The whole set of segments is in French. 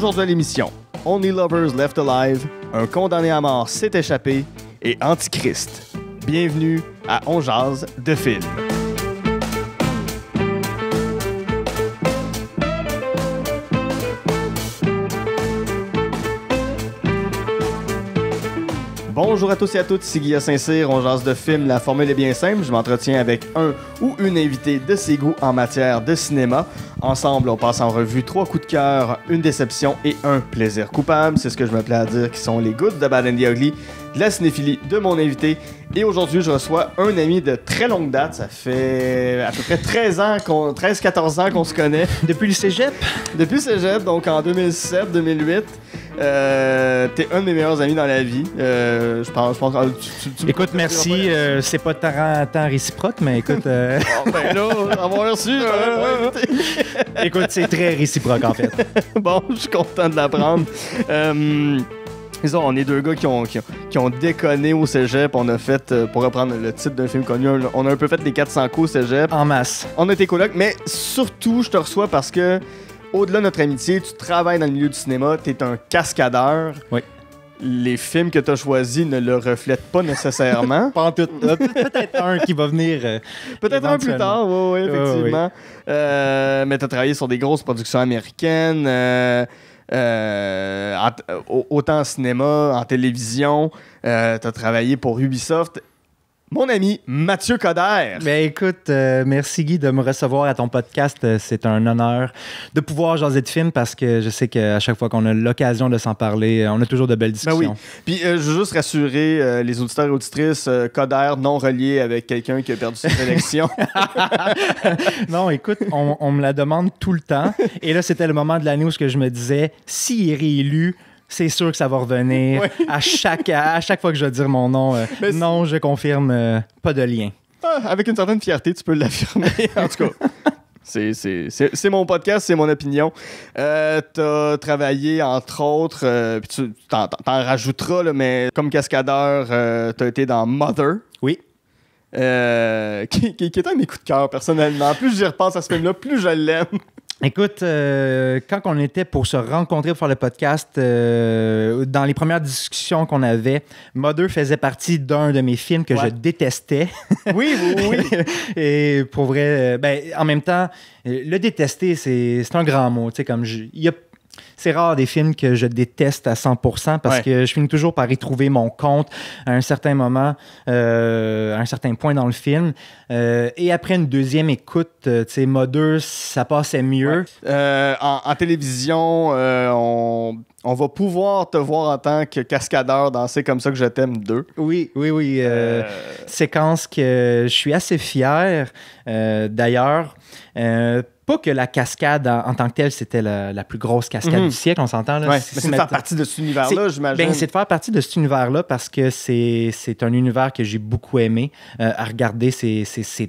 Aujourd'hui à l'émission, Only Lovers Left Alive, un condamné à mort s'est échappé et Antichrist. Bienvenue à On Jazz de film. Bonjour à tous et à toutes, ici Guillaume Saint-Cyr, on jase de films, la formule est bien simple, je m'entretiens avec un ou une invité de ses goûts en matière de cinéma. Ensemble, on passe en revue trois coups de cœur, une déception et un plaisir coupable, c'est ce que je me plais à dire qui sont les gouttes de Bad and the Ugly, de la cinéphilie de mon invité. Et aujourd'hui, je reçois un ami de très longue date. Ça fait à peu près 13 ans, 13-14 ans qu'on se connaît. Depuis le cégep? Depuis le cégep, donc en 2007-2008. Euh, t'es un de mes meilleurs amis dans la vie. Euh, je pense, ah, écoute, merci. Euh, c'est pas tant, réciproque, mais écoute. ben là, reçu. Hein, écoute, c'est très réciproque en fait. bon, je suis content de l'apprendre. disons on est deux gars qui ont, qui déconné au cégep. On a fait, pour reprendre le titre d'un film connu, on a un peu fait les 400 coups au cégep. En masse. On a été colocs, mais surtout, je te reçois parce que au-delà de notre amitié, tu travailles dans le milieu du cinéma, tu es un cascadeur. Oui. Les films que tu as choisis ne le reflètent pas nécessairement. pas tout. Peut-être un qui va venir. Euh, peut-être un plus tard, oui, oui effectivement. Euh, mais tu as travaillé sur des grosses productions américaines, euh, autant en cinéma, en télévision. tu as travaillé pour Ubisoft mon ami Mathieu Coderre. Mais ben, écoute, euh, merci Guy de me recevoir à ton podcast. Euh, c'est un honneur de pouvoir jaser de films parce que je sais qu'à chaque fois qu'on a l'occasion de s'en parler, euh, on a toujours de belles discussions. Ben oui. Puis je veux juste rassurer les auditeurs et auditrices, Coderre non relié avec quelqu'un qui a perdu ses élections. non, écoute, on, me la demande tout le temps. Et là, c'était le moment de l'année où je me disais, s'il si est réélu, c'est sûr que ça va revenir. À, chaque, à, chaque fois que je vais dire mon nom, euh, non, je confirme, euh, pas de lien. Ah, avec une certaine fierté, tu peux l'affirmer, en tout cas. C'est mon podcast, c'est mon opinion. Euh, T'as travaillé, entre autres, euh, puis tu t'en rajouteras, mais comme cascadeur, tu t'as été dans Mother. Oui. Qui, est un de coups de cœur, personnellement. Plus j'y repense à ce film-là, plus je l'aime. Écoute, euh, quand on était pour se rencontrer pour faire le podcast, euh, dans les premières discussions qu'on avait, Mother faisait partie d'un de mes films que je détestais. Oui, oui, oui. Et pour vrai, euh, ben, en même temps, le détester, c'est un grand mot. Tu sais, comme il y a c'est rare des films que je déteste à 100% parce que je finis toujours par y trouver mon compte à un certain moment, euh, à un certain point dans le film. Euh, et après une deuxième écoute, euh, tu sais, ça passait mieux. en, télévision, on, va pouvoir te voir en tant que cascadeur danser comme ça que je t'aime deux. Oui, oui, oui. Séquence que je suis assez fier d'ailleurs euh, pas que la cascade en, tant que telle, c'était la, plus grosse cascade mhm. du siècle, on s'entend. c'est de faire partie de cet univers-là, j'imagine. Ben, c'est de faire partie de cet univers-là parce que c'est un univers que j'ai beaucoup aimé euh, à regarder. C'est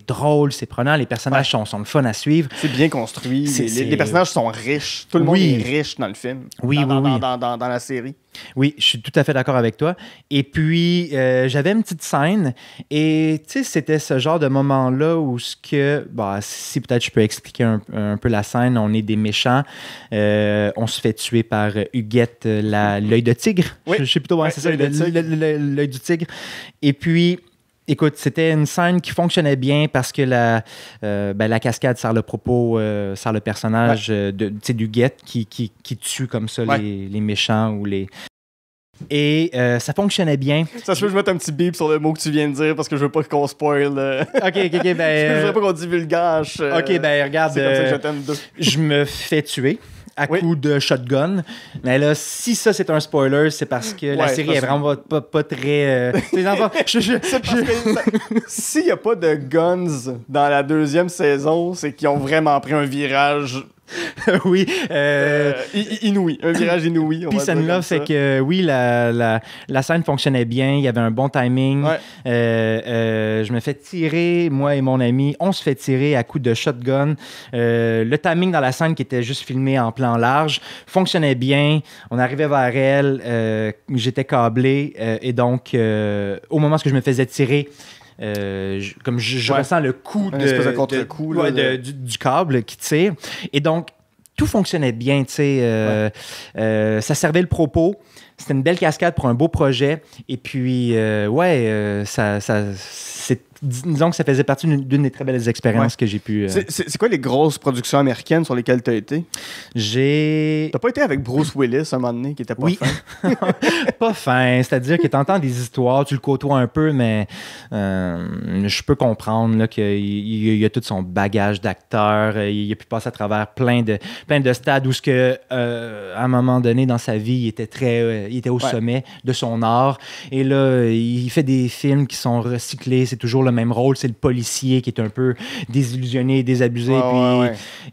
drôle, c'est prenant, les personnages sont, sont, le fun à suivre. C'est bien construit, les, personnages sont riches, tout le monde est riche dans le film, oui, oui, oui. dans la série. Oui, je suis tout à fait d'accord avec toi. Et puis, euh, j'avais une petite scène et tu sais, c'était ce genre de moment-là où ce que, bah, si peut-être je peux expliquer un, peu la scène, on est des méchants, euh, on se fait tuer par Huguette, euh, l'œil de tigre. Oui. Je, sais plutôt, ouais, c'est ça, l'œil du tigre. Et puis, Écoute, c'était une scène qui fonctionnait bien parce que la, euh, ben, cascade sert le propos, euh, sert le personnage euh, de, du guet qui, qui, qui, tue comme ça les, méchants ou les. Et euh, ça fonctionnait bien. Ça se peut que je mette un petit bip sur le mot que tu viens de dire parce que je veux pas qu'on spoil. ok, ok, ok. Ben, je veux pas qu'on divulgage. ok, ben regarde. Comme ça que je, je me fais tuer à coup de shotgun. Mais là, si ça c'est un spoiler, c'est parce que la série est vraiment pas, pas, très. S'il n'y a pas de guns dans la deuxième saison, c'est qu'ils ont vraiment pris un virage oui. Euh, inouï, un virage inouï. ça c'est que oui, la, scène fonctionnait bien, il y avait un bon timing. Euh, euh, je me fais tirer, moi et mon ami, on se fait tirer à coups de shotgun. le timing dans la scène qui était juste filmé en plan large fonctionnait bien. On arrivait vers elle, j'étais câblé et donc au moment où je me faisais tirer, euh, comme je, ressens le coup de, de, -coup, du, câble qui tire. Et donc, tout fonctionnait bien, tu sais. Euh, euh, ça servait le propos. C'était une belle cascade pour un beau projet. Et puis, ouais, ça, ça c'est disons que ça faisait partie d'une des très belles expériences que j'ai pu. Euh, c'est quoi les grosses productions américaines sur lesquelles tu as été J'ai. n'as pas été avec Bruce Willis un moment donné qui était pas fin Pas fin, c'est-à-dire que tu entends des histoires, tu le côtoies un peu, mais euh, je peux comprendre qu'il il a tout son bagage d'acteur, euh, il a pu passer à travers plein de, plein de stades où ce que, à un moment donné dans sa vie, il était très, il était au sommet de son art, et là il fait des films qui sont recyclés, c'est toujours le même rôle. C'est le policier qui est un peu désillusionné, désabusé.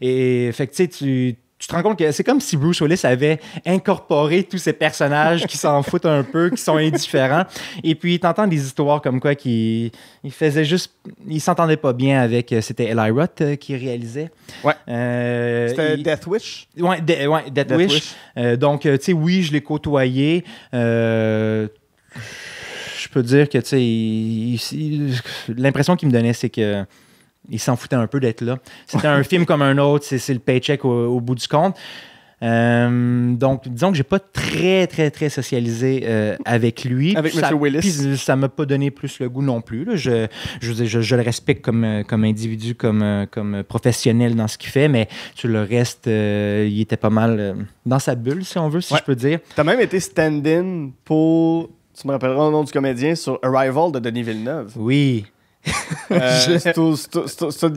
Et fait que tu sais, tu te rends compte que c'est comme si Bruce Willis avait incorporé tous ces personnages qui s'en foutent un peu, qui sont indifférents. Et puis, tu entends des histoires comme quoi qu'il il faisait juste, il s'entendait pas bien avec. Euh, c'était Eli Roth euh, qui réalisait. Ouais. Euh, c'était Death Wish. Ouais, Death, Wish. donc, tu sais, oui, je l'ai côtoyé. Euh je peux dire que, tu sais, l'impression qu'il me donnait, c'est que il s'en foutait un peu d'être là. C'était un film comme un autre, c'est le paycheck au, bout du compte. Euh, donc, disons que j'ai pas très, très, très socialisé euh, avec lui. Avec M. Willis. Ça ça m'a pas donné plus le goût non plus. Je, le respecte comme, euh, comme individu, comme, comme professionnel dans ce qu'il fait, mais sur le reste, il était pas mal dans sa bulle, si on veut, si je peux dire. T'as même été stand-in pour tu me rappelleras le nom du comédien sur Arrival de Denis Villeneuve. Oui. Euh, Stoolguard,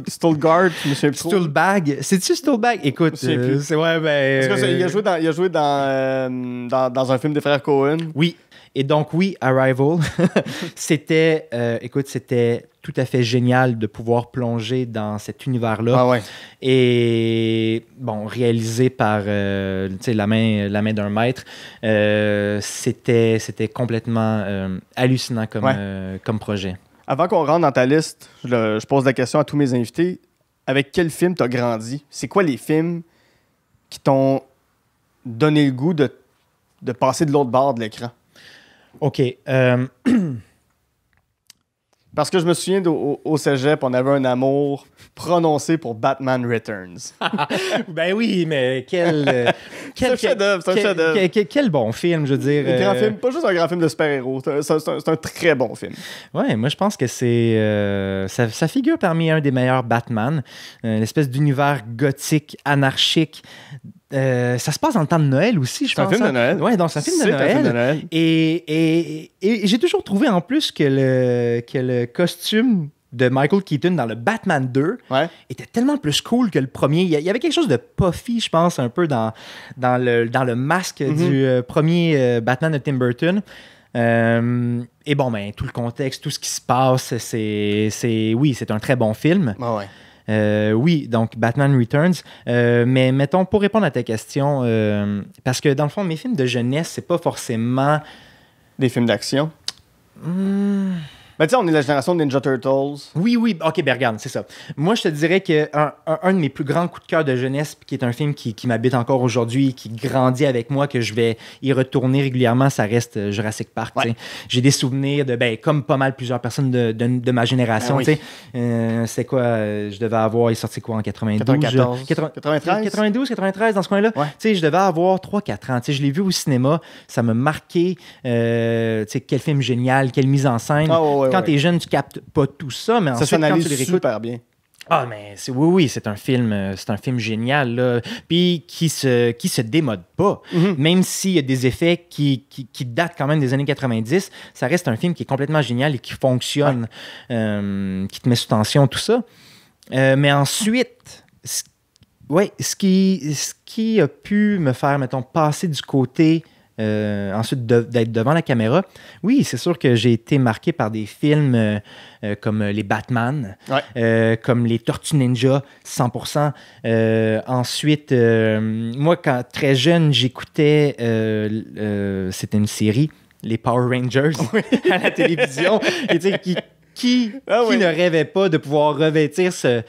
Stolgard, je me c'est-tu Stolbag? Écoute, euh, c'est ouais, ben. Il a euh, joué dans, il a joué dans, euh, dans un film des frères Cohen. Oui. Et donc, oui, Arrival, c'était, euh, écoute, c'était tout à fait génial de pouvoir plonger dans cet univers-là. Ah ouais. Et bon, réalisé par euh, la main, la main d'un maître, euh, c'était, c'était complètement hallucinant comme, comme projet. Avant qu'on rentre dans ta liste, je, pose la question à tous mes invités. Avec quel film t'as grandi? C'est quoi les films qui t'ont donné le goût de, de passer de l'autre bord de l'écran? OK. Euh, parce que je me souviens au, au, cégep, on avait un amour prononcé pour Batman Returns. ben oui, mais quel. Euh, quel, quel, quel, quel, bon film, je veux dire. Euh, pas juste un grand film de super-héros. C'est un, très bon film. Ouais, moi je pense que c'est. Euh, ça, figure parmi un des meilleurs Batman. Euh, une espèce d'univers gothique, anarchique. ça se passe en temps de Noël aussi, je pense. Hein. C'est un film de Noël. Oui, donc c'est un film de Noël. Et, et, et, et j'ai toujours trouvé en plus que le, que le costume de Michael Keaton dans le Batman 2 était tellement plus cool que le premier. Il y avait quelque chose de puffy, je pense, un peu dans, dans, le, dans le masque mhm. du euh, premier euh, Batman de Tim Burton. Euh, et bon, ben, tout le contexte, tout ce qui se passe, c'est. Oui, c'est un très bon film. Ah oui, donc Batman Returns. mais mettons, pour répondre à ta question, parce que dans le fond, mes films de jeunesse, c'est pas forcément. Des films d'action? Hmm on est la génération de Ninja Turtles. Oui, oui. Ok, ben regarde, c'est ça. Moi, je te dirais que un, de mes plus grands coups de cœur de jeunesse, qui est un film qui, m'habite encore aujourd'hui, qui grandit avec moi, que je vais y retourner régulièrement, ça reste euh, Jurassic Park. J'ai des souvenirs de, ben, comme pas mal plusieurs personnes de, ma génération. Ah tu euh, c'est quoi, euh, je devais avoir, il sortait quoi en 92? 94, 93? 92, 93, dans ce coin-là. Tu sais, je devais avoir 3-4 ans. je l'ai vu au cinéma, ça m'a marqué. tu sais, quel film génial, quelle mise en scène. Ah quand tu es jeune, tu captes pas tout ça, mais ensuite, ça s'analyse super bien. Ah, mais oui, oui, c'est un film, euh, c'est un film génial, puis qui se, qui se démode pas. Mhm. Même s'il y a des effets qui, qui, datent quand même des années 90, ça reste un film qui est complètement génial et qui fonctionne, euh, qui te met sous tension, tout ça. Euh, mais ensuite, ce, ouais, ce, qui, ce qui a pu me faire, mettons, passer du côté euh, ensuite, d'être devant la caméra. Oui, c'est sûr que j'ai été marqué par des films euh, euh, comme les Batman, comme les Tortues Ninja, 100%. ensuite, moi, quand très jeune, j'écoutais, c'était une série, les Power Rangers à la télévision, et qui, qui, ah qui ne rêvait pas de pouvoir revêtir ce,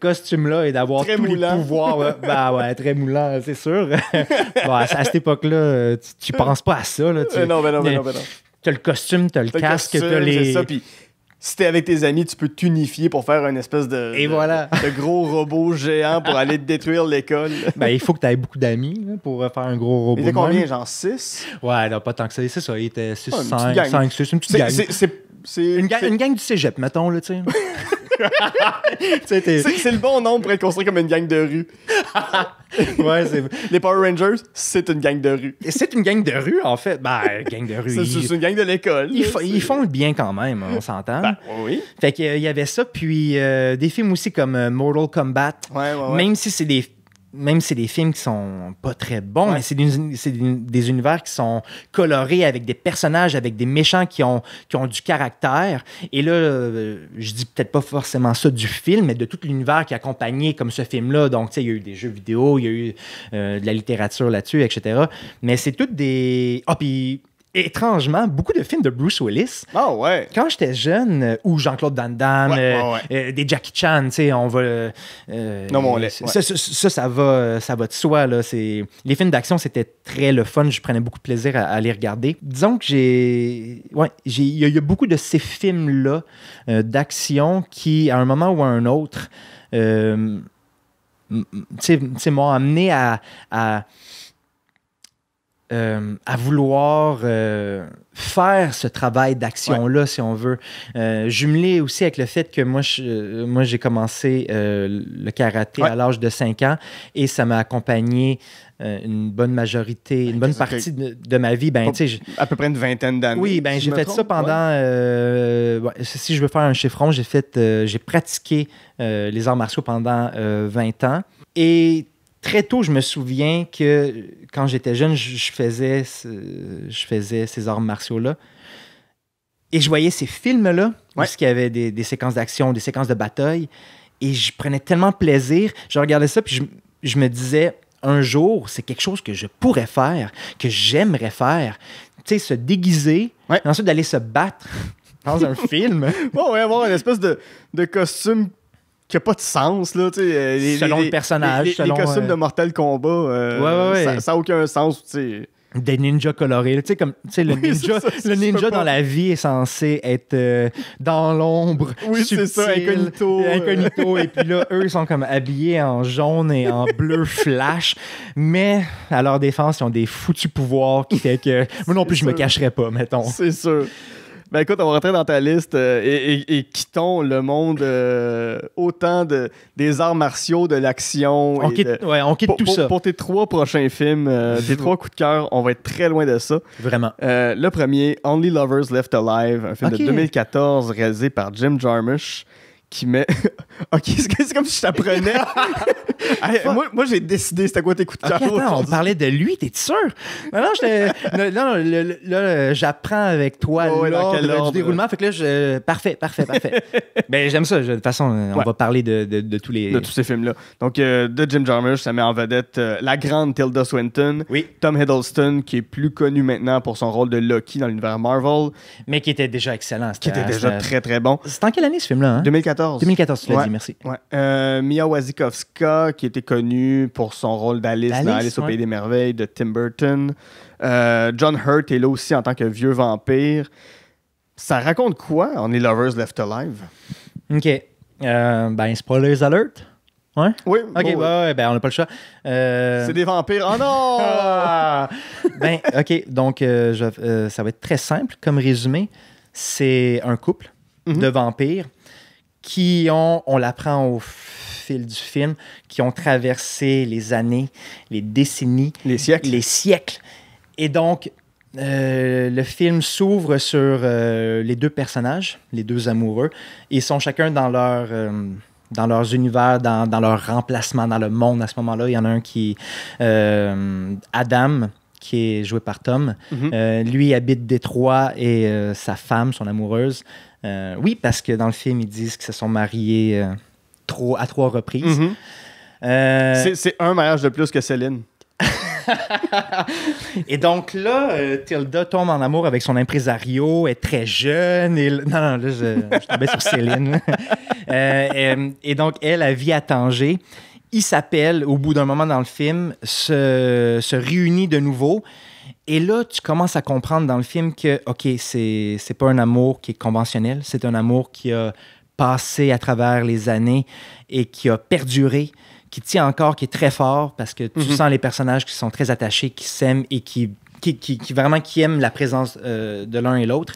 costume-là et d'avoir tous le les euh, bah ouais, très moulant, c'est sûr. à, cette époque-là, tu, ne penses pas à ça. tu, euh, non, ben non, ben non, ben non. T'as le costume, t'as le casque, t'as les... C'est ça, si t'es avec tes amis, tu peux t'unifier pour faire une espèce de, gros robot géant pour aller détruire l'école. ben, il faut que tu aies beaucoup d'amis pour faire un gros robot. Il était combien, genre 6? Ouais, non, pas tant que ça. C'est ça, il était 6, 5, 6, une petite une, une, gang du cégep, mettons, là, tu sais. c'est le bon nom pour être construit comme une gang de rue. ouais, Les Power Rangers, c'est une gang de rue. C'est une gang de rue, en fait. Ben, gang de rue. C'est une gang de l'école. Ils, ils, font le bien quand même, hein, on s'entend. Ben, oui. Fait qu'il euh, y avait ça, puis euh, des films aussi comme euh, Mortal Kombat. Même si c'est des même si c'est des films qui sont pas très bons, mais c'est des univers qui sont colorés avec des personnages, avec des méchants qui ont, qui ont du caractère. Et là, euh, je dis peut-être pas forcément ça du film, mais de tout l'univers qui accompagné, comme ce film-là. Donc, tu sais, il y a eu des jeux vidéo, il y a eu euh, de la littérature là-dessus, etc. Mais c'est toutes des... Ah, puis étrangement, beaucoup de films de Bruce Willis. Ah, Quand j'étais jeune, euh, ou Jean-Claude Van Damme, euh, euh, des Jackie Chan, tu sais, on va. non, ça, ça, va, ça va de soi. Là, les films d'action, c'était très le fun. Je prenais beaucoup de plaisir à, les regarder. Disons que j'ai. Ouais, il y, a beaucoup de ces films-là d'action qui, à un moment ou à un autre, m'ont amené à euh, à vouloir euh, faire ce travail d'action-là, si on veut. Euh, jumelé aussi avec le fait que moi, euh, moi j'ai commencé le karaté à l'âge de 5 ans et ça m'a accompagné une bonne majorité, une bonne partie de, ma vie. Ben, à peu près une vingtaine d'années. Oui, ben, j'ai fait ça pendant. si je veux faire un chiffron, j'ai, fait, j'ai pratiqué les arts martiaux pendant 20 ans. Et très tôt, je me souviens que quand j'étais jeune, je, faisais, je faisais ces arts martiaux-là. Et je voyais ces films-là, parce qu'il y avait des, séquences d'action, des séquences de bataille. Et je prenais tellement plaisir. Je regardais ça, puis je, me disais, un jour, c'est quelque chose que je pourrais faire, que j'aimerais faire. Tu sais, se déguiser, et ensuite d'aller se battre dans un film. Bon, avoir une espèce de, de costume qui a pas de sens là euh, les, selon les, le personnage les, costumes euh, de Mortal Kombat euh, ça n'a aucun sens tu sais des ninjas colorés. Tu sais, comme, le ninja, le ninja dans la vie est censé être dans l'ombre. Oui, c'est ça, incognito. et puis là, eux, ils sont comme habillés en jaune et en bleu flash. Mais à leur défense, ils ont des foutus pouvoirs qui fait que moi non plus, je me cacherais pas, mettons. C'est sûr. Ben écoute, on va rentrer dans ta liste euh, et, quittons le monde euh, autant de, des arts martiaux, de l'action. On, quitte, tout ça. Pour tes trois prochains films, euh, tes trois coups de cœur, on va être très loin de ça. Vraiment. le premier, Only Lovers Left Alive, un film de 2014 réalisé par Jim Jarmusch qui met. ok, c'est comme si je t'apprenais. moi, j'ai décidé c'était quoi tes coups de on parlait de lui, t'es sûr? Non, non, là, j'apprends avec toi le oh, l'ordre déroulement. Fait parfait, parfait, parfait. ben, j'aime ça. de toute façon, on va parler de, tous les. tous ces films-là. Donc, euh, de Jim Jarmusch, ça met en vedette euh, la grande Tilda Swinton. Oui. Tom Hiddleston, qui est plus connu maintenant pour son rôle de Loki dans l'univers Marvel. Mais qui était déjà excellent. Qui était déjà très, très bon. C'est en quelle année ce film-là? 2014. Hein? 2014. tu l'as dit, merci. Euh, Mia Wasikowska, qui était connue pour son rôle d'Alice dans Alice au Pays des Merveilles de Tim Burton. Euh, John Hurt est là aussi en tant que vieux vampire. Ça raconte quoi, On est Lovers Left Alive? OK. Euh, ben, spoilers alert. Ouais? Oui. OK, ouais, ben, on n'a pas le choix. C'est des vampires. Oh non! Ah! ben, OK, donc je, ça va être très simple comme résumé. C'est un couple mhm. de vampires qui ont, on l'apprend au fil du film, qui ont traversé les années, les décennies, les siècles. Et donc, euh, le film s'ouvre sur euh, les deux personnages, les deux amoureux. Ils sont chacun dans leur... Euh, dans leurs univers, dans, leur remplacement dans le monde à ce moment-là. Il y en a un qui est Adam, qui est joué par Tom. Mm-hmm. lui habite Détroit et sa femme, son amoureuse, euh, oui, parce que dans le film, ils disent qu'ils se sont mariés euh, trop, à trois reprises. Mhm. Euh, c'est un mariage de plus que Céline. et donc là, Tilda tombe en amour avec son impresario, est très jeune. Et... Non, non, là, je, je sur Céline. et, donc, elle, a vie à Tanger. Il s'appelle, au bout d'un moment dans le film, se, se réunit de nouveau. Et là, tu commences à comprendre dans le film que, OK, c'est, pas un amour qui est conventionnel, c'est un amour qui a passé à travers les années et qui a perduré, qui tient encore, qui est très fort parce que tu mhm. sens les personnages qui sont très attachés, qui s'aiment et qui, qui, vraiment qui aiment la présence euh, de l'un et l'autre.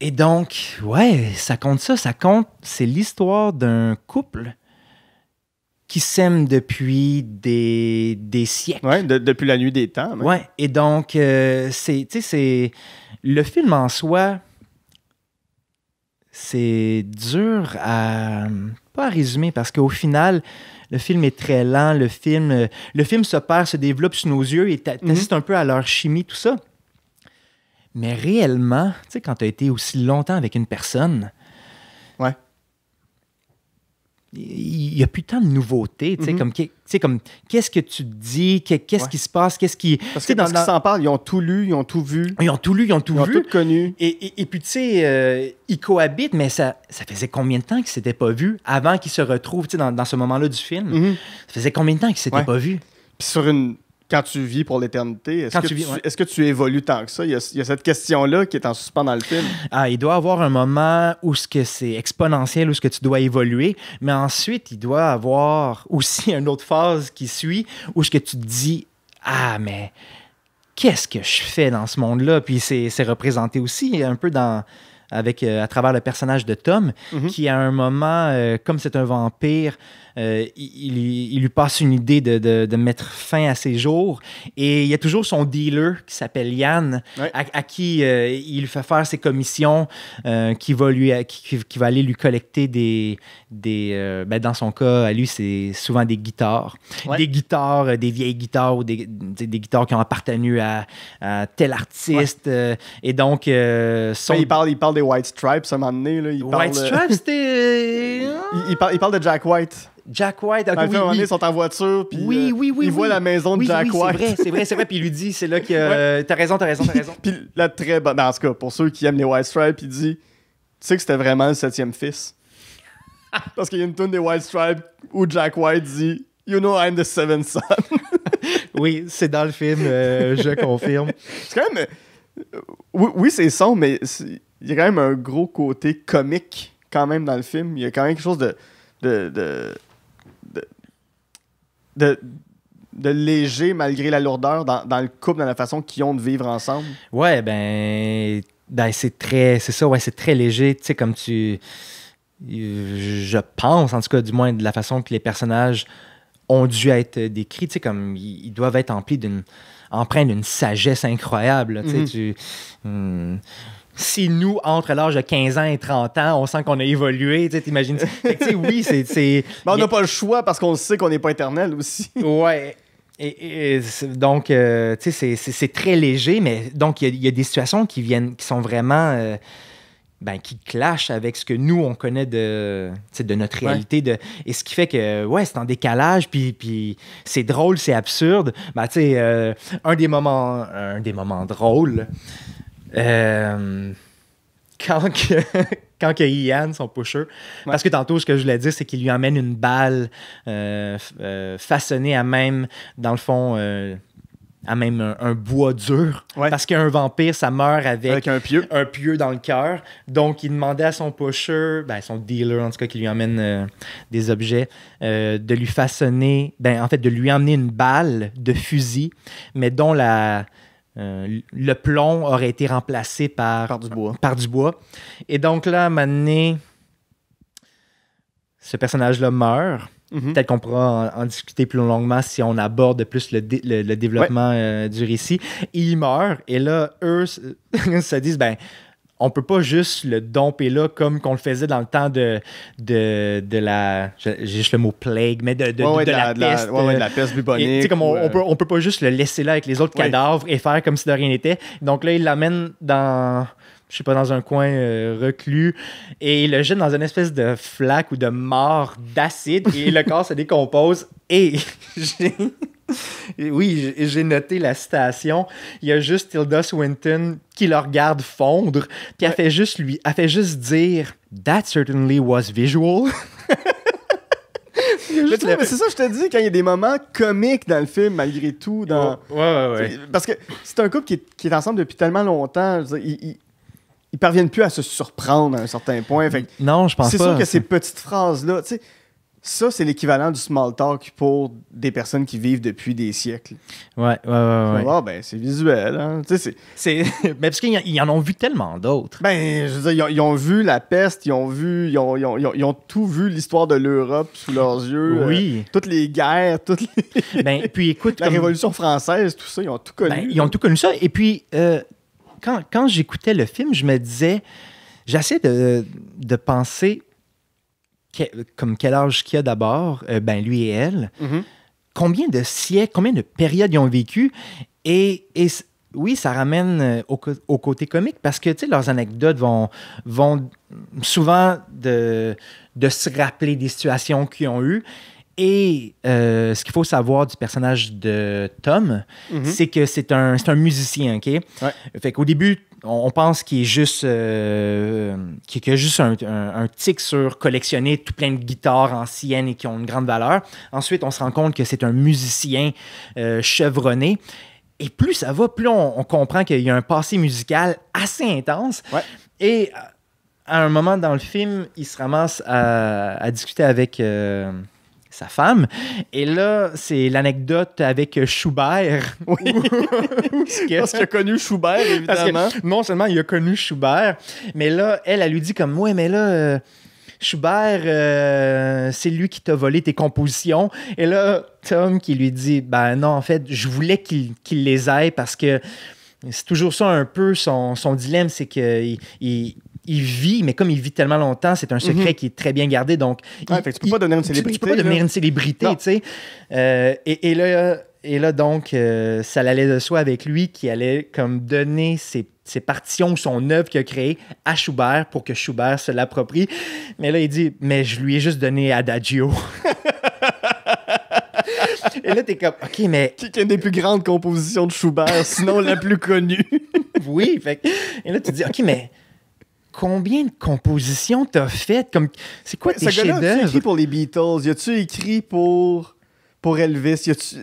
Et donc, ouais, ça compte ça, ça compte. C'est l'histoire d'un couple qui s'aiment depuis des, des siècles. Oui, depuis la nuit des temps. Oui, et donc, euh, tu sais c'est. Le film en soi, c'est dur à. Euh, pas à résumer, parce qu'au final, le film est très lent, le film, euh, le film se perd, se développe sous nos yeux et t'assistes mhm. un peu à leur chimie, tout ça. Mais réellement, tu sais, quand t'as été aussi longtemps avec une personne, ouais il n'y a plus tant de nouveautés. Tu sais, mhm. comme, comme qu'est-ce que tu dis, qu'est-ce qui se passe, qu'est-ce qui. Parce que, dans, ce qu'ils s'en parlent, ils ont tout lu, ils ont tout vu. Ils ont tout lu, ils ont tout vu. Ils ont tout connu. Et, et, puis, tu sais, euh, ils cohabitent, mais ça, ça faisait combien de temps qu'ils ne s'étaient pas vus avant qu'ils se retrouvent, tu sais, dans, dans ce moment-là du film? Mhm. Ça faisait combien de temps qu'ils ne s'étaient pas vus? Puis sur une quand tu vis pour l'éternité, est-ce que, tu, évolues tant que ça? Il y a, cette question-là qui est en suspens dans le film. Ah, il doit avoir un moment où ce que c'est exponentiel, où ce que tu dois évoluer, mais ensuite, il doit avoir aussi une autre phase qui suit, où ce que tu te dis, ah, mais qu'est-ce que je fais dans ce monde-là? Puis c'est représenté aussi un peu dans avec euh, à travers le personnage de Tom, mm-hmm. qui à un moment, euh, comme c'est un vampire, euh, il, lui passe une idée de, de, mettre fin à ses jours. Et il y a toujours son dealer qui s'appelle Yann, à, qui euh, il fait faire ses commissions, euh, qui, va lui, qui, va aller lui collecter des. des ben dans son cas, à lui, c'est souvent des guitares. Des guitares, des vieilles guitares ou des, guitares qui ont appartenu à, tel artiste. et donc. Son... Ben, il, parle, parle des White Stripes ça un moment Là. Il White Stripes, c'était. il parle de Jack White. Jack White. Ah, okay, euh, oui, oui. ils sont en voiture, puis ils voient la maison de Jack White. C'est vrai, c'est vrai, c'est vrai. Puis il lui dit, c'est là que. tu euh, t'as raison, t'as raison, t'as raison. puis là, très bonne. En ce cas, pour ceux qui aiment les White Stripes, il dit Tu sais que c'était vraiment le septième fils. Parce qu'il y a une tune des White Stripes où Jack White dit You know I'm the seventh son. oui, c'est dans le film, euh, je confirme. C'est quand même. Oui, c'est son, mais il y a quand même un gros côté comique quand même dans le film. Il y a quand même quelque chose de de, léger malgré la lourdeur dans, le couple, dans la façon qu'ils ont de vivre ensemble? Ouais, ben, ben, c'est très. C'est ça, ouais, c'est très léger. Tu sais, comme tu. Je pense, en tout cas, du moins de la façon que les personnages ont dû être décrits, tu sais, comme ils doivent être emplis d'une empreinte d'une sagesse incroyable. Tu mm-hmm. hmm si nous, entre l'âge de 15 ans et 30 ans, on sent qu'on a évolué, tu t'imagines. oui, c'est. on n'a pas le choix parce qu'on sait qu'on n'est pas éternel aussi. ouais. Et, donc, euh, tu sais, c'est très léger, mais donc, il y, a des situations qui viennent, qui sont vraiment. Euh, ben, qui clashent avec ce que nous, on connaît de, de notre réalité. De, et ce qui fait que, ouais, c'est en décalage, puis, c'est drôle, c'est absurde. Ben, tu sais, euh, un, un des moments drôles, euh, quand, que, quand que Ian, son pusher, parce que tantôt, ce que je voulais dire, c'est qu'il lui emmène une balle euh, euh, façonnée à même, dans le fond, à même un, bois dur. Parce qu'un vampire, ça meurt avec, un, pieu. un pieu dans le cœur. Donc, il demandait à son pusher, ben, son dealer, en tout cas, qui lui emmène des objets, de lui façonner, ben, en fait, de lui emmener une balle de fusil, mais dont la, euh, le plomb aurait été remplacé par, du bois. Et donc là, à ce personnage-là meurt. Mhm. Peut-être qu'on pourra en, discuter plus longuement si on aborde plus le, développement euh, du récit. Il meurt et là, eux se disent ben, on peut pas juste le domper là comme qu'on le faisait dans le temps de, de, la. J'ai juste le mot plague, mais de, la, peste. ouais, la peste bubonique. on, peut, pas juste le laisser là avec les autres cadavres et faire comme si de rien n'était. Donc là, il l'amène dans je sais pas, dans un coin euh, reclus, et il le jette dans une espèce de flaque ou de mort d'acide, et le corps se décompose, et oui, j'ai noté la citation. Il y a juste Tilda Swinton qui le regarde fondre, puis elle fait juste lui, elle fait juste dire That certainly was visual. c'est ça, je te dis, quand il y a des moments comiques dans le film, malgré tout. Dans... Ouais, ouais, ouais. Parce que c'est un couple qui est, ensemble depuis tellement longtemps. ils, ne parviennent plus à se surprendre à un certain point. non, je pense pas. C'est sûr que ces petites phrases-là, tu sais ça, c'est l'équivalent du small talk pour des personnes qui vivent depuis des siècles. Ouais, ouais, ouais. ouais. Ah, ben, c'est visuel. Hein. Tu sais, c'est... Mais parce qu'ils en ont vu tellement d'autres. Ben, je veux dire, ils ont, vu la peste, ils ont vu, ils ont, ils ont, ils ont tout vu l'histoire de l'Europe sous leurs yeux. Euh, oui. toutes les guerres, toutes Ben, puis écoute. la Révolution française, tout ça, ils ont tout connu. Ben, ils ont tout connu ça. Et puis, euh, quand, quand j'écoutais le film, je me disais, j'essaie de, de penser comme quel âge qu'il a d'abord, euh, ben lui et elle, mm-hmm. combien de siècles, combien de périodes ils ont vécu. Et, oui, ça ramène euh, au, côté comique parce que leurs anecdotes vont, souvent de, se rappeler des situations qu'ils ont eues. Et euh, ce qu'il faut savoir du personnage de Tom, mhm. c'est que c'est un, musicien, OK? Fait qu'au début, on, pense qu'il est juste, euh, qu'il a juste un, un, tic sur collectionner tout plein de guitares anciennes et qui ont une grande valeur. Ensuite, on se rend compte que c'est un musicien euh, chevronné. Et plus ça va, plus on, comprend qu'il y a un passé musical assez intense. Et à un moment dans le film, il se ramasse à discuter avec sa femme. Et là, c'est l'anecdote avec Schubert. Oui. Parce qu'il a connu Schubert, évidemment. non seulement il a connu Schubert, mais là, elle, elle lui dit comme, ouais, mais là... Euh, Schubert, euh, c'est lui qui t'a volé tes compositions. Et là, Tom qui lui dit, ben non, en fait, je voulais qu'il les aille parce que c'est toujours ça un peu son, dilemme, c'est qu'il il vit, mais comme il vit tellement longtemps, c'est un secret mhm. qui est très bien gardé. Donc, il, fait tu peux pas une célébrité. peux pas devenir une célébrité, et, là, et là, donc, euh, ça allait de soi avec lui qui allait comme donner ses, partitions, son œuvre qu'il a créée à Schubert pour que Schubert se l'approprie. Mais là, il dit Mais je lui ai juste donné Adagio. Et là, es comme, OK, mais. Qui est une des plus grandes compositions de Schubert, sinon la plus connue. oui, Et là, tu dis, OK, mais combien de compositions t'as faites? Comme, c'est quoi tes chefs d'œuvre? Y a écrit pour les Beatles? Y a-tu écrit pour, pour Elvis? Y a-tu...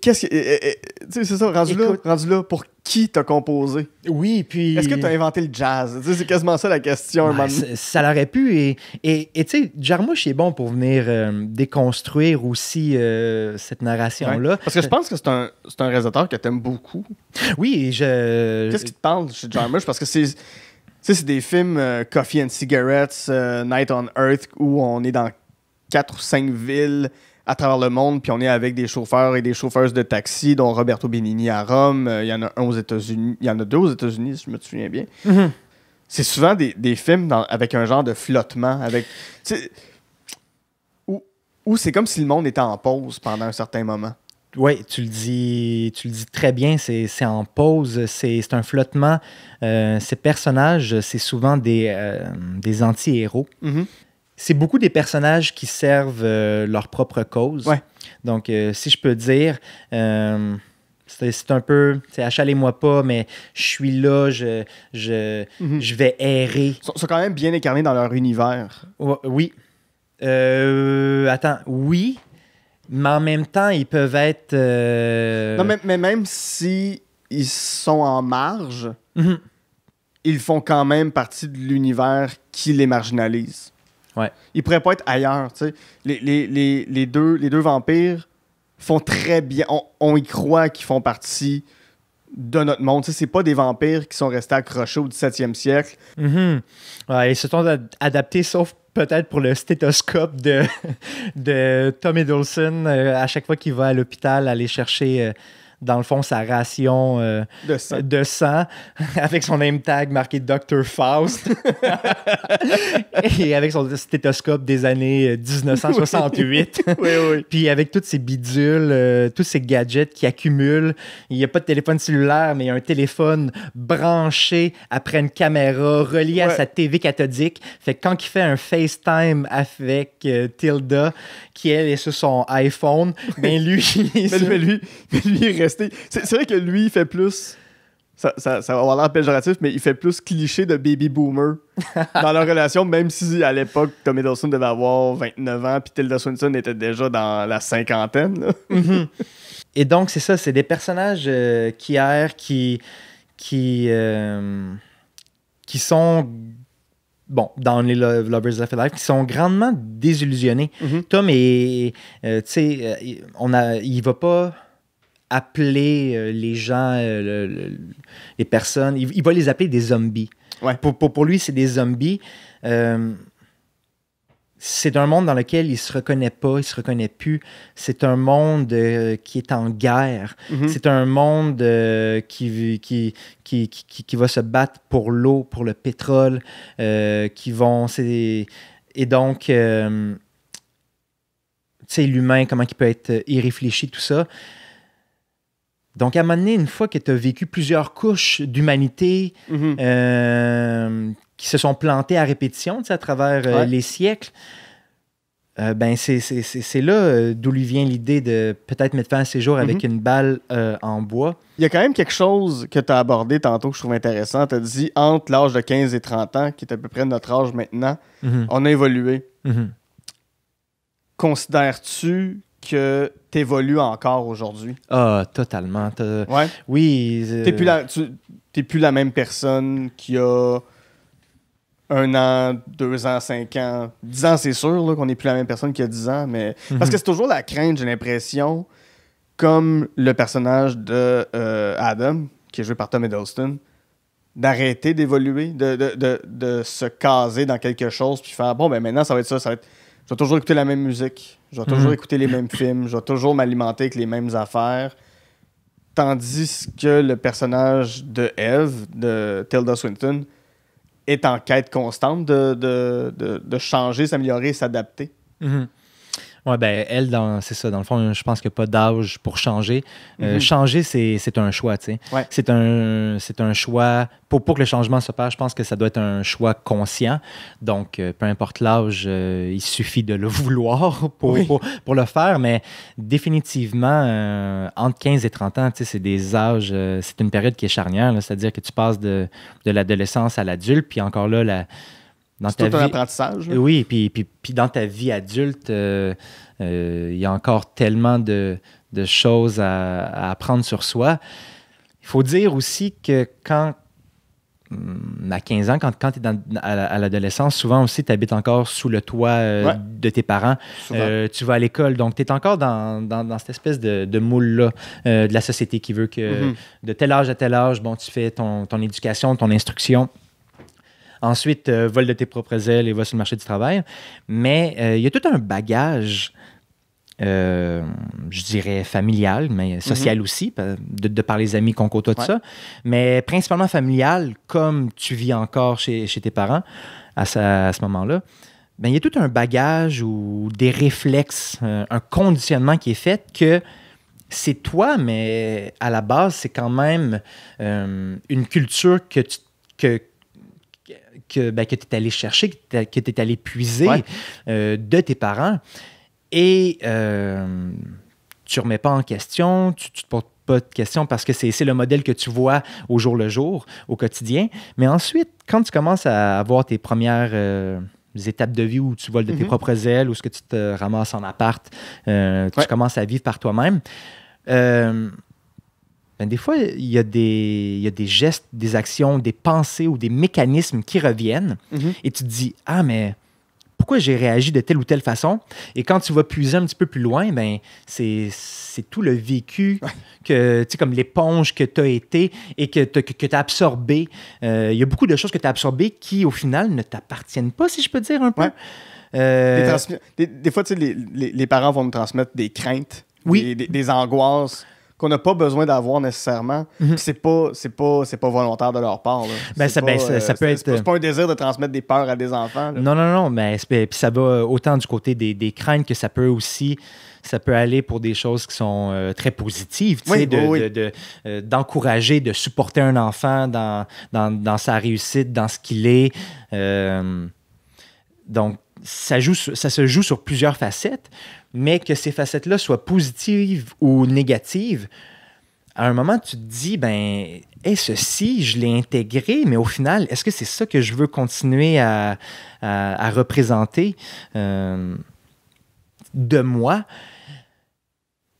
Qu'est-ce que. Eh, eh, eh, tu sais, c'est ça, rendu, là, rendu là, pour qui t'as composé? Oui, puis. Est-ce que t'as inventé le jazz? c'est quasiment ça la question. ça l'aurait pu. Et tu et, sais, Jarmusch est bon pour venir euh, déconstruire aussi euh, cette narration-là. parce que je pense que c'est un, un réalisateur que t'aimes beaucoup. Oui, je. Qu'est-ce qui te parle chez Jarmusch? Parce que c'est sais, c'est des films euh, Coffee and Cigarettes, euh, Night on Earth, où on est dans quatre ou cinq villes à travers le monde, puis on est avec des chauffeurs et des chauffeuses de taxi, dont Roberto Benigni à Rome. Euh, il y en a un aux États-Unis. Il y en a deux aux États-Unis, si je me souviens bien. Mm-hmm. C'est souvent des, films avec un genre de flottement, avec. Où, où c'est comme si le monde était en pause pendant un certain moment. Oui, tu le dis, tu le dis très bien, c'est en pause, c'est un flottement. Euh, ces personnages, c'est souvent des, euh, des anti-héros. Mm-hmm. C'est beaucoup des personnages qui servent euh, leur propre cause. Ouais. Donc, si je peux dire, c'est un peu, achalez-moi pas, mais je suis là, je, je, mm-hmm. je vais errer. Ils sont, sont, quand même bien incarnés dans leur univers. Oui. attends, oui, mais en même temps, ils peuvent être. Euh, non, mais, mais, même si ils sont en marge, mhm. ils font quand même partie de l'univers qui les marginalise. Ouais. Ils pourraient pas être ailleurs, tu sais. Les, les, les, deux, les deux vampires font très bien. On, on y croit qu'ils font partie de notre monde. Ce pas des vampires qui sont restés accrochés au 17e siècle. Mhm. ils se sont adaptés, sauf peut-être pour le stéthoscope de, de Tom euh, à chaque fois qu'il va à l'hôpital aller chercher. Euh, dans le fond, sa ration euh, de sang, avec son name tag marqué Dr. Faust et avec son stéthoscope des années 1968. Euh, Puis avec toutes ces bidules, euh, tous ces gadgets qui accumulent. Il n'y a pas de téléphone cellulaire, mais il y a un téléphone branché après une caméra reliée à sa TV cathodique. Fait que quand il fait un FaceTime avec Tilda, qui elle est sur son iPhone, ben lui, mais, lui, lui il reste c'est vrai que lui, il fait plus. Ça, ça, va avoir l'air péjoratif, mais il fait plus cliché de baby boomer dans leur relation, même si à l'époque, Tom Hiddleston devait avoir 29 ans, puis Tilda Swinton était déjà dans la cinquantaine. Mhm. Et donc, c'est ça, c'est des personnages euh, qui errent, qui, qui, euh, qui sont, bon, dans les Lovers Lovers Life, qui sont grandement désillusionnés. Mhm. Tom est, euh, tu sais, on a, il va pas appeler euh, les gens, euh, les personnes, il, va les appeler des zombies. Ouais. Pour, pour, lui, c'est des zombies. Euh, c'est un monde dans lequel il se reconnaît pas, il se reconnaît plus. C'est un monde qui est en guerre. Mm-hmm. C'est un monde qui, qui, qui, qui, va se battre pour l'eau, pour le pétrole, qui vont... Et donc, tu sais, l'humain, comment il peut être irréfléchi, tout ça. Donc, à un moment donné, une fois que tu as vécu plusieurs couches d'humanité mhm. euh, qui se sont plantées à répétition à travers euh, les siècles, euh, ben c'est là d'où lui vient l'idée de peut-être mettre fin à ses jours avec mhm. une balle en bois. Il y a quand même quelque chose que tu as abordé tantôt que je trouve intéressant. Tu as dit entre l'âge de 15 et 30 ans, qui est à peu près notre âge maintenant, mhm. on a évolué. Considères-tu que t'évolues encore aujourd'hui. Ah, totalement. Oui. Euh, t'es plus, la... plus la même personne qui a un an, deux ans, cinq ans. Dix ans, c'est sûr qu'on n'est plus la même personne qui y a dix ans, mais. Mhm. Parce que c'est toujours la crainte, j'ai l'impression, comme le personnage de euh, Adam, qui est joué par Tom Hiddleston, d'arrêter d'évoluer, de, de, se caser dans quelque chose, puis faire bon, ben maintenant, ça va être ça, ça va être je vais toujours écouter la même musique, je vais toujours mm. écouté écouter les mêmes films, je vais toujours m'alimenter avec les mêmes affaires. Tandis que le personnage de Eve, de Tilda Swinton, est en quête constante de, de, changer, s'améliorer, s'adapter. Mm-hmm. Oui, ben elle, c'est ça. Dans le fond, je pense qu'il n'y a pas d'âge pour changer. Euh, mhm. Changer, c'est un choix, tu sais. C'est un, un choix. Pour, que le changement se passe, je pense que ça doit être un choix conscient. Donc, euh, peu importe l'âge, euh, il suffit de le vouloir pour, pour, le faire. Mais définitivement, entre 15 et 30 ans, tu sais, c'est des âges, c'est une période qui est charnière. C'est-à-dire que tu passes de, de l'adolescence à l'adulte, puis encore là, la dans apprentissage. Oui, puis, dans ta vie adulte, euh, euh, il y a encore tellement de, choses à, apprendre sur soi. Il faut dire aussi que quand, hmm, à 15 ans, quand, quand tu es à, l'adolescence, souvent aussi, tu habites encore sous le toit euh, de tes parents. tu vas à l'école, donc tu es encore dans, cette espèce de, moule-là de la société qui veut que mm-hmm. de tel âge à tel âge, bon, tu fais ton, ton éducation, ton instruction. Ensuite, euh, vol vole de tes propres ailes et va sur le marché du travail. Mais euh, il y a tout un bagage, euh, je dirais familial, mais mhm. social aussi, de, par les amis qu'on côtoie de ça, mais principalement familial, comme tu vis encore chez, tes parents à, ce moment-là. Ben, il y a tout un bagage ou des réflexes, un conditionnement qui est fait que c'est toi, mais à la base, c'est quand même une culture que tu, que, que, ben, tu es allé chercher, que tu es allé puiser euh, de tes parents. Et euh, tu ne remets pas en question, tu ne te portes pas de questions parce que c'est le modèle que tu vois au jour le jour, au quotidien. Mais ensuite, quand tu commences à avoir tes premières euh, étapes de vie où tu voles de tes mm-hmm. propres ailes, où ce que tu te ramasses en appart, tu commences à vivre par toi-même, ben, des fois, il y, a des, des gestes, des actions, des pensées ou des mécanismes qui reviennent mhm. et tu te dis Ah, mais pourquoi j'ai réagi de telle ou telle façon. Et quand tu vas puiser un petit peu plus loin, ben, c'est tout le vécu que, comme l'éponge que tu as été et que tu que, as absorbé. Euh, il y a beaucoup de choses que tu as absorbées qui, au final, ne t'appartiennent pas, si je peux dire un peu. Euh, des, fois, les, parents vont me transmettre des craintes, des angoisses qu'on n'a pas besoin d'avoir nécessairement. Mhm. C'est pas pas c'est pas volontaire de leur part. Ben, ça, peut c'est pas un désir de transmettre des peurs à des enfants. Non non non, mais puis ça va autant du côté des, des, craintes que ça peut aussi ça peut aller pour des choses qui sont euh, très positives, oui, de, euh, d'encourager, de, supporter un enfant dans, dans, dans, sa réussite, dans ce qu'il est. Euh, donc ça, joue, ça se joue sur plusieurs facettes, mais que ces facettes-là soient positives ou négatives, à un moment, tu te dis, ben, et ceci, je l'ai intégré, mais au final, est-ce que c'est ça que je veux continuer à, représenter euh, de moi?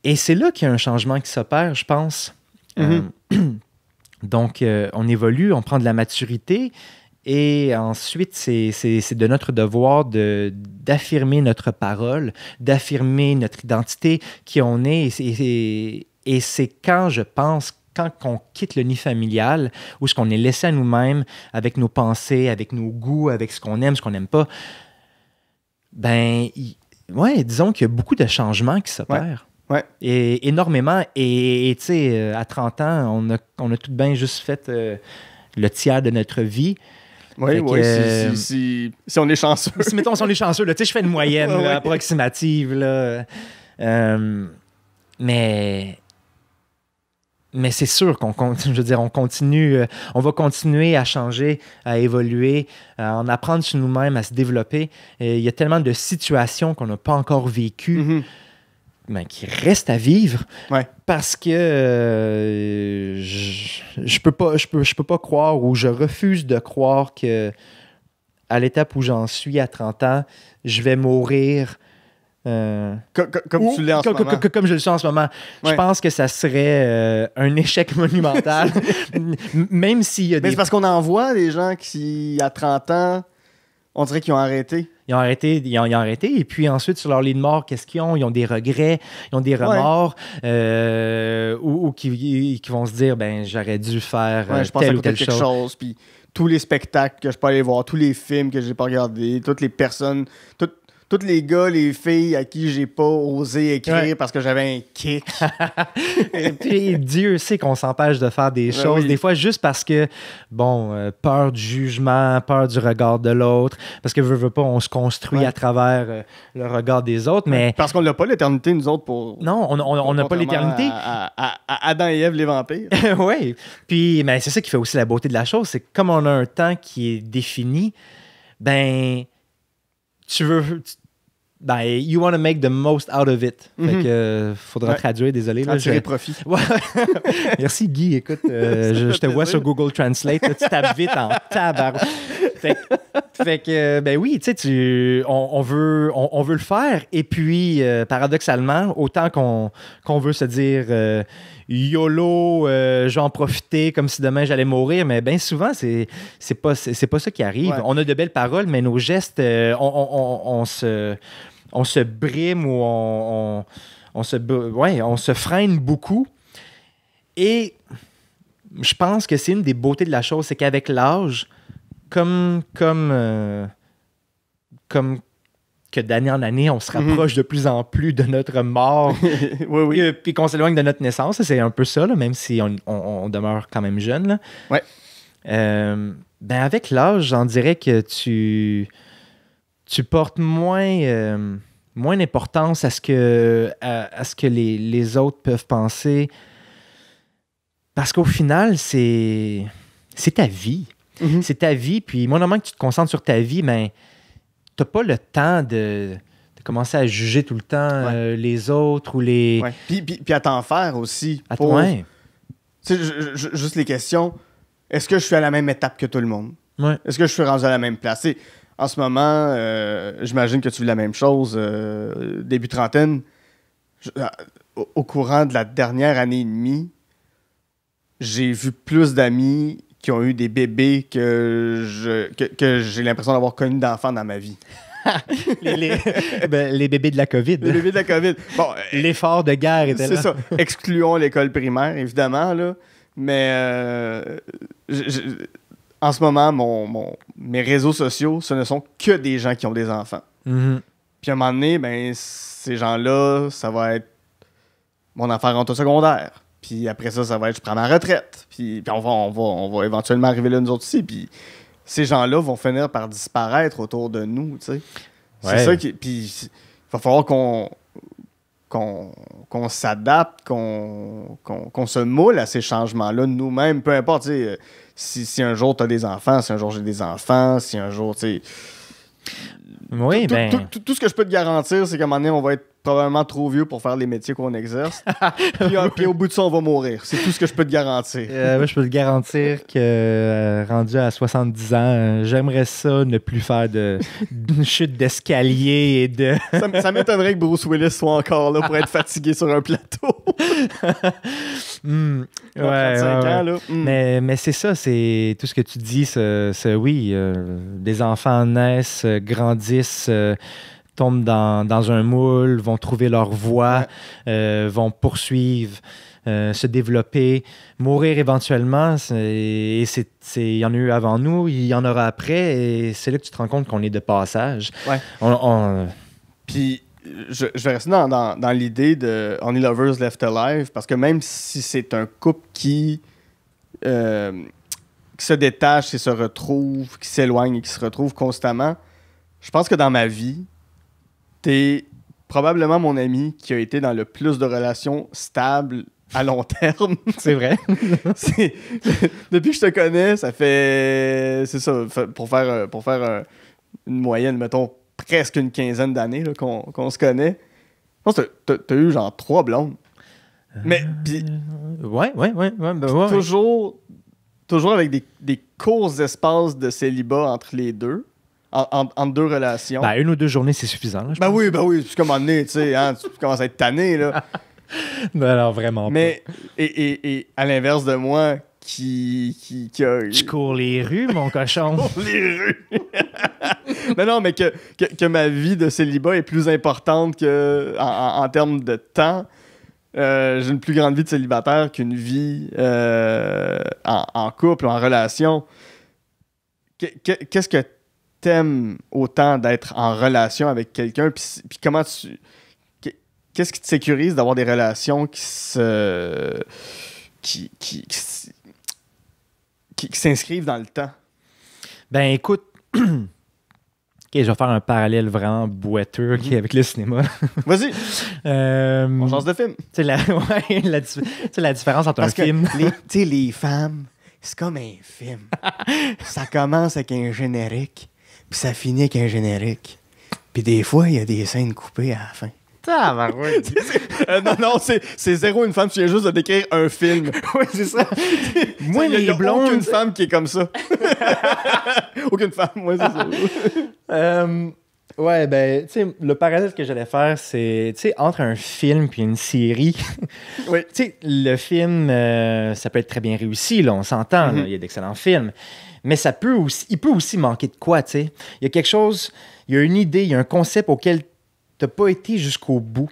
Et c'est là qu'il y a un changement qui s'opère, je pense. Mm-hmm. Euh, donc, euh, on évolue, on prend de la maturité, et ensuite, c'est de notre devoir d'affirmer notre parole, d'affirmer notre identité, qui on est. Et, c'est quand, je pense, quand on quitte le nid familial, où ce qu'on est laissé à nous-mêmes, avec nos pensées, avec nos goûts, avec ce qu'on aime, ce qu'on n'aime pas, ben, ouais, disons qu'il y a beaucoup de changements qui s'opèrent. Ouais, Et énormément. Et tu sais, euh, à 30 ans, on a, tout bien juste fait euh, le tiers de notre vie. Oui, oui. Euh, si, on est chanceux. si, mettons, si on est chanceux, tu je fais une moyenne approximative. Euh, mais mais c'est sûr qu'on je veux dire, on continue, euh, on va continuer à changer, à évoluer, à en apprendre sur nous-mêmes, à se développer. il y a tellement de situations qu'on n'a pas encore vécues. Mm-hmm mais ben, qui reste à vivre parce que euh, je, je peux pas je peux, je peux pas croire ou je refuse de croire que à l'étape où j'en suis à 30 ans, je vais mourir euh, comme, je le suis en ce moment. Je pense que ça serait euh, un échec monumental. même s'il y a des... Mais c'est parce qu'on en voit des gens qui, à 30 ans, on dirait qu'ils ont arrêté. Ils ont arrêté, ils ont, arrêté. Et puis ensuite, sur leur lit de mort, qu'est-ce qu'ils ont? Ils ont des regrets, ils ont des remords, euh, ou, qui, qui, vont se dire, ben j'aurais dû faire euh, ou quelque chose. Puis tous les spectacles que je peux aller voir, tous les films que j'ai pas regardés, toutes les personnes, toutes tous les gars, les filles à qui j'ai pas osé écrire parce que j'avais un kick. et puis Dieu sait qu'on s'empêche de faire des ben choses, des fois juste parce que, bon, euh, peur du jugement, peur du regard de l'autre, parce que veut, veut pas, on se construit à travers euh, le regard des autres, mais... Parce qu'on n'a pas l'éternité, nous autres, pour... Non, on n'a pas l'éternité. À, Adam et Ève, les vampires. oui, puis mais c'est ça qui fait aussi la beauté de la chose, c'est que comme on a un temps qui est défini, ben tu veux. ben, you want to make the most out of it. Fait mhm. que euh, faudra traduire, désolé. Là, tirer profit. Merci Guy, écoute, euh, je, te vois sur Google Translate, tu tapes vite en tabar. Fait, que, euh, ben oui, tu sais, on, veut, on, veut le faire. Et puis, paradoxalement, autant qu'on veut se dire YOLO, euh, j'en profiter comme si demain j'allais mourir, mais bien souvent, c'est, c'est, pas, c'est, pas ça qui arrive. On a de belles paroles, mais nos gestes, euh, on, se, on se brime ou on, se, on se freine beaucoup. Et je pense que c'est une des beautés de la chose, c'est qu'avec l'âge, comme, comme, euh, comme, que d'année en année, on se mhm. rapproche de plus en plus de notre mort, oui, oui. Euh, puis qu'on s'éloigne de notre naissance. C'est un peu ça, même si on, demeure quand même jeune. Là. Euh, ben avec l'âge, j'en dirais que tu, tu portes moins, euh, moins d'importance à ce que, à, ce que les, autres peuvent penser. Parce qu'au final, c'est, c'est ta vie. Mhm. C'est ta vie. Puis, moi, moment que tu te concentres sur ta vie, ben, t'as pas le temps de, commencer à juger tout le temps euh, les autres ou les. Ouais. Puis, à t'en faire aussi. À toi. Tu sais, juste les questions. Est-ce que je suis à la même étape que tout le monde? Est-ce que je suis rendu à la même place? en ce moment, euh, j'imagine que tu vis la même chose. Euh, début trentaine, au, au courant de la dernière année et demie, j'ai vu plus d'amis qui ont eu des bébés que que, j'ai l'impression d'avoir connu d'enfants dans ma vie. Ben, les, bébés de la COVID. Les bébés de la COVID. Bon, L'effort de guerre était là. C'est ça. Excluons l'école primaire, évidemment, là. Mais euh, en ce moment, mon, mes réseaux sociaux, ce ne sont que des gens qui ont des enfants. Mm-hmm. Puis à un moment donné, ben, ces gens-là, ça va être mon affaire en secondaire. Puis après ça, ça va être je prends ma retraite. Puis, on, va, on, va, éventuellement arriver là, nous autres aussi. Puis ces gens-là vont finir par disparaître autour de nous, tu sais. C'est ça qui. Puis il va falloir qu'on qu'on s'adapte, qu'on se moule à ces changements-là nous-mêmes, peu importe. Euh, si, si un jour tu as des enfants, si un jour j'ai des enfants, si un jour, tu sais. Oui, tout, ben ce que je peux te garantir, c'est qu'à un moment donné, on va être probablement trop vieux pour faire les métiers qu'on exerce. Ah, puis, au bout de ça, on va mourir. C'est tout ce que je peux te garantir. Euh, je peux te garantir que euh, rendu à 70 ans, euh, j'aimerais ça ne plus faire de, chute d'escalier et de. ça, m'étonnerait que Bruce Willis soit encore là pour être fatigué sur un plateau. Hmm. Hmm. Mais, c'est ça, c'est tout ce que tu dis, ce oui, des enfants naissent, grandissent tombent dans, dans un moule, vont trouver leur voie, euh, vont poursuivre. Euh, se développer, mourir éventuellement. Et il y en a eu avant nous, il y en aura après. Et c'est là que tu te rends compte qu'on est de passage. Ouais. Puis je, je, vais rester dans, dans, dans l'idée de Only Lovers Left Alive parce que même si c'est un couple qui, euh, qui se détache et se retrouve, qui s'éloigne et qui se retrouve constamment, je pense que dans ma vie, t'es probablement mon ami qui a été dans le plus de relations stables à long terme. C'est vrai. Depuis que je te connais, ça fait. C'est ça, pour faire, euh, pour faire euh, une moyenne, mettons, presque une quinzaine d'années qu'on se connaît. Je pense que t'as eu genre trois blondes. Mais. Euh, ouais, ouais, ben ouais. ouais, toujours, toujours avec des, des courts espaces de célibat entre les deux en, en, deux relations. Ben, une ou deux journées, c'est suffisant. oui, oui, comme tu commences à être tanné. Là. non, vraiment Mais, Et, à l'inverse de moi, qui, Je cours les rues, mon cochon. Je les rues. Mais non, mais que, ma vie de célibat est plus importante que, en, termes de temps. Euh, j'ai une plus grande vie de célibataire qu'une vie euh, en, en, couple, en relation. Qu'est-ce que t'aimes autant d'être en relation avec quelqu'un, puis comment tu. Qu'est-ce qui te sécurise d'avoir des relations qui se. qui, qui, s'inscrivent dans le temps? Ben écoute. Ok, je vais faire un parallèle vraiment boiteux mm-hmm. avec le cinéma. Vas-y. Euh, On change de film. C'est la, ouais, la, la, différence entre Parce film. Tu sais, les femmes, c'est comme un film. ça commence avec un générique ça finit avec un générique. Puis des fois, il y a des scènes coupées à la fin. Tabarouette. Euh, non, non, c'est zéro une femme. Tu viens juste de décrire un film. ouais c'est ça. Moi, les blondes. Aucune femme qui est comme ça. aucune femme, moi, c'est ça. Euh, ouais, ben, tu sais, le parallèle que j'allais faire, c'est, tu sais, entre un film puis une série. Tu sais, le film, euh, ça peut être très bien réussi, là, on s'entend, mm-hmm. il y a d'excellents films mais ça peut il peut aussi manquer de quoi, tu sais. Il y a quelque chose, il y a une idée, il y a un concept auquel tu n'as pas été jusqu'au bout.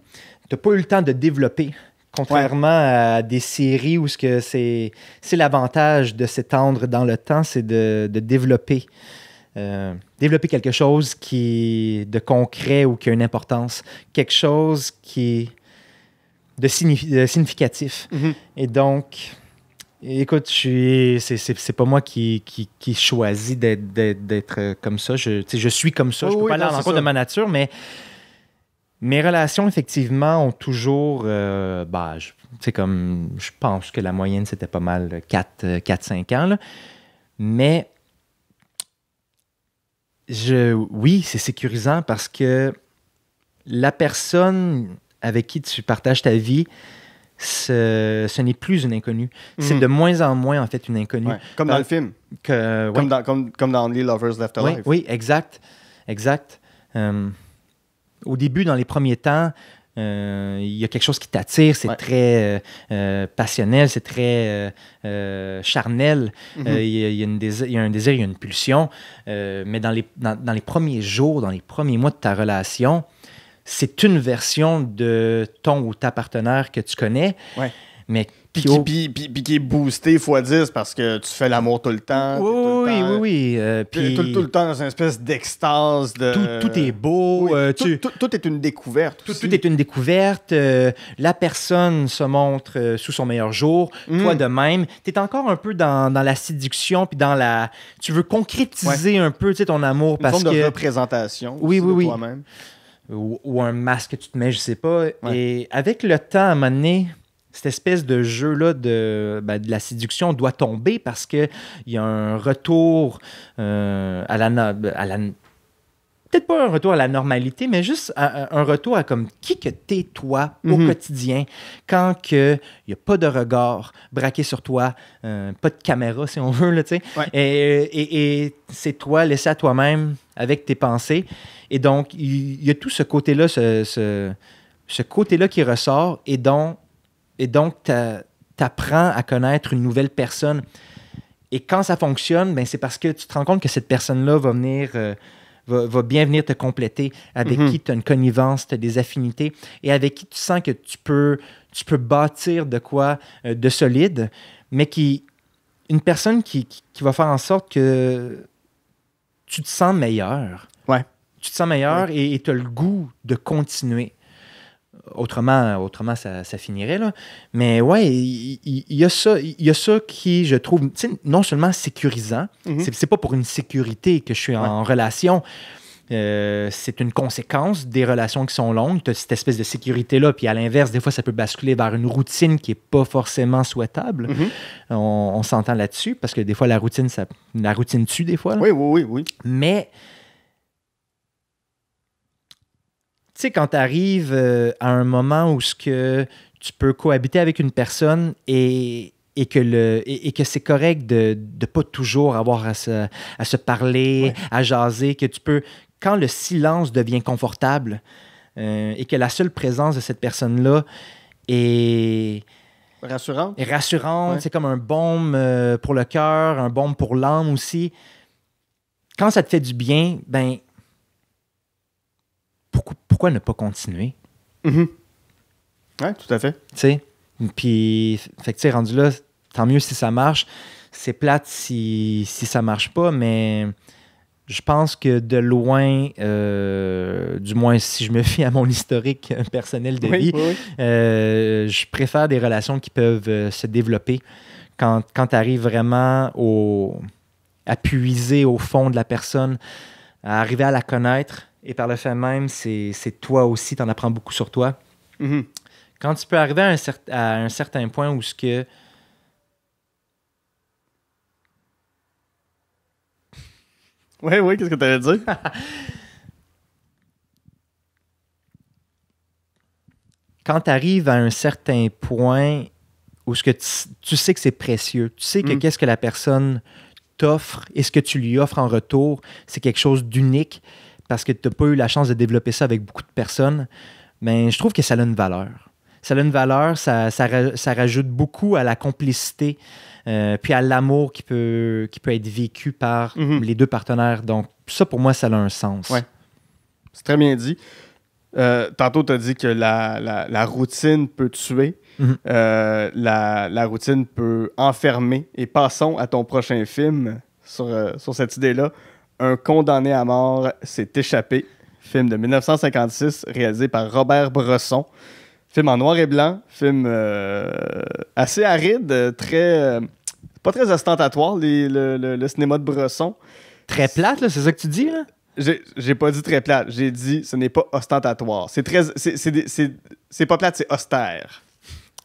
Tu n'as pas eu le temps de développer. Contrairement à des séries où ce que c'est, l'avantage de s'étendre dans le temps, c'est de, développer. Euh, développer quelque chose qui est de concret ou qui a une importance, quelque chose qui est de, significatif. Mm-hmm. Et donc, Écoute, c'est, pas moi qui, qui, qui choisis d'être, euh, comme ça. Je, je suis comme ça. je peux pas aller en l'encontre de ma nature, mais mes relations, effectivement, ont toujours. Euh, bah, je, comme, je pense que la moyenne, c'était pas mal 4-5 euh, ans. Mais je, oui, c'est sécurisant parce que la personne avec qui tu partages ta vie, ce, n'est plus une inconnue. C'est mhm. de moins en moins, en fait, une inconnue. Comme dans le film. Euh, comme, dans, comme, Lovers Left Alive. Oui, exact. Exact. Euh, au début, dans les premiers temps, euh, il y a quelque chose qui t'attire, c'est très passionnel, c'est très charnel. Il y, a un désir, il y a une pulsion. mais dans dans les premiers jours, dans les premiers mois de ta relation, c'est une version de ton ou ta partenaire que tu connais. Oui. Mais puis, qui, est boosté x 10 parce que tu fais l'amour tout le temps. Oui, oui, oui, oui. Euh, puis tout, le temps dans une espèce d'extase. De... Tout, est beau. Euh, tout, est une découverte. Tout, est une découverte. Euh, la personne se montre euh, sous son meilleur jour. Mm. Toi de même. Tu es encore un peu dans, la séduction puis dans la. Tu veux concrétiser un peu ton amour une parce forme que. de représentation. Oui, oui, de oui. Toi-même ou, un masque que tu te mets, je sais pas. Et avec le temps, à un moment cette espèce de jeu-là de, ben, de, la séduction doit tomber parce qu'il y a un retour euh, à la, à la peut-être pas un retour à la normalité, mais juste un retour à comme qui que t'es toi au mhm. quotidien quand que y a pas de regard braqué sur toi, euh, pas de caméra si on veut là, tu sais, et, c'est toi laissé à toi-même avec tes pensées et donc il y, a tout ce côté là, ce, ce, côté là qui ressort et donc et donc t'apprends à connaître une nouvelle personne et quand ça fonctionne, ben c'est parce que tu te rends compte que cette personne là va venir euh, va, bien venir te compléter, avec mhm. qui tu as une connivence, tu as des affinités et avec qui tu sens que tu peux, tu peux bâtir de quoi euh, de solide, mais qui une personne qui, qui, va faire en sorte que tu te sens meilleur. Ouais. Tu te sens meilleur et tu as le goût de continuer autrement, autrement ça, finirait. Là. Mais ouais, il y, a ça, y a ça qui, je trouve, non seulement sécurisant, mhm. c'est pas pour une sécurité que je suis en relation. Euh, c'est une conséquence des relations qui sont longues. Tu as cette espèce de sécurité-là. Puis à l'inverse, des fois, ça peut basculer vers une routine qui n'est pas forcément souhaitable. Mhm. On, s'entend là-dessus parce que des fois, la routine, ça, la routine tue des fois. Oui, oui, oui, oui. Mais sais, quand tu arrives euh, à un moment où ce que tu peux cohabiter avec une personne et, que, le, et, que c'est correct de ne pas toujours avoir à se, parler, à jaser, que tu peux, quand le silence devient confortable euh, et que la seule présence de cette personne-là est... Rassurante. rassurante, c'est comme un baume euh, pour le cœur, un baume pour l'âme aussi. Quand ça te fait du bien, ben pourquoi, ne pas continuer? Mhm. Oui, tout à fait. Tu sais, puis, fait rendu là, tant mieux si ça marche. C'est plate si, si ça marche pas, mais je pense que de loin, euh, du moins si je me fie à mon historique personnel de vie, euh, je préfère des relations qui peuvent euh, se développer quand, tu arrives vraiment au, à puiser au fond de la personne, à arriver à la connaître, et par le fait même, c'est toi aussi, tu en apprends beaucoup sur toi. Mm-hmm. Quand tu peux arriver à un, certain point où ce que. Oui, oui, qu'est-ce que tu allais dire? Quand tu arrives à un certain point où ce que tu, sais que c'est précieux, tu sais que mm. qu'est-ce que la personne t'offre et ce que tu lui offres en retour, c'est quelque chose d'unique parce que tu n'as pas eu la chance de développer ça avec beaucoup de personnes, mais je trouve que ça a une valeur. Ça a une valeur, ça, rajoute beaucoup à la complicité, euh, puis à l'amour qui peut, qui peut être vécu par mhm. les deux partenaires. Donc, ça, pour moi, ça a un sens. Ouais. C'est très bien dit. Euh, tantôt, tu as dit que la, routine peut tuer, mhm. euh, la, routine peut enfermer. Et passons à ton prochain film sur cette idée-là. Un condamné à mort s'est échappé, film de 1956 réalisé par Robert Bresson. Film en noir et blanc, film euh, assez aride, très euh, pas très ostentatoire, le, cinéma de Bresson. Très plate, c'est ça que tu dis? Là? J'ai pas dit très plate, j'ai dit ce n'est pas ostentatoire. C'est très. C'est pas plate, c'est austère.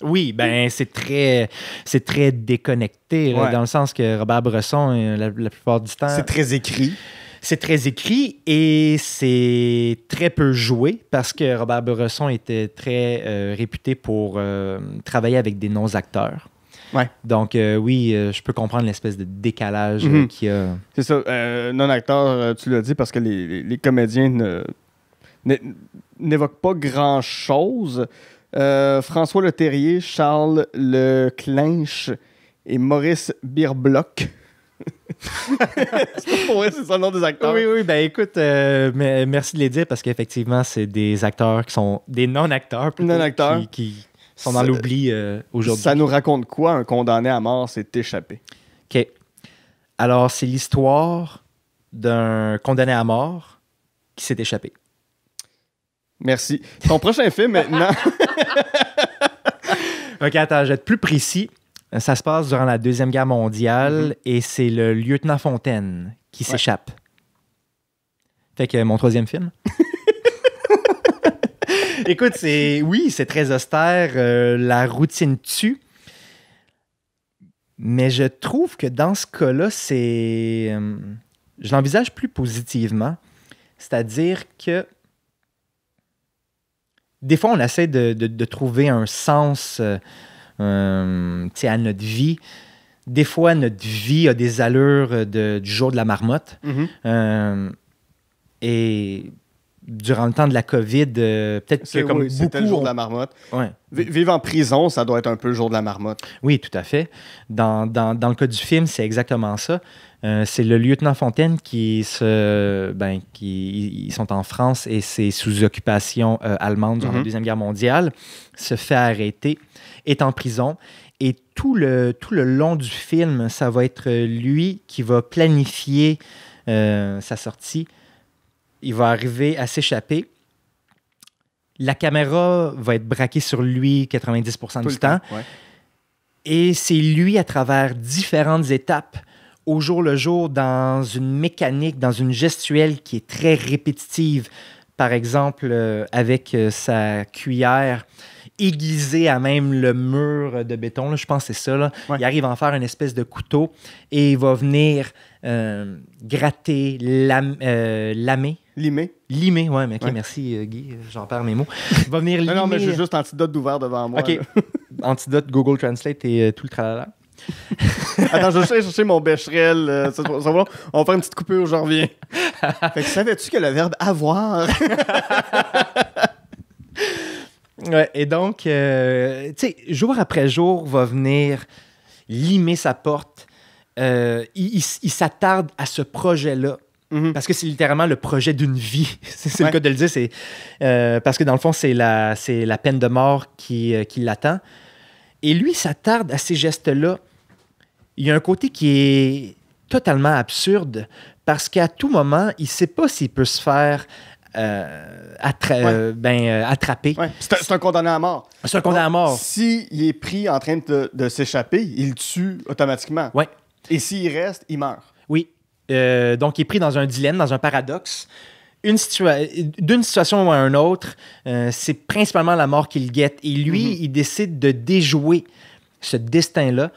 Oui, ben mm. c'est très, c'est très déconnecté, dans le sens que Robert Bresson, euh, la, plupart du temps... C'est très écrit. C'est très écrit et c'est très peu joué parce que Robert Bresson était très euh, réputé pour euh, travailler avec des non-acteurs. Ouais. Donc, oui, je peux comprendre l'espèce de décalage mm-hmm. qu'il y a. C'est ça. Non-acteur, tu l'as dit, parce que les, les comédiens n'évoquent pas grand-chose. Euh, François Le Terrier, Charles Le Clinch et Maurice Birblock. c'est c'est ça nom des acteurs. Oui, oui, ben écoute, euh, mais merci de les dire parce qu'effectivement, c'est des acteurs qui sont des non-acteurs. Non-acteurs. Qui, sont dans l'oubli euh, aujourd'hui. Ça nous raconte quoi un condamné à mort s'est échappé? OK. Alors, c'est l'histoire d'un condamné à mort qui s'est échappé. Merci. Ton prochain film maintenant. ok, attends, je vais être plus précis. Ça se passe durant la Deuxième Guerre mondiale mhm. et c'est le lieutenant Fontaine qui s'échappe. Fait que mon troisième film. Écoute, c'est oui, c'est très austère, euh, la routine tue. Mais je trouve que dans ce cas-là, c'est euh, je l'envisage plus positivement. C'est-à-dire que des fois, on essaie de, trouver un sens euh, euh, à notre vie. Des fois, notre vie a des allures euh, de, du jour de la marmotte. Mm-hmm. et durant le temps de la COVID, peut-être que comme le jour de la marmotte. Ouais. Vivre en prison, ça doit être un peu le jour de la marmotte. Oui, tout à fait. Dans, dans le cas du film, c'est exactement ça. Euh, c'est le lieutenant Fontaine qui se, ben, ils sont en France et c'est sous occupation euh, allemande durant la mhm. deuxième guerre mondiale, se fait arrêter, est en prison et tout le long du film, ça va être lui qui va planifier euh, sa sortie. Il va arriver à s'échapper. La caméra va être braquée sur lui 90% du temps. Et c'est lui à travers différentes étapes au jour le jour dans une mécanique, dans une gestuelle qui est très répétitive. Par exemple, euh, avec euh, sa cuillère aiguisée à même le mur de béton, je pense que c'est ça. Là. Il arrive à en faire une espèce de couteau et il va venir euh, gratter, la lamer. Limer. Limer, ouais, merci Guy, j'en perds mes mots. Il va venir limer. non, non, mais j'ai juste antidote d'ouvert devant moi. Ok. antidote, Google Translate et tout le tralala. Attends, je vais chercher mon bécherel. Euh, ça, va? on va faire une petite coupure, je reviens. fait que savais-tu que le verbe avoir. ouais, et donc, euh, tu sais, jour après jour va venir limer sa porte. Euh, il, s'attarde à ce projet-là. Mhm. Parce que c'est littéralement le projet d'une vie. c'est le cas de le dire. parce que dans le fond, c'est la, la peine de mort qui, qui l'attend. Et lui s'attarde à ces gestes-là il y a un côté qui est totalement absurde parce qu'à tout moment, il ne sait pas s'il peut se faire euh, euh, ben, euh, attraper. C'est un, condamné à mort. C'est un condamné à mort. S'il est pris en train de, s'échapper, il tue automatiquement. Ouais. Et s'il reste, il meurt. Oui. donc, il est pris dans un dilemme, dans un paradoxe. D'une situation à une autre, c'est principalement la mort qu'il guette. Et lui, mm-hmm. il décide de déjouer ce destin-là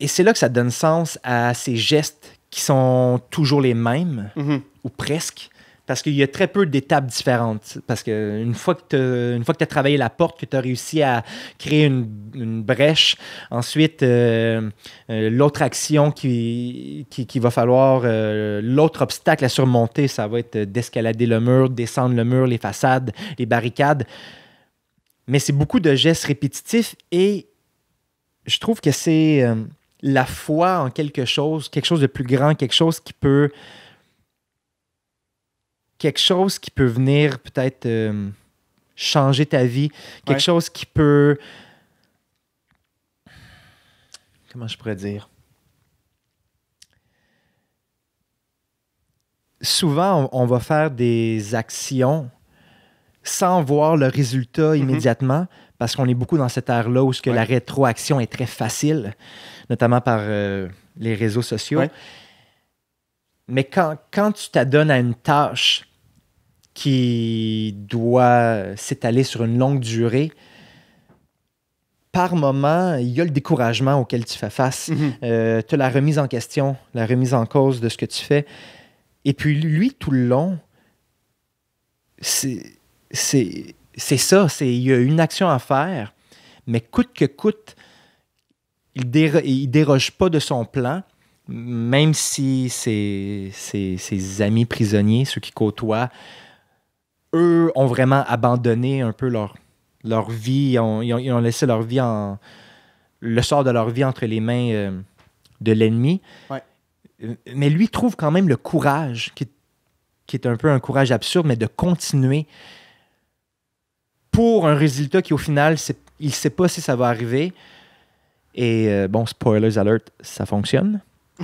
et c'est là que ça donne sens à ces gestes qui sont toujours les mêmes, mhm. ou presque, parce qu'il y a très peu d'étapes différentes. Parce qu'une fois que tu as travaillé la porte, que tu as réussi à créer une, brèche, ensuite, euh, euh, l'autre action qui, qui, va falloir, euh, l'autre obstacle à surmonter, ça va être d'escalader le mur, descendre le mur, les façades, les barricades. Mais c'est beaucoup de gestes répétitifs et je trouve que c'est la foi en quelque chose, quelque chose de plus grand, quelque chose qui peut. quelque chose qui peut venir peut-être euh, changer ta vie, quelque chose qui peut. Comment je pourrais dire? Souvent, on, va faire des actions sans voir le résultat mhm. immédiatement, parce qu'on est beaucoup dans cette ère-là où que la rétroaction est très facile notamment par euh, les réseaux sociaux. Mais quand, tu t'adonnes à une tâche qui doit s'étaler sur une longue durée, par moment, il y a le découragement auquel tu fais face. Mhm. Euh, tu as la remise en question, la remise en cause de ce que tu fais. Et puis, lui, tout le long, c'est ça. Il y a une action à faire, mais coûte que coûte, il, ne déroge pas de son plan, même si ses, amis prisonniers, ceux qui côtoient, eux ont vraiment abandonné un peu leur, vie, ils ont, laissé leur vie en, le sort de leur vie entre les mains euh, de l'ennemi. Euh, mais lui trouve quand même le courage, qui, qui, est un peu un courage absurde, mais de continuer pour un résultat qui, au final, il ne sait pas si ça va arriver. Et euh, bon, spoilers alert, ça fonctionne.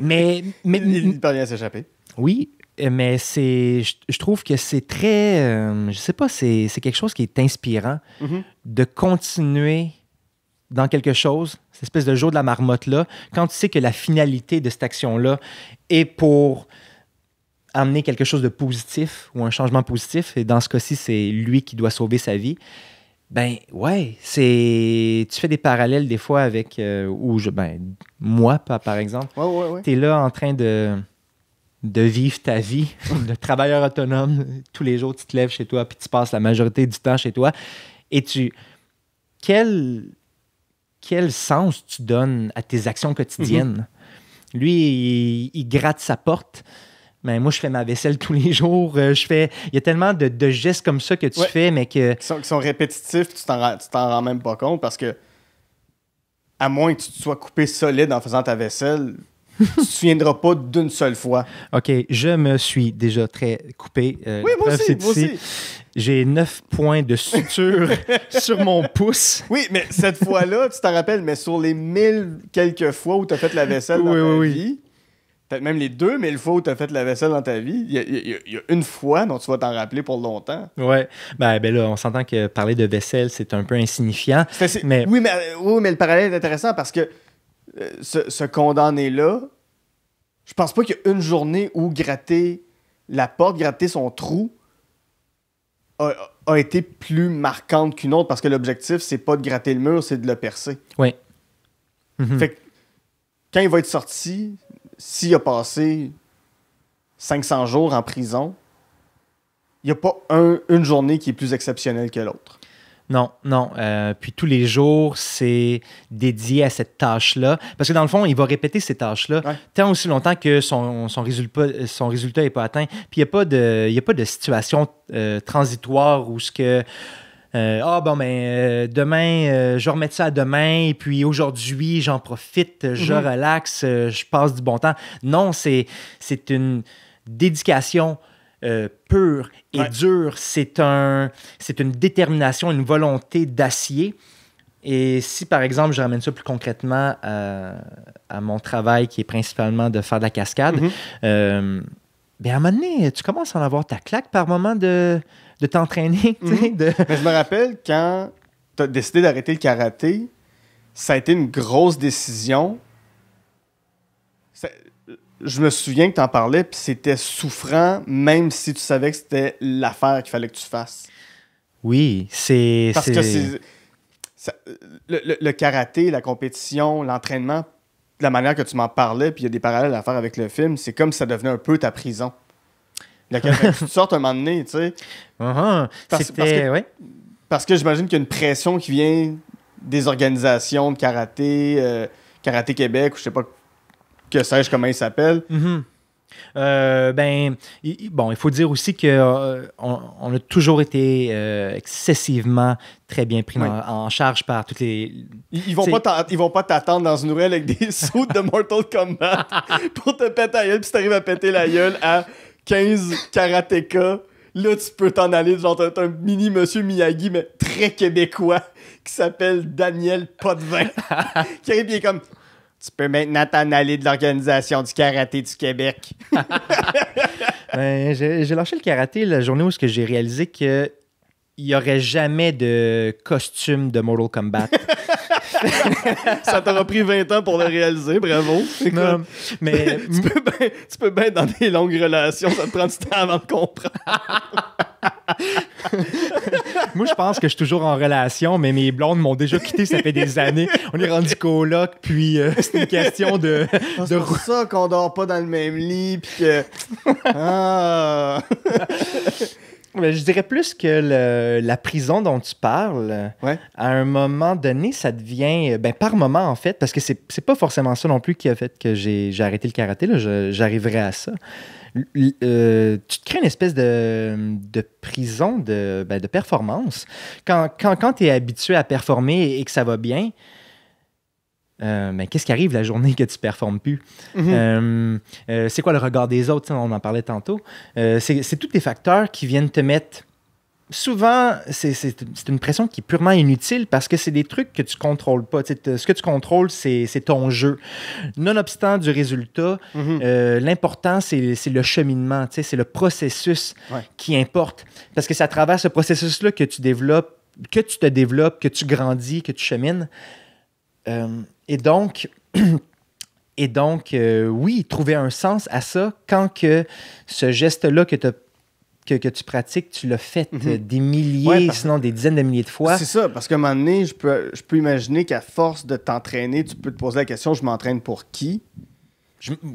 mais, mais. Il parvient à s'échapper. Oui, mais c'est je, trouve que c'est très euh, je sais pas c'est quelque chose qui est inspirant mm-hmm. de continuer dans quelque chose cette espèce de jour de la marmotte là quand tu sais que la finalité de cette action là est pour amener quelque chose de positif ou un changement positif et dans ce cas-ci c'est lui qui doit sauver sa vie ben ouais, c'est tu fais des parallèles des fois avec euh, je ben moi par exemple. Ouais, ouais, ouais. Tu es là en train de de vivre ta vie de travailleur autonome, tous les jours tu te lèves chez toi puis tu passes la majorité du temps chez toi et tu quel quel sens tu donnes à tes actions quotidiennes. Mm-hmm. Lui, il, gratte sa porte mais ben, moi, je fais ma vaisselle tous les jours. Euh, je fais... Il y a tellement de, gestes comme ça que tu fais, mais que... Qui sont, répétitifs, tu t'en, tu t'en rends même pas compte parce que, à moins que tu te sois coupé solide en faisant ta vaisselle, tu te souviendras pas d'une seule fois. OK, je me suis déjà très coupé. Euh, oui, moi aussi, J'ai neuf points de suture sur mon pouce. Oui, mais cette fois-là, tu t'en rappelles, mais sur les mille quelques fois où tu as fait la vaisselle dans ta vie, Peut-être même les deux mille fois où tu as fait la vaisselle dans ta vie, il y, a une fois dont tu vas t'en rappeler pour longtemps. Ouais. Ben, ben là, on s'entend que parler de vaisselle, c'est un peu insignifiant. Euh, oui, mais, le parallèle est intéressant parce que euh, ce, condamné-là, je pense pas qu'il y a une journée où gratter la porte, gratter son trou, a, été plus marquante qu'une autre parce que l'objectif, c'est pas de gratter le mur, c'est de le percer. Oui. Mhm. Fait que quand il va être sorti, s'il a passé 500 jours en prison, il n'y a pas une journée qui est plus exceptionnelle que l'autre. Non, non. Euh, puis tous les jours, c'est dédié à cette tâche-là. Parce que dans le fond, il va répéter ces tâches-là tant aussi longtemps que son, résultat n'est pas atteint. Puis il n'y a, pas de, a pas de situation euh, transitoire où ce que euh, ah bon, mais ben, euh, demain, euh, je remets ça à demain, et puis aujourd'hui, j'en profite, je mhm. relaxe, je passe du bon temps. Non, c'est une dédication pure et dure. C'est un, une détermination, une volonté d'acier. Et si, par exemple, je ramène ça plus concrètement à, mon travail qui est principalement de faire de la cascade, mhm. bien, à un moment donné, tu commences à en avoir ta claque par moment de de t'entraîner. Mhm. Mais je me rappelle quand tu as décidé d'arrêter le karaté, ça a été une grosse décision. Je me souviens que tu en parlais, puis c'était souffrant, même si tu savais que c'était l'affaire qu'il fallait que tu fasses. Oui, c'est. Parce que Le, karaté, la compétition, l'entraînement, la manière que tu m'en parlais, puis il y a des parallèles à faire avec le film, c'est comme si ça devenait un peu ta prison. Laquelle tu sortes un moment donné, tu sais. Uh-huh. parce, que, j'imagine qu'il y a une pression qui vient des organisations de karaté, euh, Karaté Québec, ou je sais pas que sais-je comment ils s'appellent. Mm-hmm. Euh, ben, bon, il faut dire aussi qu'on euh, on, a toujours été excessivement très bien pris en, charge par toutes les. Ils, vont pas ils vont pas t'attendre dans une ruelle avec des sous de Mortal Kombat pour te péter la gueule puis t'arrives à péter la gueule à 15 karatéka, Là, tu peux t'en aller, genre, un mini monsieur Miyagi, mais très québécois, qui s'appelle Daniel Potvin. qui arrive, est comme Tu peux maintenant t'en aller de l'Organisation du karaté du Québec. Ben, j'ai lâché le karaté la journée où j'ai réalisé que n'y aurait jamais de costume de Mortal Kombat. ça t'aura pris 20 ans pour le réaliser, bravo. mais tu peux bien être dans des longues relations, ça te prend du temps avant de comprendre. Moi, je pense que je suis toujours en relation, mais mes blondes m'ont déjà quitté, ça fait des années. On est rendu coloc, puis euh, c'est une question de. Ah, de... C'est pour ça qu'on dort pas dans le même lit, puis que. Ah. je dirais plus que la prison dont tu parles, à un moment donné, ça devient, euh, ben, par moment en fait, parce que c'est, c'est pas forcément ça non plus qui a fait que j'ai, arrêté le karaté, j'arriverai à ça. Euh, tu te crées une espèce de, de prison de, ben, de performance. Quand, quand, quand tu es habitué à performer et que ça va bien, euh, mais qu'est-ce qui arrive la journée que tu performes plus? Mhm. Euh, euh, c'est quoi le regard des autres? On en parlait tantôt. c'est tous les facteurs qui viennent te mettre. Souvent, c'est une pression qui est purement inutile parce que c'est des trucs que tu contrôles pas. ce que tu contrôles, c'est ton jeu. Nonobstant du résultat, mhm. l'important, c'est le cheminement, c'est le processus qui importe. Parce que c'est à travers ce processus-là que tu développes, que tu te développes, que tu grandis, que tu chemines. Euh, et donc, et donc euh, oui, trouver un sens à ça quand que ce geste-là que tu que, tu pratiques, tu l'as fait mhm. euh, des milliers, sinon des dizaines de milliers de fois. C'est ça, parce qu'à un moment donné, je peux, je peux imaginer qu'à force de t'entraîner, tu peux te poser la question je m'entraîne pour qui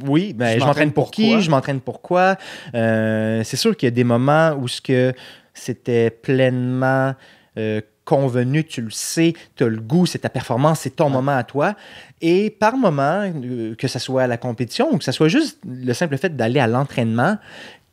oui, ben, je, m'entraîne pour, qui, je m'entraîne pourquoi. Euh, c'est sûr qu'il y a des moments où ce que c'était pleinement euh, convenu, tu le sais, tu as le goût, c'est ta performance, c'est ton moment à toi. Et par moment, euh, que ce soit à la compétition ou que ce soit juste le simple fait d'aller à l'entraînement,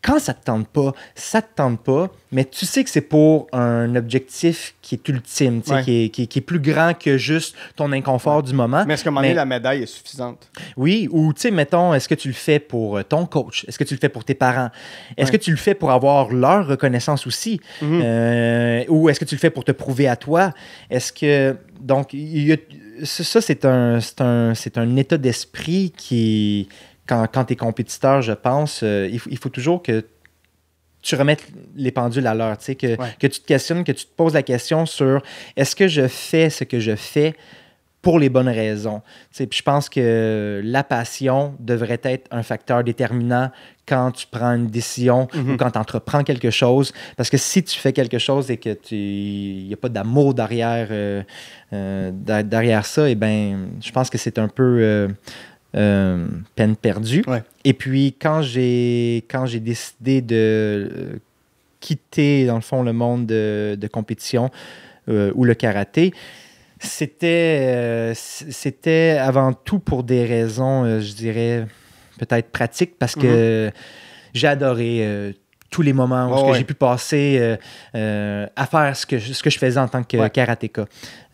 quand ça te tente pas, ça te tente pas, mais tu sais que c'est pour un objectif qui est ultime, qui, est, plus grand que juste ton inconfort du moment. Mais est-ce qu'à un moment donné, la médaille est suffisante? Oui, ou tu sais, mettons, est-ce que tu le fais pour euh, ton coach? Est-ce que tu le fais pour tes parents? Est-ce que tu le fais pour avoir leur reconnaissance aussi? Mhm. Euh, ou est-ce que tu le fais pour te prouver à toi? Est-ce que. Donc, ça, c'est un, c'est un état d'esprit qui quand, quand tu es compétiteur, je pense, euh, il, faut, toujours que tu remettes les pendules à l'heure, que, tu te questionnes, que tu te poses la question sur est-ce que je fais ce que je fais pour les bonnes raisons. je pense que la passion devrait être un facteur déterminant quand tu prends une décision ou mhm. quand tu entreprends quelque chose. Parce que si tu fais quelque chose et que qu'il n'y a pas d'amour derrière, euh, euh, derrière ça, eh ben, je pense que c'est un peu euh, peine perdue. Et puis, quand j'ai, quand j'ai décidé de euh, quitter, dans le fond, le monde de, compétition euh, ou le karaté, c'était, c'était avant tout pour des raisons, je dirais, peut-être pratiques, parce que mm-hmm. j'adorais tous les moments où j'ai pu passer euh, euh, à faire ce que, je, faisais en tant que karatéka.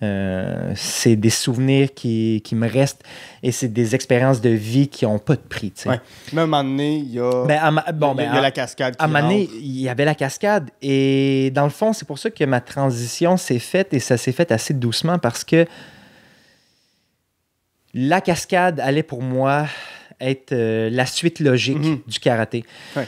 Euh, c'est des souvenirs qui, me restent et c'est des expériences de vie qui n'ont pas de prix. Mais à un moment donné, il y a, la cascade. à un moment donné, il y avait la cascade. Et dans le fond, c'est pour ça que ma transition s'est faite et ça s'est fait assez doucement parce que la cascade allait pour moi être euh, la suite logique mhm. du karaté.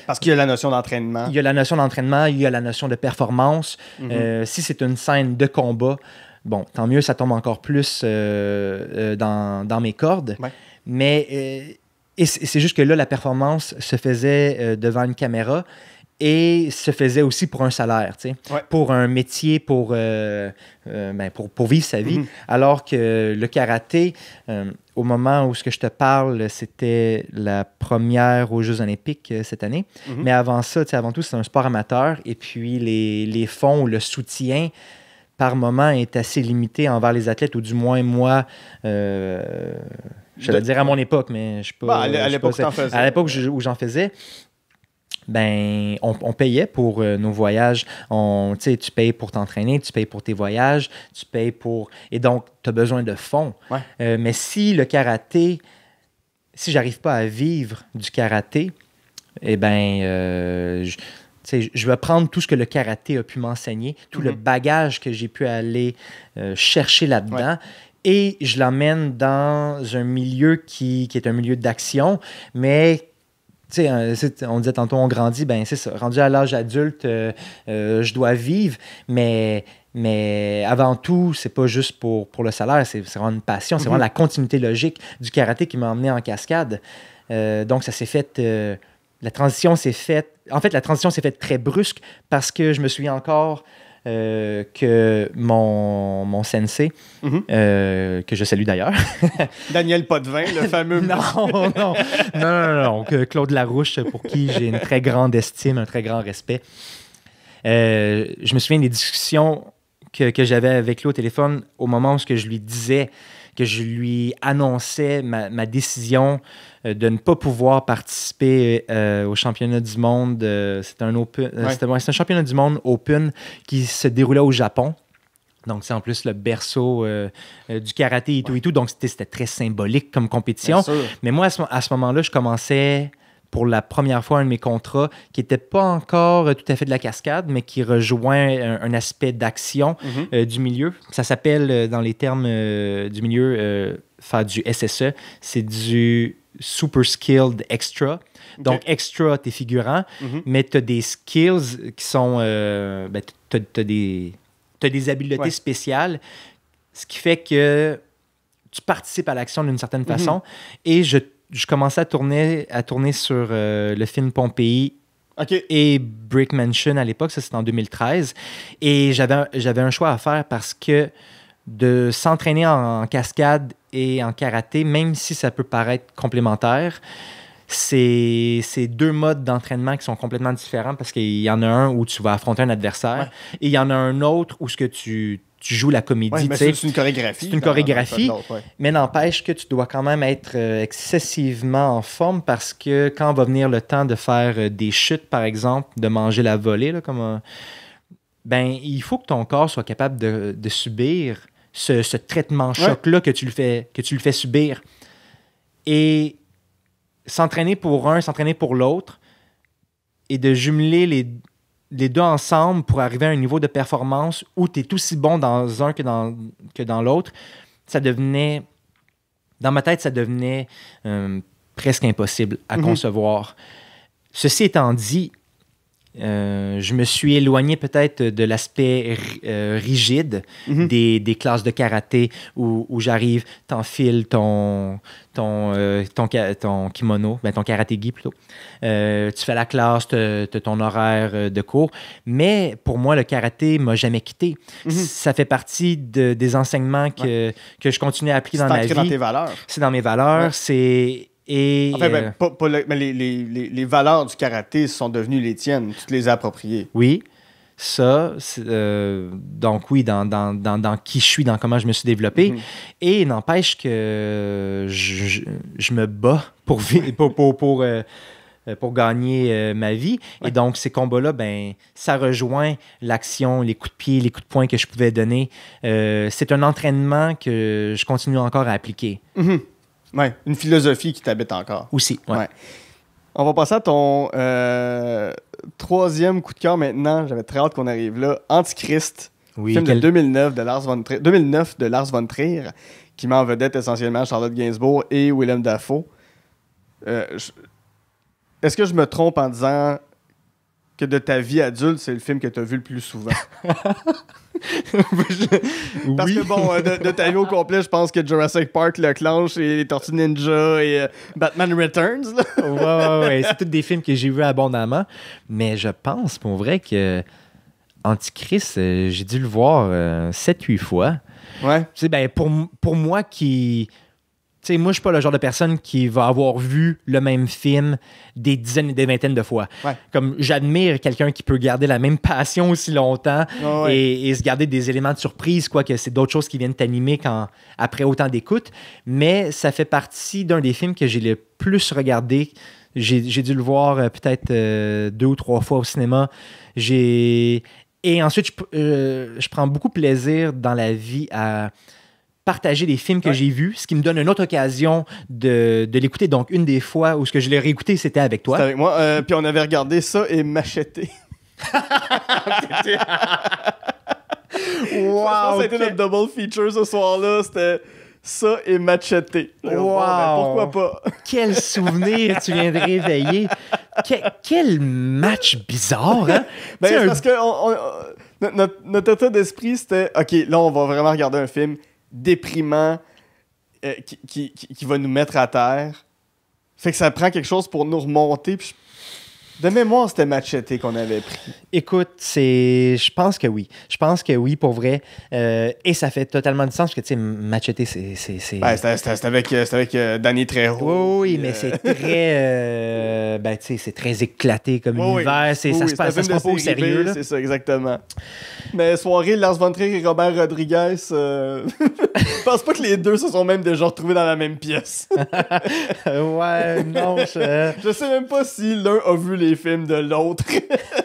parce qu'il y a la notion d'entraînement. Il y a la notion d'entraînement, il y a la notion de performance. Mhm. Euh, si c'est une scène de combat, bon, tant mieux, ça tombe encore plus euh, dans, dans, mes cordes. Mais c'est juste que là, la performance se faisait devant une caméra et se faisait aussi pour un salaire, pour un métier, pour, ben, pour, pour, vivre sa vie. Mhm. Alors que le karaté au moment où ce que je te parle, c'était la première aux Jeux olympiques euh, cette année. Mhm. Mais avant ça, avant tout, c'est un sport amateur. Et puis, les, les fonds ou le soutien, par moment, est assez limité envers les athlètes, ou du moins, moi... Euh, je vais dire à mon époque, mais je ne sais pas. Bah, à l'époque où j'en faisais. À l'époque où j'en faisais ben, on, payait pour euh, nos voyages. On, tu payes pour t'entraîner, tu payes pour tes voyages, tu payes pour. Et donc, tu as besoin de fonds. Euh, mais si le karaté, si j'arrive pas à vivre du karaté, eh ben, euh, tu je, je vais prendre tout ce que le karaté a pu m'enseigner, tout le mhm. bagage que j'ai pu aller chercher là-dedans. et je l'emmène dans un milieu qui, qui est un milieu d'action, mais Hein, on disait tantôt, on grandit, ben c'est ça. Rendu à l'âge adulte, euh, euh, je dois vivre, mais, avant tout, c'est pas juste pour, le salaire, c'est vraiment une passion, c'est vraiment mhm. la continuité logique du karaté qui m'a emmené en cascade. Euh, donc, ça s'est fait. la transition s'est faite. En fait, la transition s'est faite très brusque parce que je me suis encore euh, que mon, mon sensei, mhm. euh, que je salue d'ailleurs. Daniel Potvin, le fameux. non, non, non, non, Claude Larouche, pour qui j'ai une très grande estime, un très grand respect. Euh, je me souviens des discussions que, que j'avais avec lui au téléphone au moment où je lui disais que je lui annonçais ma, décision euh, de ne pas pouvoir participer euh, au championnat du monde. C'était euh, c'est un, open, un championnat du monde open qui se déroulait au Japon. Donc, c'est en plus le berceau du karaté et tout et tout. Donc, c'était, très symbolique comme compétition. Mais moi, à ce, moment-là, je commençais pour la première fois un de mes contrats qui n'était pas encore euh, tout à fait de la cascade, mais qui rejoint un, aspect d'action mhm. euh, du milieu. Ça s'appelle, euh, dans les termes du milieu, faire du SSE, c'est du Super Skilled Extra. Donc, extra, t'es figurant, mhm. mais t'as des skills qui sont. Ben, t'as as des, as des habiletés spéciales, ce qui fait que tu participes à l'action d'une certaine mhm. façon et je je commençais à tourner, à tourner sur euh, le film Pompéi et Brick Mansion à l'époque, ça c'était en 2013. Et j'avais, j'avais un choix à faire parce que de s'entraîner en, cascade et en karaté, même si ça peut paraître complémentaire, c'est, c'est deux modes d'entraînement qui sont complètement différents parce qu'il y en a un où tu vas affronter un adversaire et il y en a un autre où ce que tu tu joues la comédie. c'est une chorégraphie. C'est une chorégraphie. Mais n'empêche que tu dois quand même être euh, excessivement en forme parce que quand va venir le temps de faire euh, des chutes, par exemple, de manger la volée, là, comme euh, ben, il faut que ton corps soit capable de, subir ce, traitement choc-là que, tu fais, que tu le fais subir. Et s'entraîner pour un, s'entraîner pour l'autre et de jumeler les, les deux ensemble pour arriver à un niveau de performance où tu es aussi bon dans un que dans, que dans l'autre, ça devenait, dans ma tête, ça devenait euh, presque impossible à mhm. concevoir. Ceci étant dit, euh, je me suis éloigné peut-être de l'aspect euh, rigide mhm. des, classes de karaté où, j'arrive, t'enfiles ton, ton, euh, ton, ton, kimono, ben ton karatégi plutôt. tu fais la classe, tu as ton horaire de cours. Mais pour moi, le karaté m'a jamais quitté. Mhm. Ça fait partie des enseignements que, je continue à appliquer dans ma vie. C'est dans tes valeurs. C'est dans mes valeurs. C'est enfin, les, valeurs du karaté sont devenues les tiennes. Tu les as appropriées. Oui. Ça, euh, donc oui, dans, dans, qui je suis, dans comment je me suis développé. Mm-hmm. Et n'empêche que je, me bats pour, pour, pour, pour, euh, euh, pour gagner ma vie. Et donc, ces combats-là, ben, ça rejoint l'action, les coups de pied, les coups de poing que je pouvais donner. C'est un entraînement que je continue encore à appliquer. Mm-hmm. Ouais, une philosophie qui t'habite encore. Aussi, ouais. On va passer à ton euh, troisième coup de cœur maintenant. J'avais très hâte qu'on arrive là. Antichrist, oui, film de 2009 de Lars von Trier, 2009 de Lars von Trier, qui met en vedette essentiellement Charlotte Gainsbourg et Willem Dafoe. Euh, est-ce que je me trompe en disant que de ta vie adulte, c'est le film que tu as vu le plus souvent? Parce que bon, euh, de, de au complet, je pense que Jurassic Park, Le Clanche et les Tortues Ninja et euh, Batman Returns. ouais, ouais, ouais. C'est tous des films que j'ai vus abondamment. Mais je pense pour vrai que Antichrist, euh, j'ai dû le voir 7-8 fois. Ouais. Tu sais, ben, pour, pour moi qui moi, je suis pas le genre de personne qui va avoir vu le même film des dizaines et des vingtaines de fois. Comme j'admire quelqu'un qui peut garder la même passion aussi longtemps et, se garder des éléments de surprise, quoique c'est d'autres choses qui viennent t'animer quand après autant d'écoute. Mais ça fait partie d'un des films que j'ai le plus regardé. J'ai dû le voir euh, peut-être euh, deux ou trois fois au cinéma. J'ai et ensuite, je, euh, prends beaucoup plaisir dans la vie à partager des films que j'ai vus, ce qui me donne une autre occasion de, de l'écouter. Donc, une des fois où ce que je l'ai réécouté, c'était avec toi. C'était avec moi. Euh, puis on avait regardé ça et macheté. wow! Ça, c'était notre double feature ce soir-là. C'était ça et macheté. Wow! pourquoi pas? Quel souvenir tu viens de réveiller. quel match bizarre, hein? ben, parce que notre, état d'esprit, c'était OK, là, on va vraiment regarder un film déprimant euh, qui, qui, va nous mettre à terre. Fait que ça prend quelque chose pour nous remonter. De mémoire, c'était Machete qu'on avait pris. Écoute, c'est, je pense que oui. Je pense que oui, pour vrai. Euh, et ça fait totalement du sens, parce que, tu sais, Machete, c'est... c'est, ben, c'était, avec, avec euh, Danny Trejo. Oui, mais euh, c'est très... ben, tu sais, c'est très éclaté comme univers. Oui, ça se passe, ça se prend pas au sérieux. C'est ça, exactement. Mais soirée, Lars von Trier et Robert Rodriguez, je pense pas que les deux se sont même déjà retrouvés dans la même pièce. ouais, non, je... je sais même pas si l'un a vu les films de l'autre.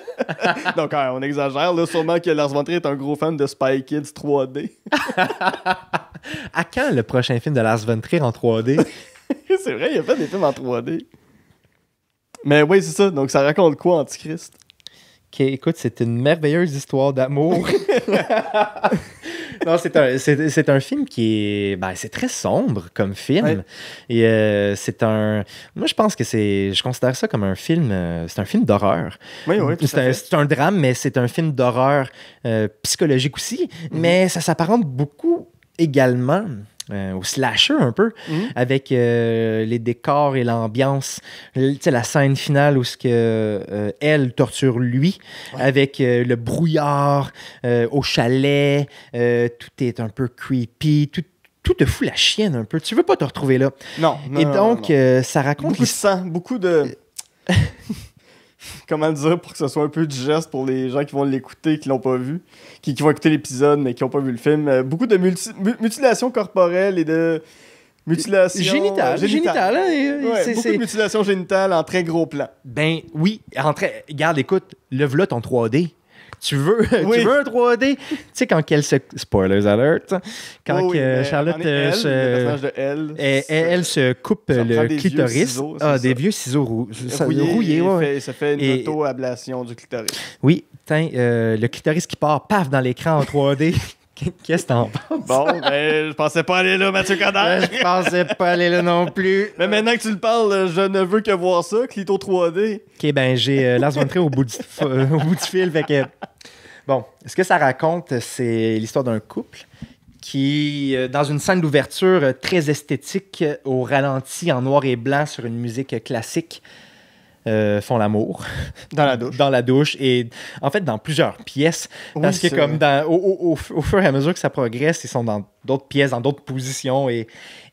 Donc, on exagère. sûrement que Lars von est un gros fan de Spy Kids 3D. à quand le prochain film de Lars von en 3D? c'est vrai, il a fait des films en 3D. Mais oui, c'est ça. Donc, ça raconte quoi, Antichrist? écoute, c'est une merveilleuse histoire d'amour. non, c'est un, c'est, un film qui est. Ben, c'est très sombre comme film. Et euh, c'est un. Moi, je pense que c'est. Je considère ça comme un film. Euh, c'est un film d'horreur. Oui, C'est, un, drame, mais c'est un film d'horreur euh, psychologique aussi. Mhm. Mais ça s'apparente beaucoup également euh, au slasher un peu, mhm. avec euh, les décors et l'ambiance. Tu sais, la scène finale où ce que, euh, elle torture lui, avec le brouillard au chalet, tout est un peu creepy, tout, tout te fout la chienne un peu. Tu veux pas te retrouver là. Non. et donc, ça raconte... Beaucoup de beaucoup de... comment dire pour que ce soit un peu geste pour les gens qui vont l'écouter, qui l'ont pas vu, qui, vont écouter l'épisode mais qui ont pas vu le film. Euh, beaucoup de mutilations corporelles et de mutilations génitales. Euh, génitale. Hein, beaucoup de mutilations génitales en très gros plan. Ben oui, en très. Regarde, écoute, le vlot en 3D tu veux, tu veux un 3D. tu sais, quand elle se. Spoilers alert. Quand Charlotte. Euh, elle, se, elle, se coupe le clitoris. ah, des vieux ciseaux ah, rouillés. ça fait une auto-ablation du clitoris. Oui, euh, le clitoris qui part, paf, dans l'écran en 3D. Qu'est-ce que t'en penses? Bon, ben, je pensais pas aller là, Mathieu Coderre. Ben, je pensais pas aller là non plus. Mais maintenant que tu le parles, je ne veux que voir ça, Clito 3D. OK, ben, j'ai euh, Lars au, bout du, euh, au bout du fil. bon, ce que ça raconte, c'est l'histoire d'un couple qui, euh, dans une scène d'ouverture euh, très esthétique, au ralenti en noir et blanc sur une musique classique, euh, font l'amour. Dans la douche. dans la douche et en fait dans plusieurs pièces. parce que comme au, fur et à mesure que ça progresse, ils sont dans d'autres pièces, dans d'autres positions et,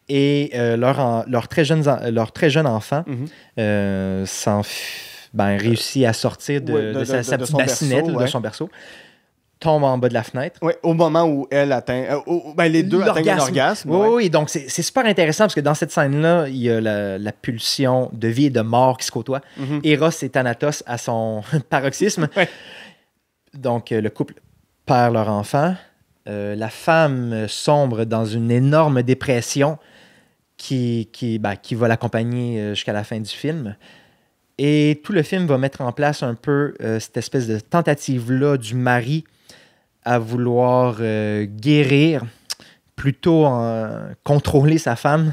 et leur, leur, très jeune, leur très jeune enfant mhm. euh, s'en ben, réussit à sortir de, sa, petite bassinette, de son berceau tombe en bas de la fenêtre. Oui, au moment où elle atteint. Euh, ben, les deux atteignent l'orgasme. Oui, oui, donc c'est super intéressant parce que dans cette scène-là, il y a la, pulsion de vie et de mort qui se côtoie. Mhm. Eros et Thanatos à son paroxysme. Donc euh, le couple perd leur enfant. Euh, la femme sombre dans une énorme dépression qui, qui, ben, va l'accompagner jusqu'à la fin du film. Et tout le film va mettre en place un peu cette espèce de tentative-là du mari à vouloir euh, guérir, plutôt contrôler sa femme.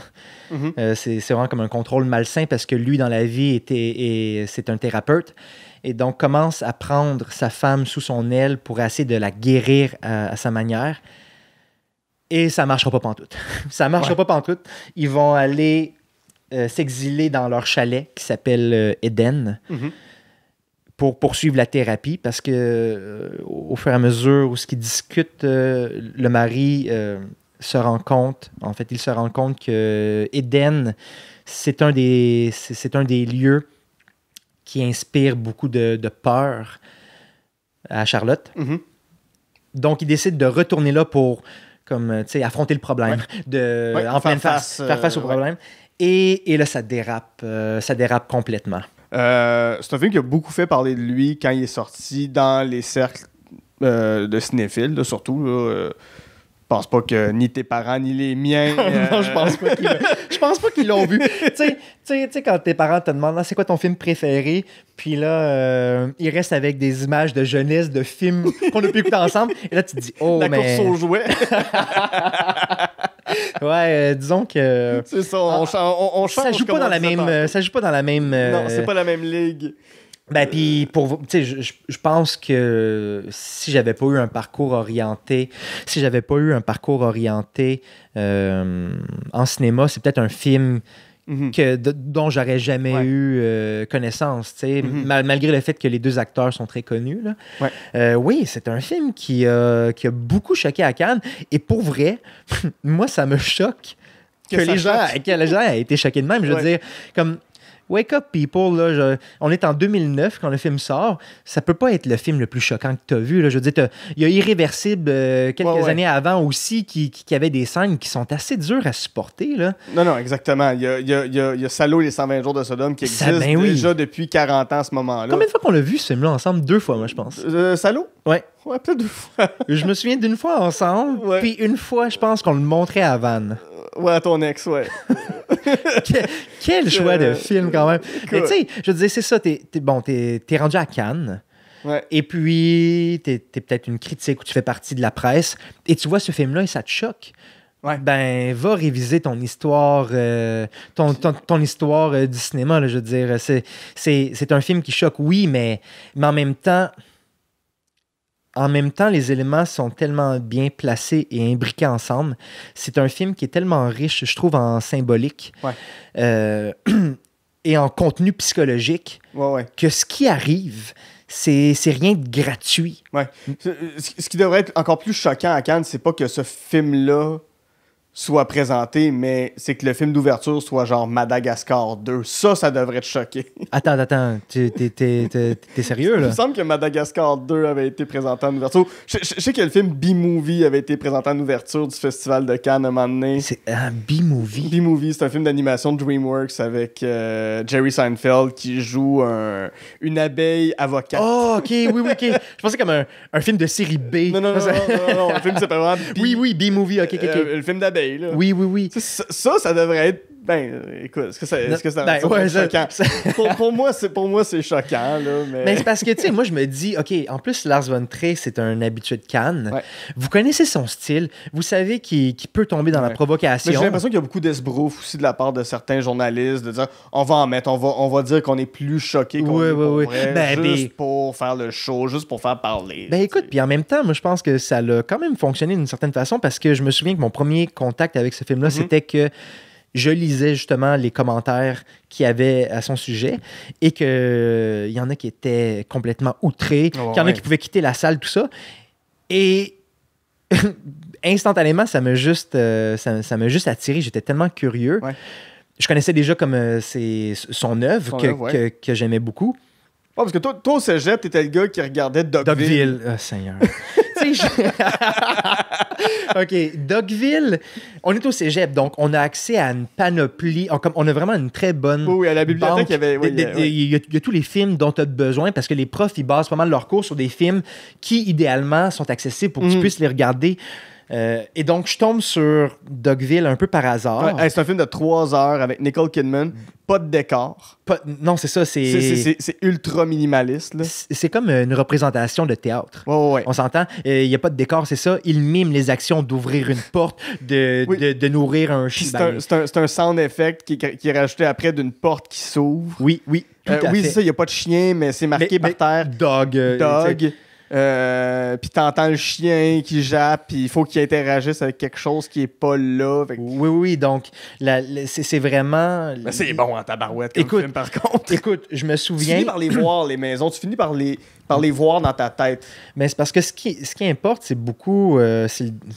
Mhm. Euh, c'est vraiment comme un contrôle malsain parce que lui, dans la vie, était, c'est un thérapeute. Et donc commence à prendre sa femme sous son aile pour essayer de la guérir à, sa manière. Et ça ne marchera pas pantoute. ça ne marchera pas pantoute. Ils vont aller euh, s'exiler dans leur chalet qui s'appelle Eden. Mhm pour poursuivre la thérapie parce que euh, au fur et à mesure où ce qu'ils discutent, euh, le mari euh, se rend compte, en fait, il se rend compte que Eden, c'est un des, c'est un des lieux qui inspire beaucoup de, peur à Charlotte. Mm-hmm. Donc, il décide de retourner là pour comme, affronter le problème, de, faire face, au problème. Et, et, là, ça dérape, ça dérape complètement. Euh, c'est un film qui a beaucoup fait parler de lui quand il est sorti dans les cercles euh, de cinéphiles, surtout. Euh, pense pas que ni tes parents ni les miens. je pense pas qu'ils pense l'ont vu. tu sais, quand tes parents te demandent ah, c'est quoi ton film préféré, puis là, il reste avec des images de jeunesse, de films qu'on a pu écouter ensemble, et là, tu te dis oh, La ouais, euh, disons que. Euh, c'est ça, on, ah, change. Euh, ça joue pas dans la même. Ça joue pas dans la même. Non, c'est pas la même ligue. Ben puis pour tu sais je, je pense que si j'avais pas eu un parcours orienté, si j'avais pas eu un parcours orienté en cinéma, c'est peut-être un film Mhm. que, dont j'aurais jamais eu euh, connaissance, mhm. malgré le fait que les deux acteurs sont très connus. Euh, oui, c'est un film euh, qui, a beaucoup choqué à Cannes. Et pour vrai, moi, ça me choque que, les, gens, que les gens aient été choqués de même. Je veux dire, comme Wake Up People, là, on est en 2009 quand le film sort. Ça peut pas être le film le plus choquant que tu as vu. Là. Je veux il y a Irréversible euh, quelques années avant aussi qui, qui, avait des scènes qui sont assez dures à supporter. Là. Non, non, exactement. Il y a, Salo et les 120 jours de Sodome qui existe ben déjà depuis 40 ans à ce moment-là. Combien de fois qu'on l'a vu ce film-là ensemble Deux fois, moi, je pense. Euh, Salo Ouais. Ouais, peut-être deux fois. je me souviens d'une fois ensemble, puis une fois, je pense qu'on le montrait à Vannes. Ouais, à ton ex, ouais. quel choix de film, quand même. Mais tu sais, je veux disais, c'est ça, t'es es, bon, t'es rendu à Cannes. Et puis, t'es es, peut-être une critique ou tu fais partie de la presse. Et tu vois ce film-là et ça te choque. Ouais. Ben, va réviser ton histoire, euh, ton, histoire euh, du cinéma, là, je veux dire. C'est un film qui choque, oui, mais en même temps, en même temps, les éléments sont tellement bien placés et imbriqués ensemble. C'est un film qui est tellement riche, je trouve, en symbolique euh, et en contenu psychologique que ce qui arrive, c'est rien de gratuit. Ce, ce qui devrait être encore plus choquant à Cannes, c'est pas que ce film-là soit présenté, mais c'est que le film d'ouverture soit genre Madagascar 2. Ça, ça devrait te choquer. Attends, attends, t'es, t'es, sérieux là? Il me semble que Madagascar 2 avait été présenté en ouverture. Je, sais que le film B-Movie avait été présenté en ouverture du Festival de Cannes à un moment donné. C'est un ah, B-Movie? B-Movie, c'est un film d'animation de DreamWorks avec euh, Jerry Seinfeld qui joue une abeille avocate. Oh, ok, oui, oui, ok. je pensais comme un, un, film de série B. Non, non, non, non, non, film c'est pas Oui, oui, B-Movie, ok, ok. Euh, le film d'abeille. Oui, oui, oui. ça, ça devrait être ben, euh, écoute, est-ce que ça, est-ce que choquant? pour, moi, c'est, choquant, là, mais... c'est parce que, tu sais, moi, je me dis, OK, en plus, Lars von Trier, c'est un habitué de Cannes. Vous connaissez son style. Vous savez qu'il, peut tomber dans la provocation. j'ai l'impression qu'il y a beaucoup d'esbrouf aussi de la part de certains journalistes, de dire, on va en mettre, on va, on va dire qu'on est plus choqué qu'on est pour vrai, ben, juste ben- pour faire le show, juste pour faire parler. Ben, écoute, puis en même temps, moi, je pense que ça l'a quand même fonctionné d'une certaine façon parce que je me souviens que mon premier contact avec ce film-là, mm-hmm. c'était que je lisais justement les commentaires qu'il y avait à son sujet et qu'il euh, y en a qui étaient complètement outrés, oh, qu'il y en a qui pouvaient quitter la salle, tout ça. Et instantanément, ça m'a juste, euh, ça, juste attiré. J'étais tellement curieux. Je connaissais déjà comme euh, son œuvre que j'aimais beaucoup parce que toi, au cégep, t'étais le gars qui regardait Dogville. Dogville, oh, Seigneur. OK, Docville on est au cégep, donc on a accès à une panoplie. On, a vraiment une très bonne. Oui, à la bibliothèque, il y avait. il, y a, tous les films dont tu as besoin parce que les profs, ils basent pas mal leurs cours sur des films qui, idéalement, sont accessibles pour que tu mm. puisses les regarder euh, et donc, je tombe sur Dogville un peu par hasard. c'est un film de trois heures avec Nicole Kidman. Pas de décor. non, c'est ça. C'est, c'est, ultra minimaliste. C'est, comme une représentation de théâtre. On s'entend. Il euh, n'y a pas de décor, c'est ça. Il mime les actions d'ouvrir une porte, de, nourrir un chien. C'est un, sound effect qui, est rajouté après d'une porte qui s'ouvre. Oui, oui. Euh, oui, c'est ça. Il n'y a pas de chien, mais c'est marqué par terre. Dog. Dog. Euh, puis t'entends le chien qui jappe, puis il faut qu'il interagisse avec quelque chose qui est pas là. Oui, oui, donc c'est vraiment. Ben, c'est bon en tabarouette comme écoute, par contre. Écoute, je me souviens. Tu finis par les voir, les maisons, tu finis par les par les voir dans ta tête. Mais c'est parce que ce qui, ce qui importe, c'est beaucoup, euh,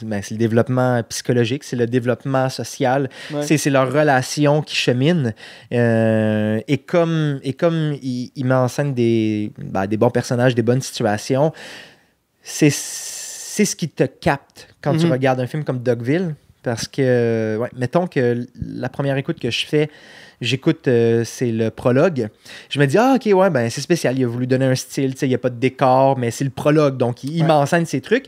ben, c'est le, développement psychologique, c'est le développement social, c'est leur relation qui chemine. Euh, et comme, et comme il, m'enseigne des, ben, des bons personnages, des bonnes situations, c'est ce qui te capte quand tu mm-hmm. regardes un film comme Dogville. Parce que, mettons que la première écoute que je fais, j'écoute, euh, c'est le prologue. Je me dis, ah, ok, ouais, ben c'est spécial. Il a voulu donner un style, tu sais, il n'y a pas de décor, mais c'est le prologue. Donc, il, m'enseigne ces trucs.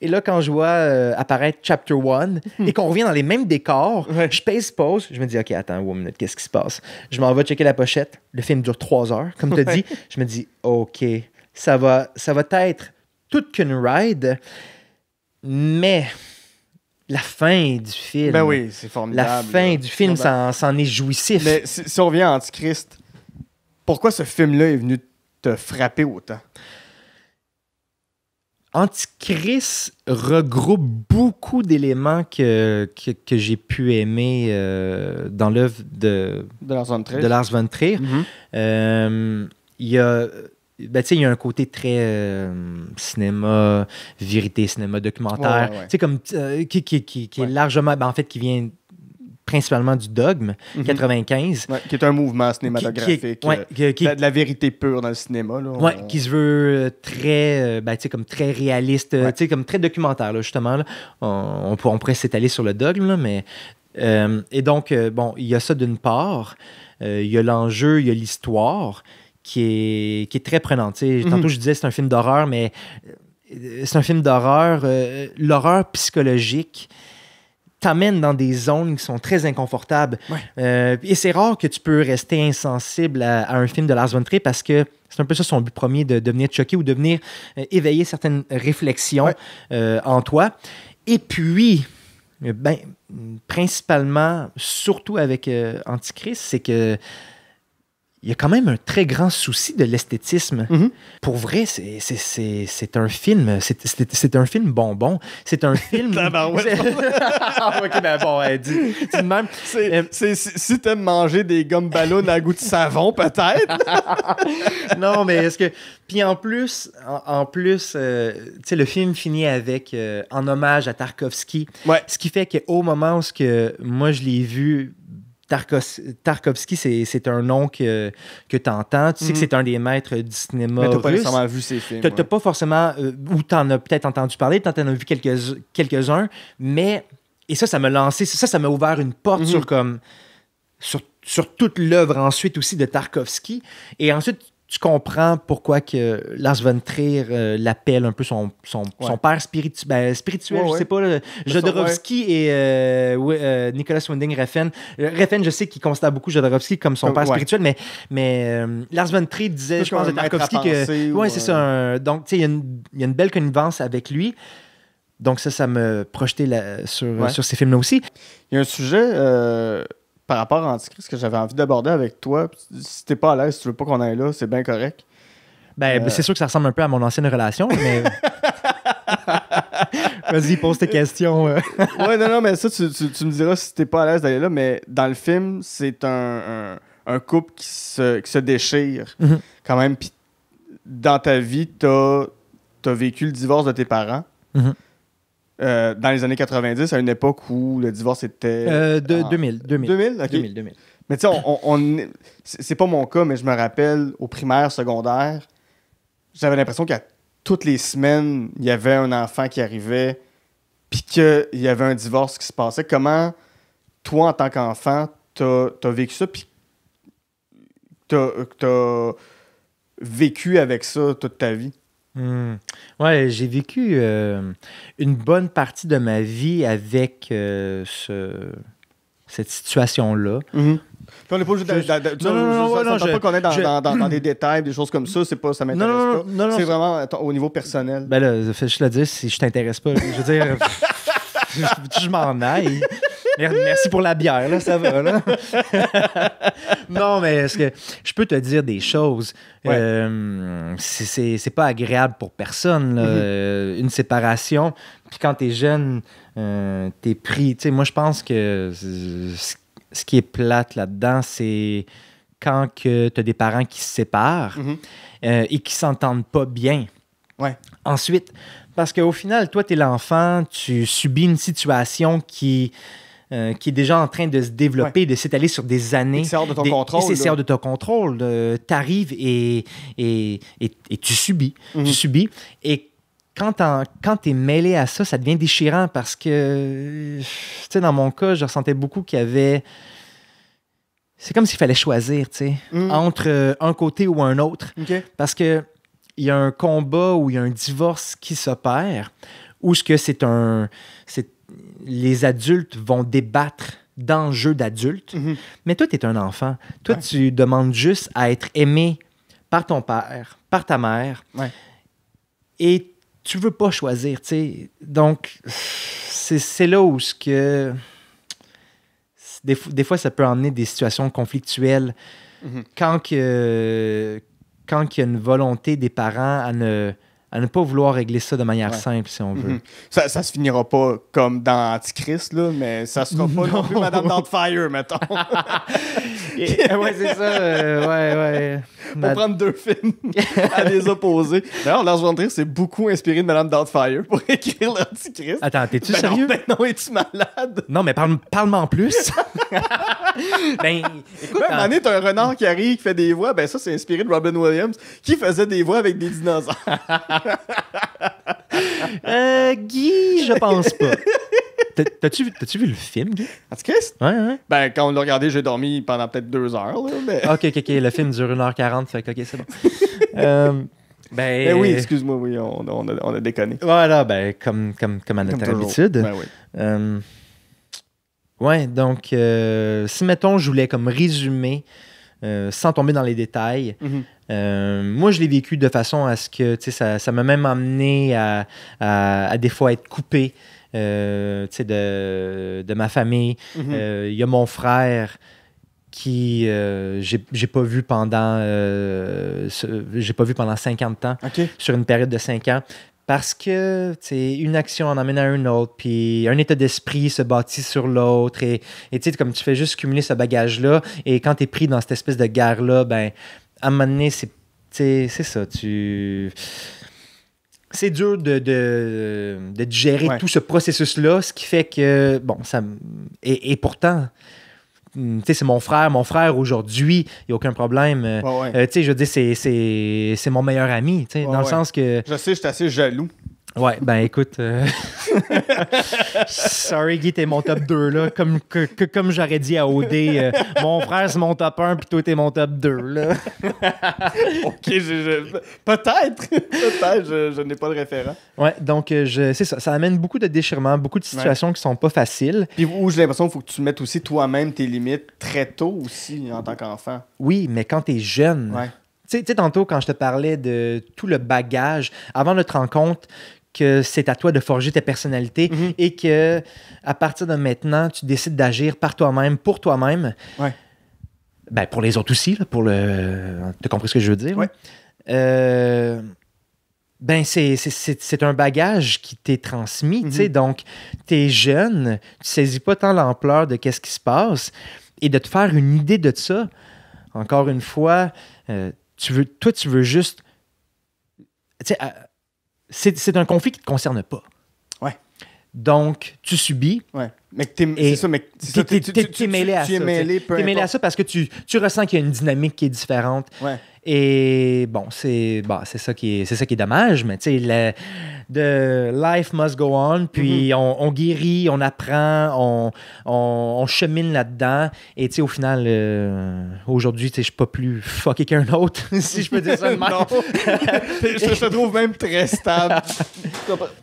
Et là, quand je vois euh, apparaître Chapter 1 hmm. et qu'on revient dans les mêmes décors, je pace pause. Je me dis, ok, attends, one minute, qu'est-ce qui se passe? Je m'en vais checker la pochette. Le film dure trois heures, comme tu as dit. Je me dis, ok, ça va, ça va être toute qu'une ride. Mais la fin du film. Ben oui, c'est formidable. La fin du film, s'en est jouissif. Mais si, on revient à Antichrist, pourquoi ce film-là est venu te frapper autant? Antichrist regroupe beaucoup d'éléments que, que, j'ai pu aimer euh, dans l'œuvre de, de Lars von Trier. Mm-hmm. Euh, il y a ben, il y a un côté très euh, cinéma, vérité, cinéma documentaire, tu comme, euh, qui, est largement, ben, en fait, qui vient principalement du dogme, 95. Mhm. qui est un mouvement cinématographique, qui de, euh, de la vérité pure dans le cinéma. Là, qui se veut très, ben, comme très réaliste, comme très documentaire, justement. On, pourrait s'étaler sur le dogme, mais... et donc, bon, il y a ça d'une part, il y a l'enjeu, il y a l'histoire, qui est, très prenante. tantôt, mhm. je disais c'est un film d'horreur, mais euh, c'est un film d'horreur. Euh, l'horreur psychologique t'amène dans des zones qui sont très inconfortables. Euh, et c'est rare que tu peux rester insensible à, un film de Lars von Trier parce que c'est un peu ça son but premier de devenir choqué ou de venir éveiller certaines réflexions en toi. Et puis, ben, principalement, surtout avec Antichrist, c'est que il y a quand même un très grand souci de l'esthétisme. Mhm. Pour vrai, c'est un film, c'est un film bonbon. C'est un film. Ah, ok, ben bon, ouais, dis, dis même. Euh, si t'aimes manger des gommes ballons à goût de savon, peut-être. non, mais est-ce que. Puis en plus, en, plus, euh, le film finit avec euh, en hommage à Tarkovsky. Ce qui fait qu'au moment où que moi je l'ai vu Tarkovski, Tarkovsky, c'est un nom que, que tu entends. Tu sais que mm-hmm. c'est un des maîtres du cinéma. Mais t'as pas forcément vu ses films. T'as pas forcément. Euh, ou t'en as peut-être entendu parler, t'en as vu quelques-uns, mais. Et ça, ça m'a lancé. Ça, ça m'a ouvert une porte mm-hmm. sur comme. Sur, toute l'œuvre ensuite aussi de Tarkovski. Et ensuite, tu comprends pourquoi que Lars von Trier euh, l'appelle un peu son, son, père ben, spirituel spirituel, je ne sais pas. Jodorowski Jodorowsky et euh, euh, Nicolas Winding Refn. Refn, je sais qu'il considère beaucoup Jodorowsky comme son père spirituel, mais, mais Lars von Trier disait, je pense, à Tarkovsky que. c'est ça. donc, tu sais, il y, y, a une belle connivence avec lui. Donc, ça, ça me projetait sur, sur ces films-là aussi. Il y a un sujet par rapport à Antichrist que j'avais envie d'aborder avec toi. Si t'es pas à l'aise, si tu veux pas qu'on aille là, c'est bien correct. Ben, ben c'est euh. sûr que ça ressemble un peu à mon ancienne relation, mais. Vas-y, pose tes questions. Euh. ouais, non, non, mais ça, tu, tu, me diras si t'es pas à l'aise d'aller là, mais dans le film, c'est un, couple qui se, déchire mm-hmm. quand même. Puis dans ta vie, t'as as vécu le divorce de tes parents. Mm-hmm. Euh, dans les années 90, à une époque où le divorce était. Euh, de, 2000, 2000. 2000, 2000, Mais tu sais, on, c'est pas mon cas, mais je me rappelle au primaire, secondaire, j'avais l'impression qu'à toutes les semaines, il y avait un enfant qui arrivait, puis qu'il y avait un divorce qui se passait. Comment, toi, en tant qu'enfant, t'as vécu ça, puis t'as vécu avec ça toute ta vie? Hmm. Ouais, j'ai vécu euh, une bonne partie de ma vie avec euh, ce, cette situation-là. Mm-hmm. on n'est pas juste dans, des détails, des choses comme ça, c'est pas, ça m'intéresse pas. c'est vraiment au niveau personnel. Ben là, je le dis, si je t'intéresse pas. Je veux dire, je, m'en aille. Eh, merci pour la bière, là, ça va, là. non, mais est-ce que je peux te dire des choses? Euh, c'est pas agréable pour personne, mhm. euh, une séparation. Puis quand t'es jeune, euh, t'es pris. moi, je pense que ce qui est plate là-dedans, c'est quand que t'as des parents qui se séparent mhm. et qui s'entendent pas bien. Ouais. Ensuite, parce qu'au final, toi, tu es l'enfant, tu subis une situation qui euh, qui est déjà en train de se développer, de s'étaler sur des années. C'est hors de ton contrôle. C'est hors de ton contrôle. Euh, t'arrives et et, et, tu subis. Tu mhm. subis. Et quand tu es mêlé à ça, ça devient déchirant parce que, tu sais, dans mon cas, je ressentais beaucoup qu'il y avait. C'est comme s'il fallait choisir, tu sais, mhm. entre euh, un côté ou un autre. Parce que il y a un combat ou il y a un divorce qui s'opère, ou ce que c'est un. C'est les adultes vont débattre d'enjeux d'adultes. Mhm. Mais toi, tu es un enfant. Toi, tu demandes juste à être aimé par ton père, par ta mère. Et tu veux pas choisir, Donc, c'est là où ce que... Des, fois, ça peut amener des situations conflictuelles. Mhm. Quand, quand il y a une volonté des parents à ne à ne pas vouloir régler ça de manière simple, si on veut. Mhm. ça, ça se finira pas comme dans Antichrist, là, mais ça sera pas non, plus Madame Doubtfire, mettons. Oui, euh, ouais, c'est ça. Euh, ouais, ouais. Pour prendre deux films à les opposer. D'ailleurs, Lars von Trier s'est beaucoup inspiré de Madame Doubtfire pour écrire l'Antichrist. Attends, t'es-tu ben sérieux? Non, ben non, es-tu malade? Non, mais parle moi en plus. ben, écoute... Ben, un renard qui arrive, qui fait des voix. Ben ça, c'est inspiré de Robin Williams, qui faisait des voix avec des dinosaures. euh, Guy, je pense pas. T'as-tu vu, le film, Guy? Antichrist? Ouais, ouais. Ben, quand on l'a regardé, j'ai dormi pendant peut-être deux heures. ok, ok, ok. Le film dure 1h40, fait que, ok, c'est bon. Euh, ben, ben, oui, excuse-moi, oui, on, a, déconné. Voilà, ben, comme, comme, comme à notre habitude. Ben oui. Euh, ouais, donc, euh, si mettons, je voulais comme résumer euh, sans tomber dans les détails. Mhm. Euh, moi, je l'ai vécu de façon à ce que ça m'a même amené à, des fois être coupé euh, de, ma famille. Il mhm. y a mon frère qui je j'ai pas vu pendant j'ai pas vu pendant 50 ans sur une période de 5 ans parce que, c'est une action en amène à une autre, puis un état d'esprit se bâtit sur l'autre, et tu sais, comme tu fais juste cumuler ce bagage-là, et quand tu es pris dans cette espèce de guerre-là, ben, à un moment donné, c'est ça, tu... C'est dur de, de, gérer tout ce processus-là, ce qui fait que, bon, ça... Et, et pourtant, Mm, c'est mon frère, mon frère aujourd'hui, il n'y a aucun problème. Euh, tu sais je veux dire, c'est mon meilleur ami, dans le sens que... Je sais, je suis assez jaloux. Ouais, ben écoute, euh, sorry Guy, t'es mon top 2, là, comme, que, comme j'aurais dit à OD, euh, mon frère c'est mon top 1, puis toi t'es mon top 2, là. ok, peut-être, peut-être, je, n'ai pas de référent. Ouais, donc euh, je, c'est ça, ça amène beaucoup de déchirements, beaucoup de situations qui sont pas faciles. Puis où j'ai l'impression qu'il faut que tu mettes aussi toi-même tes limites très tôt aussi, en tant qu'enfant. Oui, mais quand t'es jeune... Ouais. Tu sais, tantôt, quand je te parlais de tout le bagage, avant notre rencontre, que c'est à toi de forger ta personnalité mhm. et que à partir de maintenant, tu décides d'agir par toi-même, pour toi-même. Ben, pour les autres aussi, là, pour le. compris ce que je veux dire? Ouais. Euh, ben, c'est un bagage qui t'est transmis, Donc, tu sais. Mhm. Donc, jeune, tu saisis pas tant l'ampleur de qu'est-ce qui se passe. Et de te faire une idée de ça, encore une fois, euh, tu veux, toi, tu veux juste. Tu sais, c'est un conflit qui ne te concerne pas. Ouais. Donc, tu subis. Ouais. Mais t'es, c'est mêlé à ça. T'es mêlé à ça parce que tu, tu ressens qu'il y a une dynamique qui est différente. Ouais. Et bon, c'est bah, c'est ça qui est c'est ça qui est dommage, mais tu sais de life must go on, puis mm-hmm. on, guérit, on apprend, on, on, chemine là-dedans et tu sais au final euh, aujourd'hui, tu sais je suis pas plus fucké qu'un autre si je peux dire ça de même. je te trouve même très stable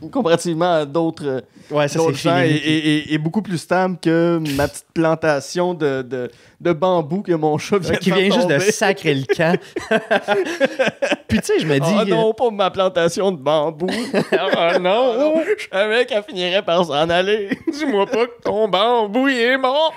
comparativement à d'autres ouais, ça, c'est et, et, et, beaucoup plus stable que ma petite plantation de, de, de bambou que mon chat vient qui vient juste de sacrer le camp. Puis tu sais, je me dis. Oh non, euh, pas ma plantation de bambou. oh non, ah non. je savais qu'elle finirait par s'en aller. Dis-moi pas que ton bambou est mort.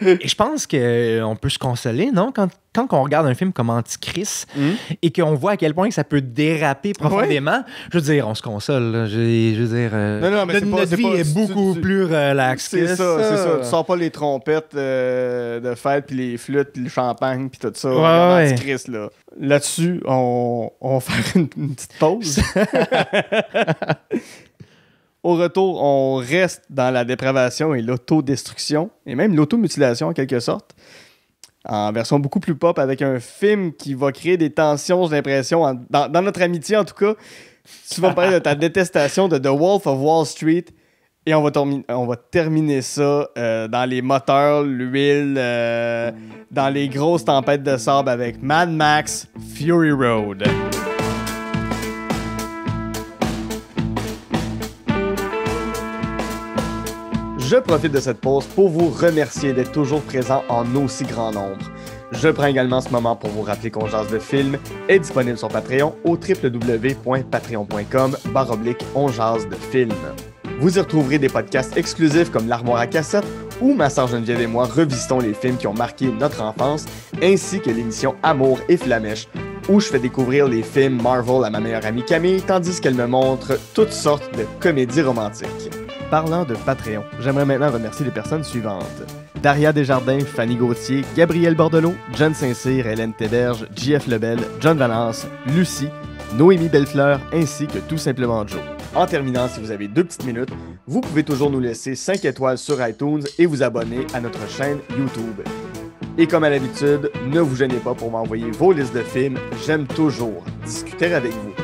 Et je pense qu'on euh, peut se consoler, non? Quand, quand on regarde un film comme Antichrist hmm. et qu'on voit à quel point ça peut déraper profondément, je veux dire, on se console. Je, veux dire, euh, non, non, mais notre pas, vie est, beaucoup plus euh, relax. C'est ça, c'est ça. Tu sors pas les trompettes de fête, puis les flûtes, puis le champagne, puis tout ça. Antichrist, là. Là-dessus, on, on va faire une petite pause. Au retour, on reste dans la dépravation et l'autodestruction, et même l'automutilation en quelque sorte, en version beaucoup plus pop, avec un film qui va créer des tensions, j'ai l'impression, dans, notre amitié en tout cas. Tu vas parler de ta détestation de The Wolf of Wall Street, et on va, terminer ça euh, dans les moteurs, l'huile, euh, dans les grosses tempêtes de sable avec Mad Max Fury Road. Je profite de cette pause pour vous remercier d'être toujours présent en aussi grand nombre. Je prends également ce moment pour vous rappeler qu'on de film est disponible sur Patreon au www.patreon.com baroblique de film. Vous y retrouverez des podcasts exclusifs comme l'armoire à cassette où ma sœur Geneviève et moi revisitons les films qui ont marqué notre enfance, ainsi que l'émission Amour et Flamèche, où je fais découvrir les films Marvel à ma meilleure amie Camille, tandis qu'elle me montre toutes sortes de comédies romantiques. Parlant de Patreon, j'aimerais maintenant remercier les personnes suivantes. Daria Desjardins, Fanny Gauthier, Gabriel Bordelot, John Saint-Cyr, Hélène Téberge, JF Lebel, John Valence, Lucie, Noémie Bellefleur ainsi que tout simplement Joe. En terminant, si vous avez deux petites minutes, vous pouvez toujours nous laisser 5 étoiles sur iTunes et vous abonner à notre chaîne YouTube. Et comme à l'habitude, ne vous gênez pas pour m'envoyer vos listes de films, j'aime toujours discuter avec vous.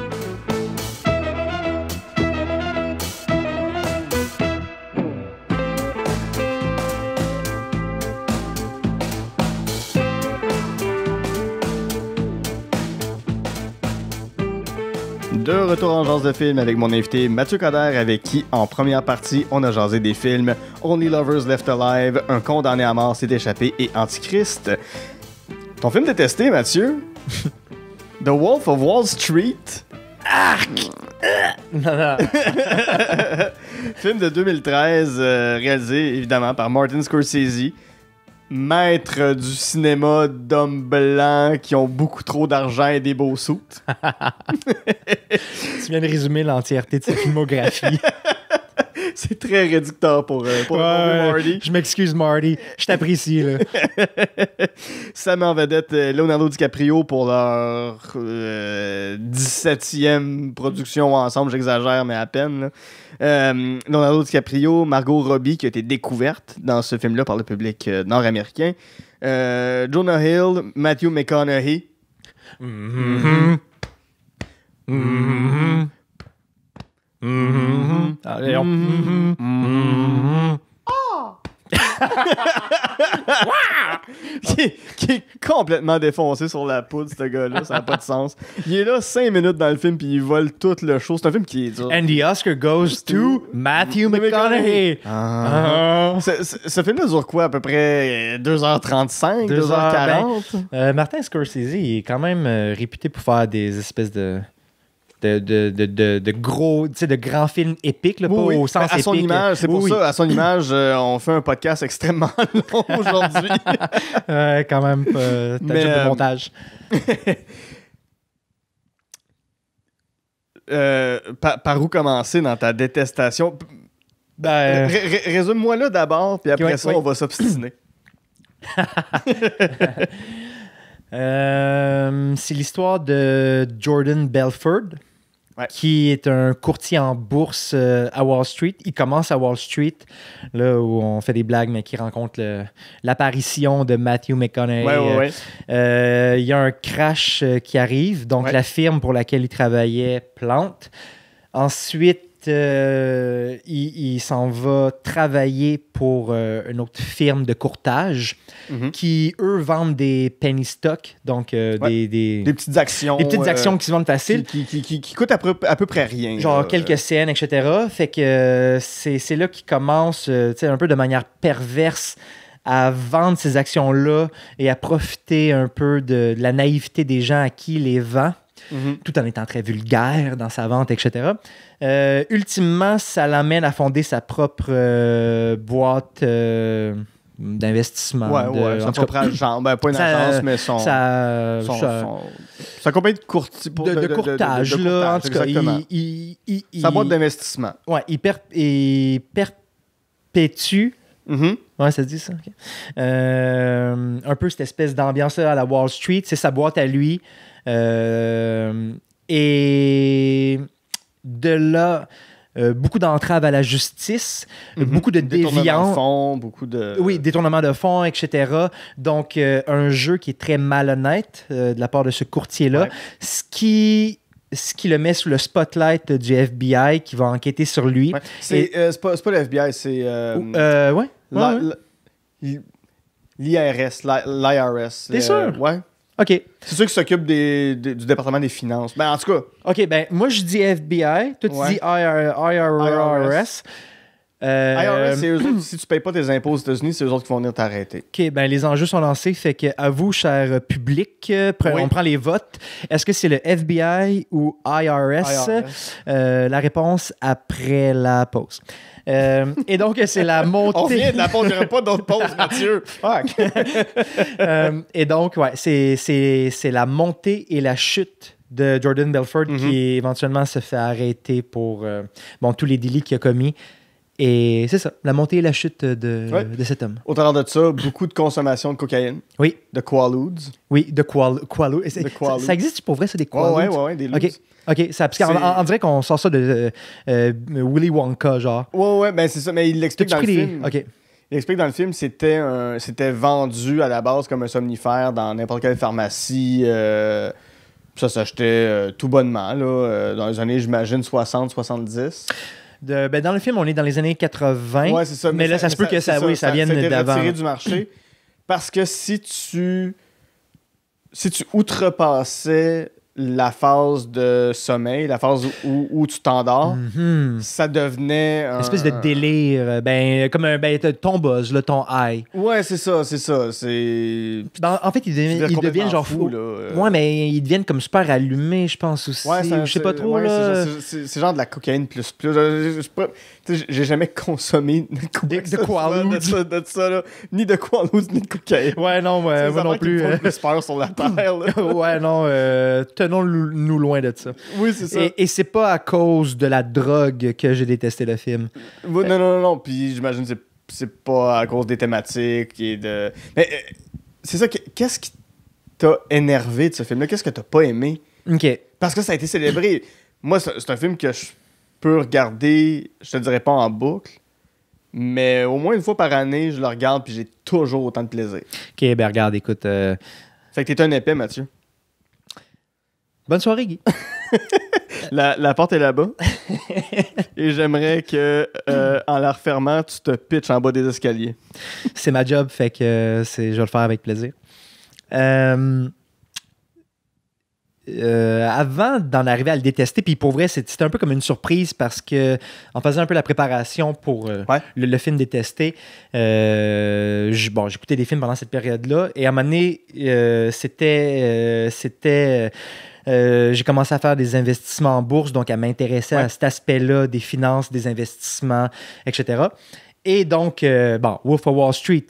De retour en genre de film avec mon invité Mathieu Coder, avec qui, en première partie, on a jasé des films Only Lovers Left Alive, Un condamné à mort s'est échappé et Antichrist. Ton film détesté, Mathieu The Wolf of Wall Street Arc non, non. Film de 2013, euh, réalisé évidemment par Martin Scorsese. « Maître du cinéma d'hommes blancs qui ont beaucoup trop d'argent et des beaux sous. tu viens de résumer l'entièreté de sa filmographie. C'est très réducteur pour, euh, Marty. Je m'excuse, Marty. Je t'apprécie. Ça met en vedette euh, Leonardo DiCaprio pour leur 17e euh, production ensemble. J'exagère, mais à peine. Euh, Leonardo DiCaprio, Margot Robbie, qui a été découverte dans ce film-là par le public nord-américain. Jonah Hill, Matthew McConaughey. qui, qui, complètement défoncé sur la poudre, ce gars-là. Ça n'a pas de sens. Il est là cinq minutes dans le film, puis il vole tout le show. C'est un film qui est dur. And the Oscar goes to Matthew McConaughey. Ah. Ah. Ce, film-là dure quoi? À peu près 2h35, euh, 2h40? Euh, Martin Scorsese il est quand même euh, réputé pour faire des espèces de de, de, de, de gros, de grands films épiques, là, ben, à Son image, c'est pour ça, à son image, euh, on fait un podcast extrêmement long aujourd'hui. ouais, quand même, euh, t'as euh, montage. par, où commencer dans ta détestation? Ben... Résume-moi là d'abord, puis après ça, on va s'obstiner. c'est l'histoire de Jordan Belford qui est un courtier en bourse euh, à Wall Street. Il commence à Wall Street, là où on fait des blagues, mais qui rencontre l'apparition de Matthew McConaughey. Euh, il y a un crash euh, qui arrive, donc la firme pour laquelle il travaillait plante. Ensuite, euh, il, s'en va travailler pour euh, une autre firme de courtage mhm. qui, eux, vendent des penny stocks, donc euh, des, petites actions. Des petites actions qui se vendent faciles. Qui, coûtent à peu, près rien. Genre quelques scènes, etc. Fait que c'est là qu'il commence, un peu de manière perverse à vendre ces actions-là et à profiter un peu de, de la naïveté des gens à qui il les vend. Mhm. tout en étant très vulgaire dans sa vente, etc. Euh, ultimement, ça l'amène à fonder sa propre euh, boîte euh, d'investissement. Ouais, de, ouais, son propre ben, pas une agence, mais son. Sa, compagnie de, courtage, là, en tout sa boîte d'investissement. Ouais, il, perpétue. Mhm. Ouais, ça dit ça. un peu cette espèce d'ambiance là à la Wall Street. C'est sa boîte à lui. Euh, et de là, euh, beaucoup d'entraves à la justice, mhm. beaucoup de déviants. fonds, beaucoup de. Oui, détournement de fonds, etc. Donc, euh, un jeu qui est très malhonnête de la part de ce courtier-là, ce qui. Ce qui le met sous le spotlight du FBI qui va enquêter sur lui. C'est pas, le FBI, c'est. ouais l'IRS, l'IRS. T'es sûr? Ouais. OK. C'est sûr qui s'occupent du département des finances. Ben, en tout cas, OK, ben moi je dis FBI, toi tu dis IRS. IRS, euh, c'est eux si tu payes pas tes impôts aux États-Unis, c'est eux autres qui vont venir t'arrêter. OK, ben les enjeux sont lancés, fait que à vous, cher public, euh, on prend les votes. Est-ce que c'est le FBI ou IRS? Euh, la réponse après la pause. Euh, et donc, c'est la montée. On vient de la pause, il pas d'autre pause, Mathieu. euh, et donc, ouais, c'est la montée et la chute de Jordan Belfort mhm. qui éventuellement se fait arrêter pour euh, bon, tous les délits qu'il a commis. Et c'est ça, la montée et la chute de, de cet homme. Au travers de ça, beaucoup de consommation de cocaïne. Oui. De qualudes. Oui, de qualudes. De ça, ça, existe pour vrai, c'est des qualudes. Oui, oui, oui, des ludes. OK, parce qu'on dirait qu'on sort ça de euh, euh, Willy Wonka, genre. Oui, oui, ben c'est ça, mais il l'explique dans le film. OK. Il explique dans le film, c'était c'était vendu à la base comme un somnifère dans n'importe quelle pharmacie. Euh, ça s'achetait tout bonnement, là, dans les années, j'imagine, 60-70 ben, dans le film, on est dans les années 80. Ouais, c'est ça. Mais, là, ça, se peut que ça, oui, ça, vienne d'avant. du marché parce que si tu si tu outrepassais la phase de sommeil, la phase où, où tu t'endors, mhm. ça devenait. Une espèce de délire, euh, ben, comme un, ben, ton buzz, là, ton high. Ouais, c'est ça, c'est ça. c'est... Ben, en fait, ils, deviennent, genre fous. Fou, euh... Ouais, mais ils deviennent comme super allumés, je pense aussi. Ouais, je sais pas trop. C'est, genre de la cocaïne plus plus. J'ai jamais consommé de, ni de quoi ni de cocaïne. Ouais, non, non plus. Euh... sur la terre. ouais, non, euh, tenons-nous loin de ça. Oui, c'est ça. Et, et c'est pas à cause de la drogue que j'ai détesté le film. non, non, non, non. Puis j'imagine que c'est pas à cause des thématiques et de. Mais euh, c'est ça, qu'est-ce qui t'a énervé de ce film-là? Qu'est-ce que t'as pas aimé? OK. Parce que ça a été célébré. Moi, c'est un film que je peux regarder, je te dirais pas en boucle, mais au moins une fois par année, je le regarde puis j'ai toujours autant de plaisir. OK, ben regarde, écoute. Ça euh, Fait que t'es un épais, Mathieu. Bonne soirée, Guy. la, porte est là-bas. Et j'aimerais que, euh, en la refermant, tu te pitches en bas des escaliers. C'est ma job, fait que c'est, je vais le faire avec plaisir. Euh, euh, avant d'en arriver à le détester, puis pour vrai, c'était un peu comme une surprise parce que en faisant un peu la préparation pour le, film détesté, bon, j'écoutais des films pendant cette période-là, et à un moment donné, c'était, c'était euh, j'ai commencé à faire des investissements en bourse, donc à m'intéresser à cet aspect-là des finances, des investissements, etc. Et donc, euh, bon, Wolf of Wall Street.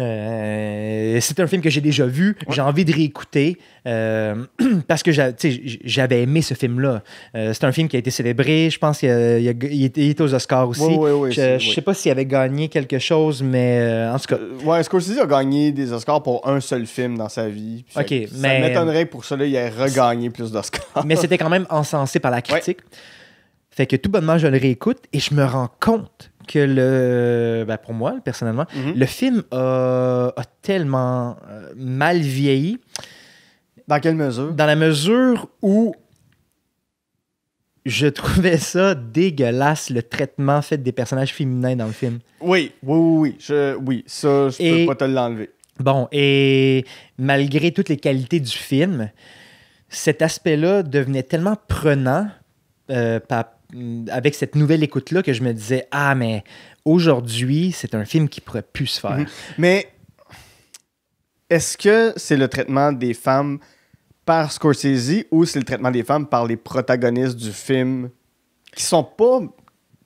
Euh, c'est un film que j'ai déjà vu, j'ai envie de réécouter euh, parce que j'avais aimé ce film-là. Euh, c'est un film qui a été célébré, je pense qu'il est aux Oscars aussi. je, ne sais pas s'il avait gagné quelque chose, mais en tout cas. ouais, Scorsese a gagné des Oscars pour un seul film dans sa vie. ça, mais... m'étonnerait pour cela, il ait regagné plus d'Oscars. mais c'était quand même encensé par la critique. Fait que tout bonnement, je le réécoute et je me rends compte que le. Ben, pour moi, personnellement, mhm. le film a, tellement euh, mal vieilli. Dans quelle mesure Dans la mesure où je trouvais ça dégueulasse le traitement fait des personnages féminins dans le film. Oui, oui, oui, oui. Je, oui ça, je peux pas te l'enlever. Bon, et malgré toutes les qualités du film, cet aspect-là devenait tellement prenant euh, par, Mm, avec cette nouvelle écoute-là que je me disais, ah, mais aujourd'hui, c'est un film qui pourrait plus se faire. Mhm. Mais est-ce que c'est le traitement des femmes par Scorsese ou c'est le traitement des femmes par les protagonistes du film qui sont pas.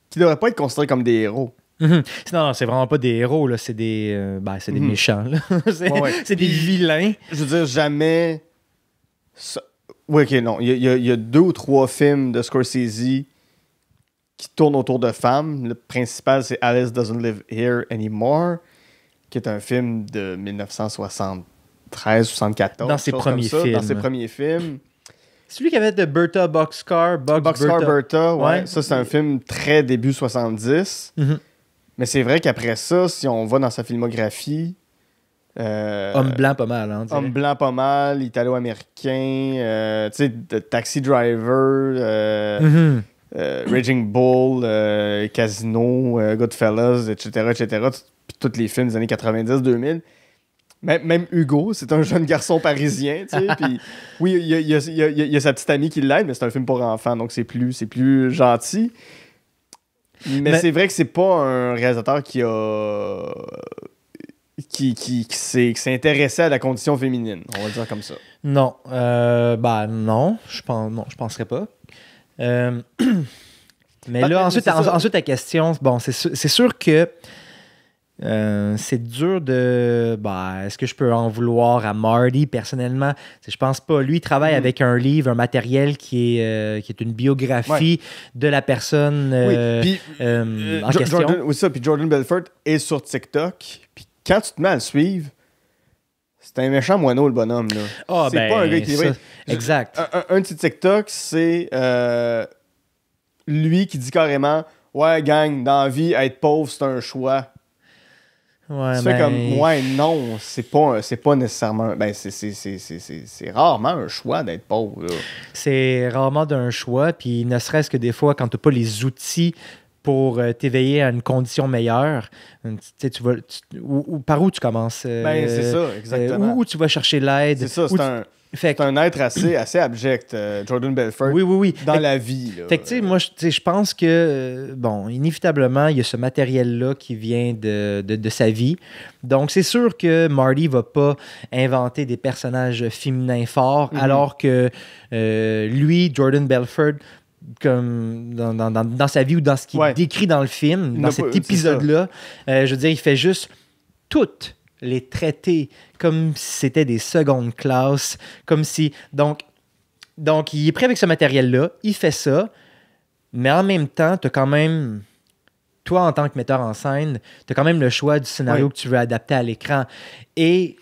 qui devraient pas être considérés comme des héros? Mhm. Non, c'est vraiment pas des héros, là. C'est des, euh, ben, c'est des mhm. méchants, c'est des vilains. Je veux dire, jamais. Oui, ok, non. Il a, il y a deux ou trois films de Scorsese qui tourne autour de femmes. Le principal, c'est Alice Doesn't Live Here Anymore, qui est un film de 1973 74. Dans ses premiers films. Dans ses premiers films. Celui qui avait de Bertha Boxcar, Boxcar Bertha. ouais. Ça, c'est un film très début 70. Mm-hmm. Mais c'est vrai qu'après ça, si on va dans sa filmographie. Euh, homme blanc pas mal, hein, Homme blanc pas mal, italo-américain, euh, tu sais, Taxi Driver. Euh, mm-hmm. Euh, Raging Bull, euh, Casino, euh, Goodfellas, etc., etc., puis tous les films des années 90-2000. Même, Hugo, c'est un jeune garçon parisien, tu oui, il y a, sa petite amie qui l'aide, mais c'est un film pour enfants, donc c'est plus, plus gentil. Mais, c'est vrai que c'est pas un réalisateur qui a qui, qui, s'est intéressé à la condition féminine, on va dire comme ça. Non, ben non, je pense non, je penserais pas. Euh, mais bah, là, ensuite, ensuite, ta question, bon, c'est sûr, sûr que euh, c'est dur de. Ben, Est-ce que je peux en vouloir à Marty personnellement Je pense pas. Lui, il travaille hmm. avec un livre, un matériel qui est, euh, qui est une biographie de la personne en question. oui, ça. Puis Jordan Belfort est sur TikTok. Puis quand tu te mets à le suivre, c'est un méchant moineau, le bonhomme. Ah, c'est pas un ben, gars qui... Exact. Un, petit TikTok, c'est euh, lui qui dit carrément Ouais, gang, dans la vie, être pauvre, c'est un choix. Ouais, ben, comme Ouais, non, c'est pas, pas nécessairement. Ben, c'est rarement un choix d'être pauvre. C'est rarement d'un choix. Puis ne serait-ce que des fois, quand t'as pas les outils pour euh, t'éveiller à une condition meilleure, tu par où tu commences? Euh, ben, c'est ça, euh, exactement. Où, tu vas chercher l'aide? C'est ça, c'est un... être assez, assez abject, Jordan Belfort. Oui, oui, Dans la vie. Fait que, tu sais, moi, je pense que, bon, inévitablement, il y a ce matériel-là qui vient de, de, sa vie. Donc, c'est sûr que Marty va pas inventer des personnages féminins forts, mm-hmm. alors que lui, Jordan Belfort, comme dans, sa vie ou dans ce qu'il décrit dans le film, dans cet épisode-là. Euh, je veux dire, il fait juste toutes les traiter comme si c'était des secondes classes, comme si... Donc, donc, il est prêt avec ce matériel-là, il fait ça, mais en même temps, tu quand même... Toi, en tant que metteur en scène, tu quand même le choix du scénario que tu veux adapter à l'écran. Et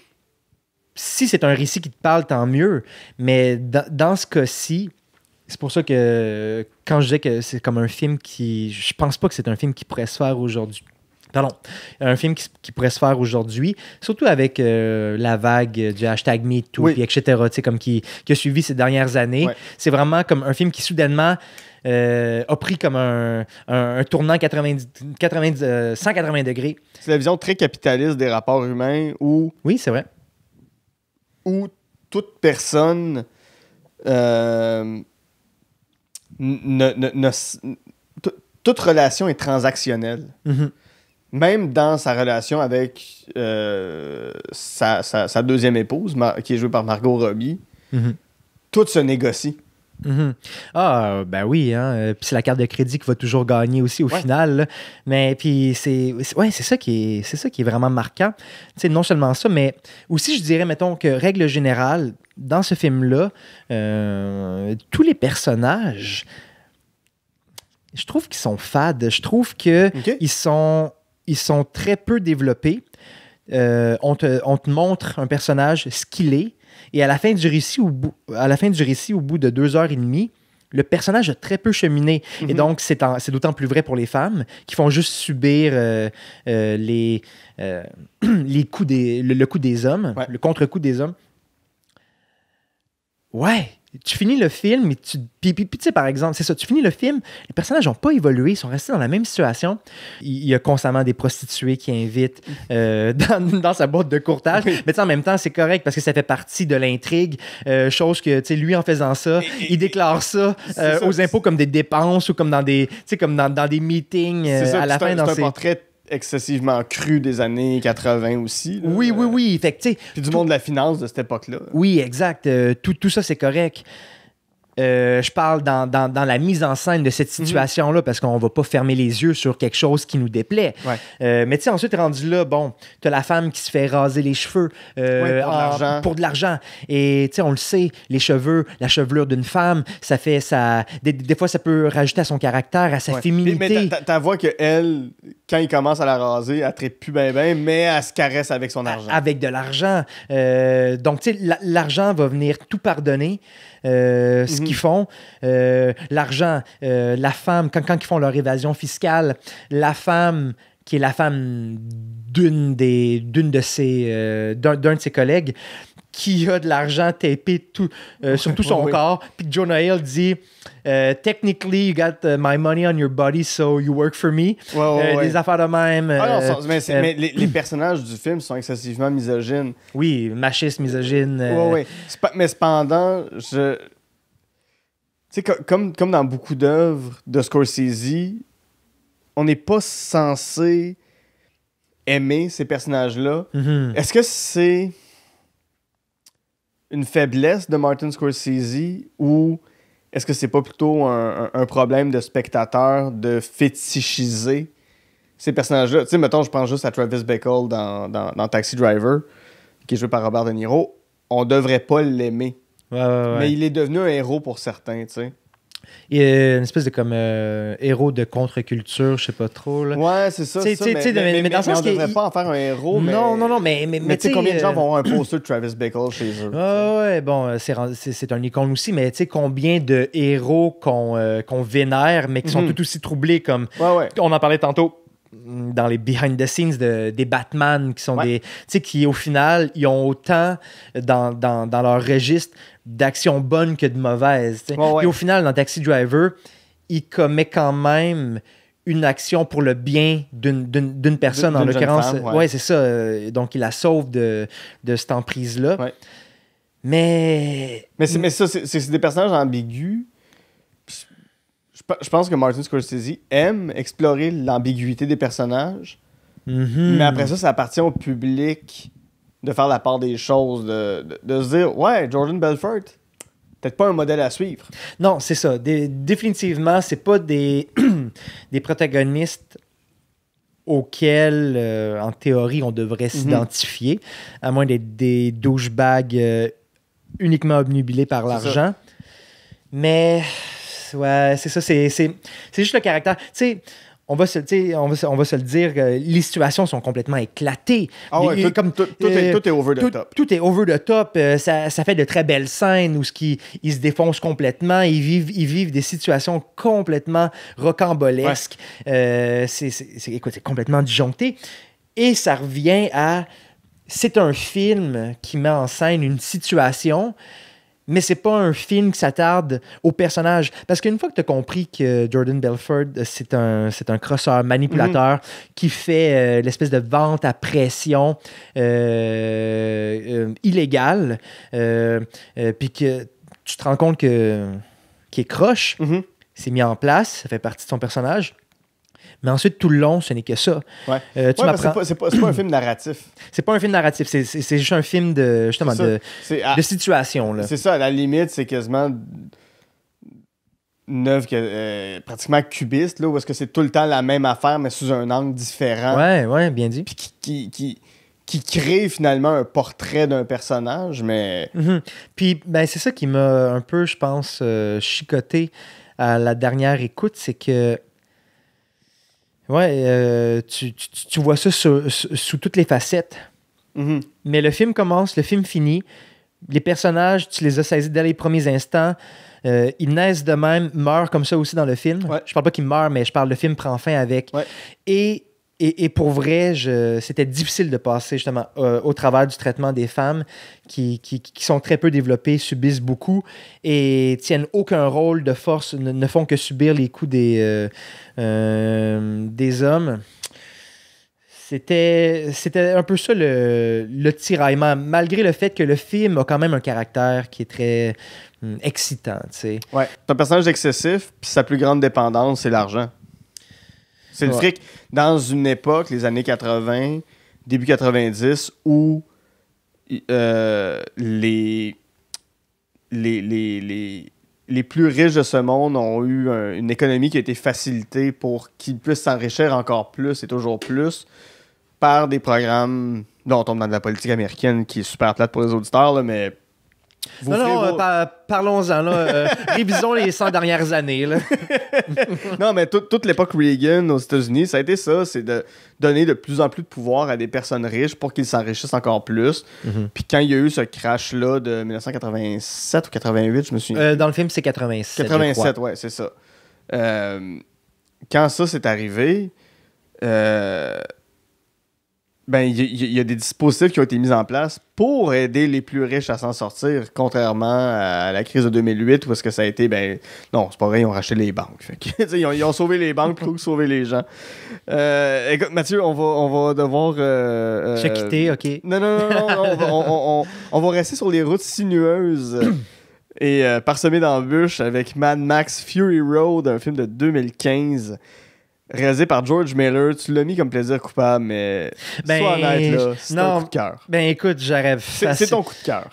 si c'est un récit qui te parle, tant mieux. Mais dans, dans ce cas-ci, c'est pour ça que quand je dis que c'est comme un film qui. Je pense pas que c'est un film qui pourrait se faire aujourd'hui. Pardon. Un film qui, pourrait se faire aujourd'hui, surtout avec euh, la vague du hashtag MeToo, etc., comme qui, qui, a suivi ces dernières années. C'est vraiment comme un film qui soudainement. Euh, a pris comme un, tournant 90, 90, 180 degrés. C'est la vision très capitaliste des rapports humains où. Oui, c'est vrai. Où toute personne euh, ne, toute relation est transactionnelle. Mm-hmm. Même dans sa relation avec euh, sa, deuxième épouse, qui est jouée par Margot Robbie, mm-hmm. tout se négocie. Mhm. Ah, ben oui, hein, euh, c'est la carte de crédit qui va toujours gagner aussi au final. Mais puis c'est. Ouais, c'est ça qui est. C'est ça qui est vraiment marquant. sais non seulement ça, mais aussi je dirais, mettons que règle générale, dans ce film-là, euh, tous les personnages, je trouve qu'ils sont fades. Je trouve qu'ils sont. Ils sont très peu développés. Euh, on, te, on te montre un personnage ce qu'il est et à la fin du récit, au bout, à la fin du récit, au bout de deux heures et demie, le personnage a très peu cheminé. Et mhm. donc, c'est d'autant plus vrai pour les femmes qui font juste subir euh, euh, les, euh, les coups des, le, coup des hommes, le contre-coup des hommes. Ouais, tu finis le film, et tu, puis, tu sais, par exemple, c'est ça, tu finis le film, les personnages n'ont pas évolué, ils sont restés dans la même situation. Il, y a constamment des prostituées qui invitent euh, dans, dans, sa boîte de courtage, mais en même temps, c'est correct parce que ça fait partie de l'intrigue, euh, chose que, tu sais, lui, en faisant ça, il déclare ça, euh, aux impôts comme des dépenses ou comme dans des, comme dans, des meetings à la fin. C'est un portrait excessivement cru des années 80 aussi. Oui, oui, oui. Fait Puis du monde de la finance de cette époque-là. Oui, exact. Euh, tout, tout ça, c'est correct. Euh, je parle dans, dans, dans, la mise en scène de cette mhm. situation-là, parce qu'on va pas fermer les yeux sur quelque chose qui nous déplaît. Euh, mais tu sais, ensuite, rendu là, bon, tu as la femme qui se fait raser les cheveux pour, de l'argent. Et tu sais, on le sait, les cheveux, la chevelure d'une femme, ça fait ça. Des, fois, ça peut rajouter à son caractère, à sa féminité. Mais, tu vois voix que elle quand il commence à la raser, elle traite plus bien, ben, mais elle se caresse avec son argent. Avec de l'argent. Euh, donc, tu sais, l'argent va venir tout pardonner. Euh, ce mhm. qu'ils font, euh, l'argent, la femme, quand, quand ils font leur évasion fiscale, la femme qui est la femme d'une des d'une de ses d'un de ses collègues qui a de l'argent tapé tout, euh, sur tout son corps. Puis Jonah dit euh, Technically, you got uh, my money on your body, so you work for me. Euh, des affaires de même. Ah les, personnages du film sont excessivement misogynes. Oui, machistes, misogynes. Mais cependant, je. Tu sais, comme, comme dans beaucoup d'œuvres de Scorsese, on n'est pas censé aimer ces personnages-là. Mm-hmm. Est-ce que c'est une faiblesse de Martin Scorsese ou est-ce que c'est pas plutôt un, problème de spectateur de fétichiser ces personnages-là? Tu sais, mettons, je pense juste à Travis Bickle dans, dans, Taxi Driver, qui est joué par Robert De Niro. On devrait pas l'aimer. Mais il est devenu un héros pour certains, tu sais une espèce de comme euh, héros de contre-culture, je sais pas trop. Ouais, c'est ça. mais, devrait pas en faire un héros. Non, non, non, mais. Mais, tu sais, combien de gens euh, vont avoir un poster de Travis Bickle chez eux? Ah ouais, bon, euh, c'est un icône aussi, mais tu sais, combien de héros qu'on vénère, mais qui sont mhm. tout aussi troublés, comme. On en parlait tantôt dans les behind the scenes des Batman qui sont des. Tu sais, qui au final, ils ont autant dans, leur registre d'actions bonnes que de mauvaises. Et au final, dans Taxi Driver, il commet quand même une action pour le bien d'une personne, en l'occurrence. Oui, c'est ça. Donc, il la sauve de, cette emprise-là. Mais. Mais, mais ça, c'est des personnages ambigus je pense que Martin Scorsese aime explorer l'ambiguïté des personnages, mhm. mais après ça, ça appartient au public de faire la part des choses, de, de, se dire Ouais, Jordan Belfort, peut-être pas un modèle à suivre. Non, c'est ça. Des, définitivement, c'est pas des, des protagonistes auxquels, euh, en théorie, on devrait mhm. s'identifier, à moins d'être des douchebags euh, uniquement obnubilés par l'argent. Mais ouais, c'est ça, c'est, c'est, c'est juste le caractère. Tu sais, on va se, on va on va se le dire, euh, les situations sont complètement éclatées. Ah tout, comme, tout, tout, est, euh, over the top. Tout est over the top. Euh, ça, ça, fait de très belles scènes où ce qui, ils se défoncent complètement. Ils vivent, ils vivent des situations complètement rocambolesques. c'est, c'est, écoute, c'est complètement disjoncté. Et ça revient à... C'est un film qui met en scène une situation mais c'est pas un film qui s'attarde au personnage. Parce qu'une fois que tu as compris que Jordan Belford, euh, c'est un, c'est un crosseur manipulateur mhm. qui fait euh, l'espèce de vente à pression euh, illégale, puis que tu te rends compte que est croche, mhm. c'est mis en place, ça fait partie de son personnage. Mais ensuite, tout le long, ce n'est que ça. c'est, pas, un film narratif. C'est pas un film narratif, c'est, juste un film de, justement, de, situation. C'est ça, à la limite, c'est quasiment une œuvre euh, pratiquement cubiste, là, où est-ce que c'est tout le temps la même affaire, mais sous un angle différent. Ouais, ouais, bien dit. Puis qui, qui, crée finalement un portrait d'un personnage, mais... Mm-hmm. Puis, ben, c'est ça qui m'a un peu, je pense, euh, chicoté à la dernière écoute, c'est que Ouais, euh, tu, vois ça sur, sous toutes les facettes. Mm-hmm. Mais le film commence, le film finit. Les personnages, tu les as saisis dès les premiers instants. Euh, ils naissent de même, meurent comme ça aussi dans le film. Je parle pas qu'ils meurent, mais je parle le film prend fin avec. Et et, pour vrai, c'était difficile de passer justement euh, au travers du traitement des femmes qui, sont très peu développées, subissent beaucoup et tiennent aucun rôle de force, ne, font que subir les coups des, euh, euh, des hommes. C'était, c'était un peu ça le, le, tiraillement, malgré le fait que le film a quand même un caractère qui est très hum, excitant. ton Ouais, un personnage excessif, puis sa plus grande dépendance, c'est l'argent. C'est le dire que dans une époque, les années 80, début 90, où euh, les, les, plus riches de ce monde ont eu une économie qui a été facilitée pour qu'ils puissent s'enrichir encore plus et toujours plus par des programmes. dont on tombe dans de la politique américaine qui est super plate pour les auditeurs, là, mais non, non, euh, parlons-en. Euh, révisons les 100 dernières années. Là. non, mais toute l'époque Reagan aux États-Unis, ça a été ça. C'est de donner de plus en plus de pouvoir à des personnes riches pour qu'ils s'enrichissent encore plus. Mhm. Puis quand il y a eu ce crash-là de 1987 ou 88, je me suis... Euh, dans le film, c'est 87. 87, ouais, c'est ça. quand ça s'est arrivé, ben, il y, a des dispositifs qui ont été mis en place pour aider les plus riches à s'en sortir, contrairement à la crise de 2008 où est-ce que ça a été, ben, non, c'est pas vrai, ils ont racheté les banques. ils, ont, sauvé les banques plutôt que sauver les gens. Euh, écoute, Mathieu, on va, on va devoir... je euh, euh OK. Non, non, non, non, on, va, va rester sur les routes sinueuses et euh, parsemées d'embûches avec Mad Max Fury Road, un film de 2015 réalisé par George Miller, tu l'as mis comme plaisir coupable, mais ben, sois honnête, c'est ton coup de cœur. Ben écoute, j'aurais C'est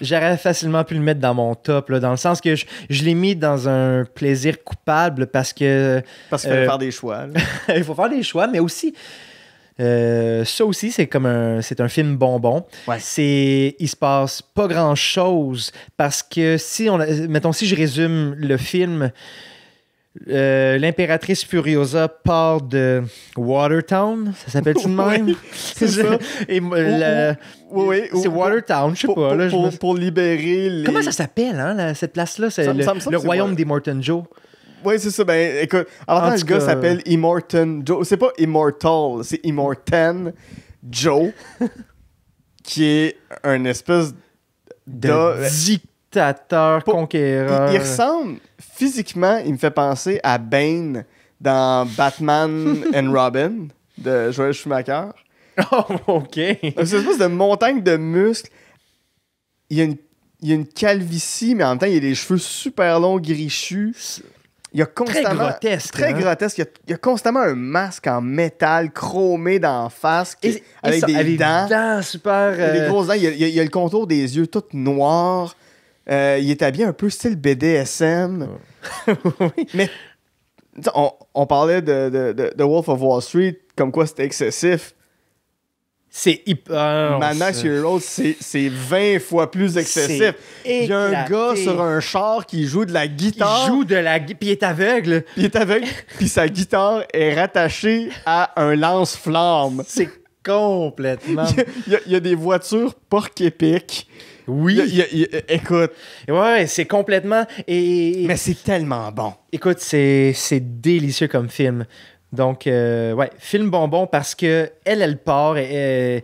J'aurais facilement pu le mettre dans mon top, dans le sens que je, je l'ai mis dans un plaisir coupable parce que... Parce qu'il faut euh, faire des choix. il faut faire des choix, mais aussi... Euh, ça aussi, c'est comme un, c'est un film bonbon. C'est, il se passe pas grand chose parce que si on, mettons, si je résume le film, euh, l'impératrice Furiosa part de Watertown, ça s'appelle-tu de même? c'est ça. Et euh, la... oui, oui, c'est Watertown, je sais pas. pour, libérer les... Comment ça s'appelle, hein, cette place-là? C'est le, le royaume des Joe. Oui, c'est ça. Ben, écoute, alors, le gars s'appelle euh, Immortan Joe. C'est pas Immortal, c'est Immortan Joe, qui est un espèce de... de dictateur, Il, ressemble physiquement, il me fait penser à Bane dans Batman and Robin de Joel Schumacher. Oh, ok. C'est une espèce de montagne de muscles. Il y a une calvitie, mais en même temps, il y a des cheveux super longs, grichus. Il y a constamment. Très grotesque. Très hein. grotesque. Il y a, constamment un masque en métal chromé dans face avec, des, dents, des super. Euh, des grosses dents. Il y a le contour des yeux tout noir. Euh, il est habillé un peu style BDSM. Mais on, parlait de, de, Wolf of Wall Street, comme quoi c'était excessif. C'est hyper. Euh, Mad Max Heroes, c'est 20 fois plus excessif. Il y a un gars sur un char qui joue de la guitare. Il joue de la guitare, puis il est aveugle. Puis puis sa guitare est rattachée à un lance-flamme. C'est complètement. Il y, a, des voitures porc épic oui. Euh, écoute. Ouais, c'est complètement. Mais c'est tellement bon. Écoute, c'est délicieux comme film. Donc, euh, ouais, film bonbon parce que elle, elle part, elle, euh,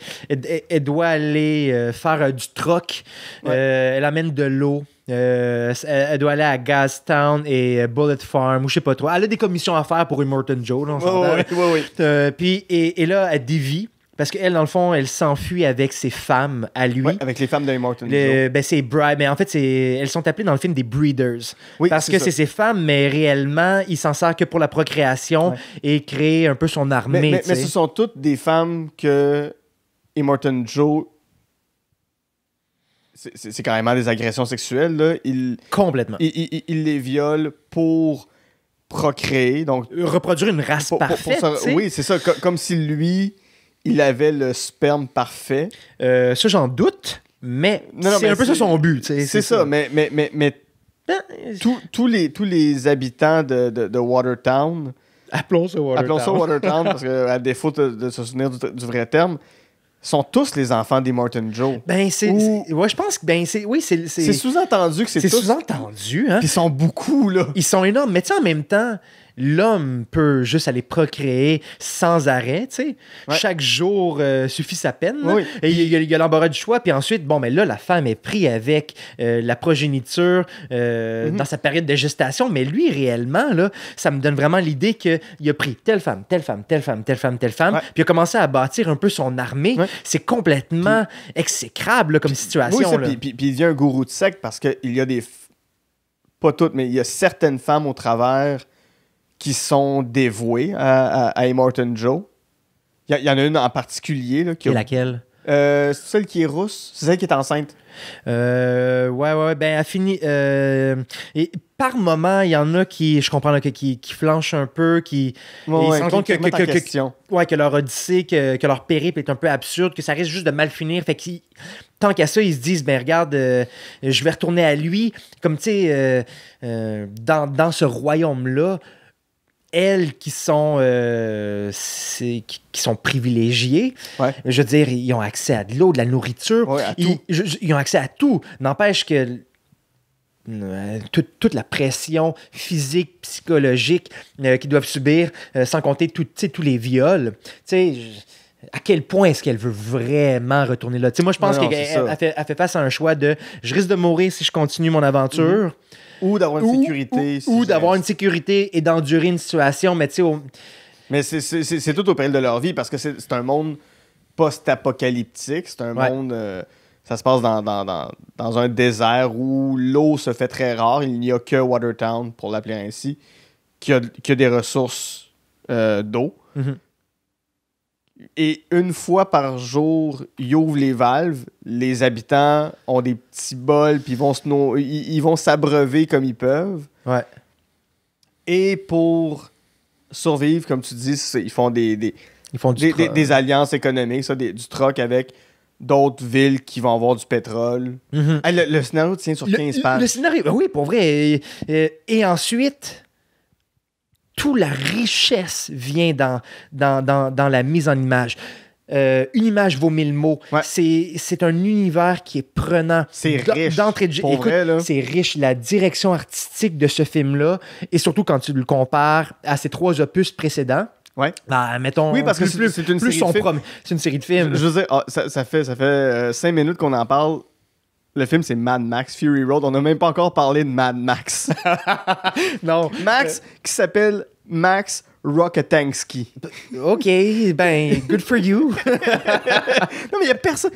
elle, doit aller faire du troc. elle amène de l'eau. elle doit aller à Gastown et Bullet Farm ou je sais pas toi. Elle a des commissions à faire pour Immortan Joe. oui, oui, oui. puis, et, et, là, elle dévie. Parce qu'elle, dans le fond, elle s'enfuit avec ses femmes à lui. avec les femmes de Joe. ben, c'est Mais en fait, elles sont appelées dans le film des Breeders. Oui, parce que c'est ses femmes, mais réellement, il s'en sert que pour la procréation et créer un peu son armée. Mais, ce sont toutes des femmes que Immortan Joe. C'est carrément des agressions sexuelles. Là. Il, Complètement. Il, les viole pour procréer. donc Reproduire une race parfaite. oui, c'est ça. comme si lui il avait le sperme parfait. Euh, ça, j'en doute, mais c'est un peu ça son but. C'est ça, mais, mais, ben, tous, les, tous les habitants de, de, Watertown. Appelons ça Watertown. Appelons ça Watertown parce qu'à défaut de, se souvenir du, vrai terme sont tous les enfants des Martin Joe. Ben, c'est. Ouais, je pense que. Ben, c'est. Oui, c'est. sous-entendu que c'est. C'est sous-entendu, hein. Ils sont beaucoup, là. Ils sont énormes. Mais tu sais, en même temps, l'homme peut juste aller procréer sans arrêt, tu sais. Chaque jour euh, suffit sa peine. Et il y, a, l'embarras du choix. Puis ensuite, bon, mais ben là, la femme est prise avec euh, la progéniture euh, mhm. dans sa période de gestation. Mais lui, réellement, là, ça me donne vraiment l'idée qu'il a pris telle femme, telle femme, telle femme, telle femme, telle femme. Puis il a commencé à bâtir un peu son armée. C'est complètement exécrable comme situation. puis, il devient un gourou de secte parce qu'il y a des... Pas toutes, mais il y a certaines femmes au travers qui sont dévoués à, à, à Joe. Il y, en a une en particulier. Là, qui laquelle euh, C'est celle qui est rousse. C'est celle qui est enceinte. Euh, ouais, ouais, ben, elle euh, et par moment, il y en a qui, je comprends, qui, flanchent un peu, qui ils se rendent compte que, leur odyssée, que, leur périple est un peu absurde, que ça risque juste de mal finir. Fait tant qu'à ça, ils se disent, ben regarde, euh, je vais retourner à lui. Comme tu sais, dans, dans, ce royaume-là, elles qui sont, euh, qui, sont privilégiées. Je veux dire, ils ont accès à de l'eau, de la nourriture. ils, ont accès à tout. N'empêche que euh, toute, la pression physique, psychologique euh, qu'ils doivent subir, sans compter tous les viols. Tu à quel point est-ce qu'elle veut vraiment retourner là? T'sais, moi, je pense qu'elle fait, fait, face à un choix de je risque de mourir si je continue mon aventure. Mm-hmm. Ou d'avoir une sécurité. Ou, d'avoir une sécurité et d'endurer une situation, mais tu sais... Mais c'est tout au péril de leur vie, parce que c'est un monde post-apocalyptique, c'est un monde... Euh, ça se passe dans, dans, un désert où l'eau se fait très rare. Il n'y a que Watertown, pour l'appeler ainsi, qui a, des ressources euh, d'eau. Mhm. Et une fois par jour, ils ouvrent les valves. Les habitants ont des petits bols, puis ils vont, ils vont s'abreuver comme ils peuvent. Ouais. Et pour survivre, comme tu dis, ils font des, font des, alliances économiques, du troc avec d'autres villes qui vont avoir du pétrole. Mhm. le, scénario tient sur 15 pages. Le scénario, oui, pour vrai. et ensuite, toute la richesse vient dans, dans, la mise en image. Euh, une image vaut mille mots. C'est un univers qui est prenant. C'est riche. D'entrée de c'est riche. La direction artistique de ce film-là, et surtout quand tu le compares à ses trois opus précédents. Ouais. Bah, mettons, oui, parce que c'est une, une, série de films. Je, veux dire, ah, ça, fait, ça fait euh, cinq minutes qu'on en parle. Le film, c'est Mad Max Fury Road. On n'a même pas encore parlé de Mad Max. non. Max, euh, qui s'appelle Max Rokatansky. OK, ben, good for you. non, mais il n'y a personne.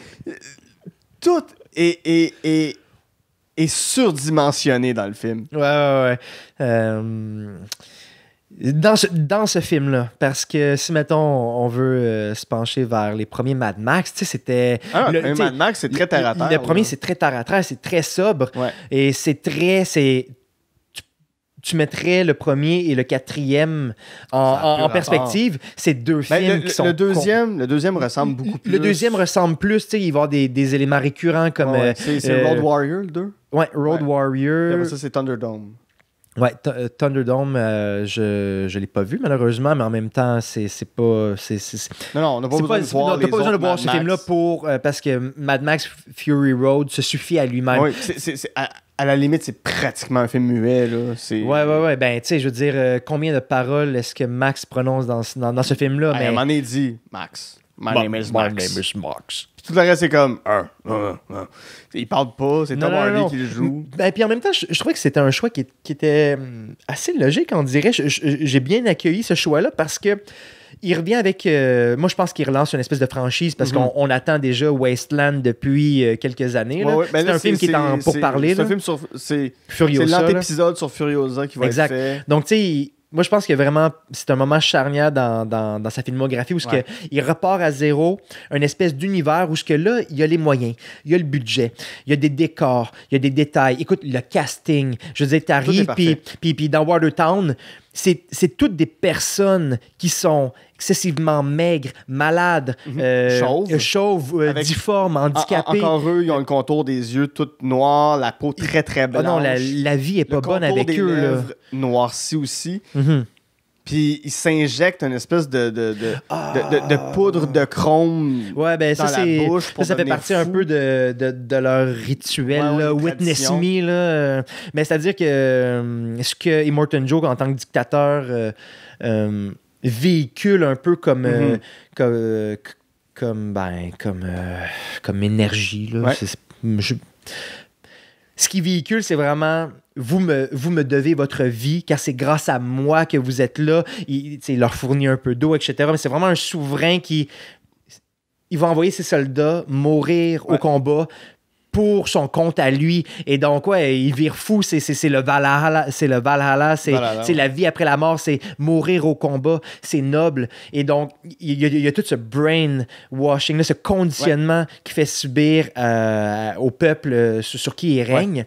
Tout est, surdimensionné dans le film. Ouais, ouais, ouais. Euh, dans ce, film-là, parce que si, mettons, on veut euh, se pencher vers les premiers Mad Max, tu sais, c'était... Ah, le, un Mad Max, c'est très terre à terre. Le, premier, c'est très terre à terre, c'est très sobre, et c'est très... c'est tu, mettrais le premier et le quatrième en, perspective. C'est deux ben, films le, sont. Le deuxième, le deuxième ressemble beaucoup plus. Le deuxième ressemble plus. tu sais, Il va y avoir des, éléments récurrents comme. Euh, c'est Road euh, Warrior, le deux? Ouais, Road Warrior. ça, c'est Thunderdome. Ouais, euh, Thunderdome, euh, je je ne l'ai pas vu malheureusement, mais en même temps, c'est pas. C non, non, on n'a pas, besoin de voir. pas voir ce film-là pour. Euh, parce que Mad Max Fury Road se suffit à lui-même. Oui, c'est à la limite, c'est pratiquement un film muet. Là. Ouais, ouais, ouais. Ben, tu sais, je veux dire, combien de paroles est-ce que Max prononce dans, dans, dans ce film-là? Mais... m'en est dit, Max. My, Max. My name is Max tout le reste, c'est comme. Ah, Il parle pas, c'est Tom Hardy qui le joue. Ben, puis en même temps, je, trouve que c'était un choix qui, était hum, assez logique, on dirait. J'ai bien accueilli ce choix-là parce que. Il revient avec. Euh, moi, je pense qu'il relance une espèce de franchise parce mm-hmm. qu'on attend déjà Wasteland depuis euh, quelques années. Ben c'est un film qui est en pour parler. C'est un film sur. C'est l'antépisode sur Furiosa qui va être fait. Donc, tu sais, moi, je pense que vraiment, c'est un moment charnière dans, sa filmographie où que, il repart à zéro, un espèce d'univers où ce que là, il y a les moyens, il y a le budget, il y a des décors, il y a des détails. Écoute, le casting, je veux dire, t'arrives, puis dans Watertown, c'est toutes des personnes qui sont excessivement maigres, malades, mhm. euh, chauves, euh, difformes, handicapées. encore eux, ils ont le contour des yeux tout noir, la peau très très ah blanche. non, la, vie est pas bonne avec des eux. Noirci aussi. aussi mhm. Puis il s'injecte une espèce de, de, de, ah. poudre de chrome ouais, ben, dans ça, la bouche. Pour ça, ça fait partie un peu de, de, leur rituel, Witness Me. Mais c'est-à-dire que euh, ce que Immortan Joe, en tant que dictateur, euh, euh, véhicule un peu comme, mm-hmm. comme, comme, ben, comme, comme énergie, là. ce qu'il véhicule, c'est vraiment vous me, devez votre vie, car c'est grâce à moi que vous êtes là. Il, leur fournit un peu d'eau, etc. Mais c'est vraiment un souverain qui il va envoyer ses soldats mourir au combat pour son compte à lui. Et donc, ouais, il vire fou. C'est, le Valhalla, c'est le Valhalla, c'est, la vie après la mort, c'est mourir au combat, c'est noble. Et donc, il y, a, tout ce brainwashing, ce conditionnement qui fait subir euh, au peuple euh, sur, qui il règne.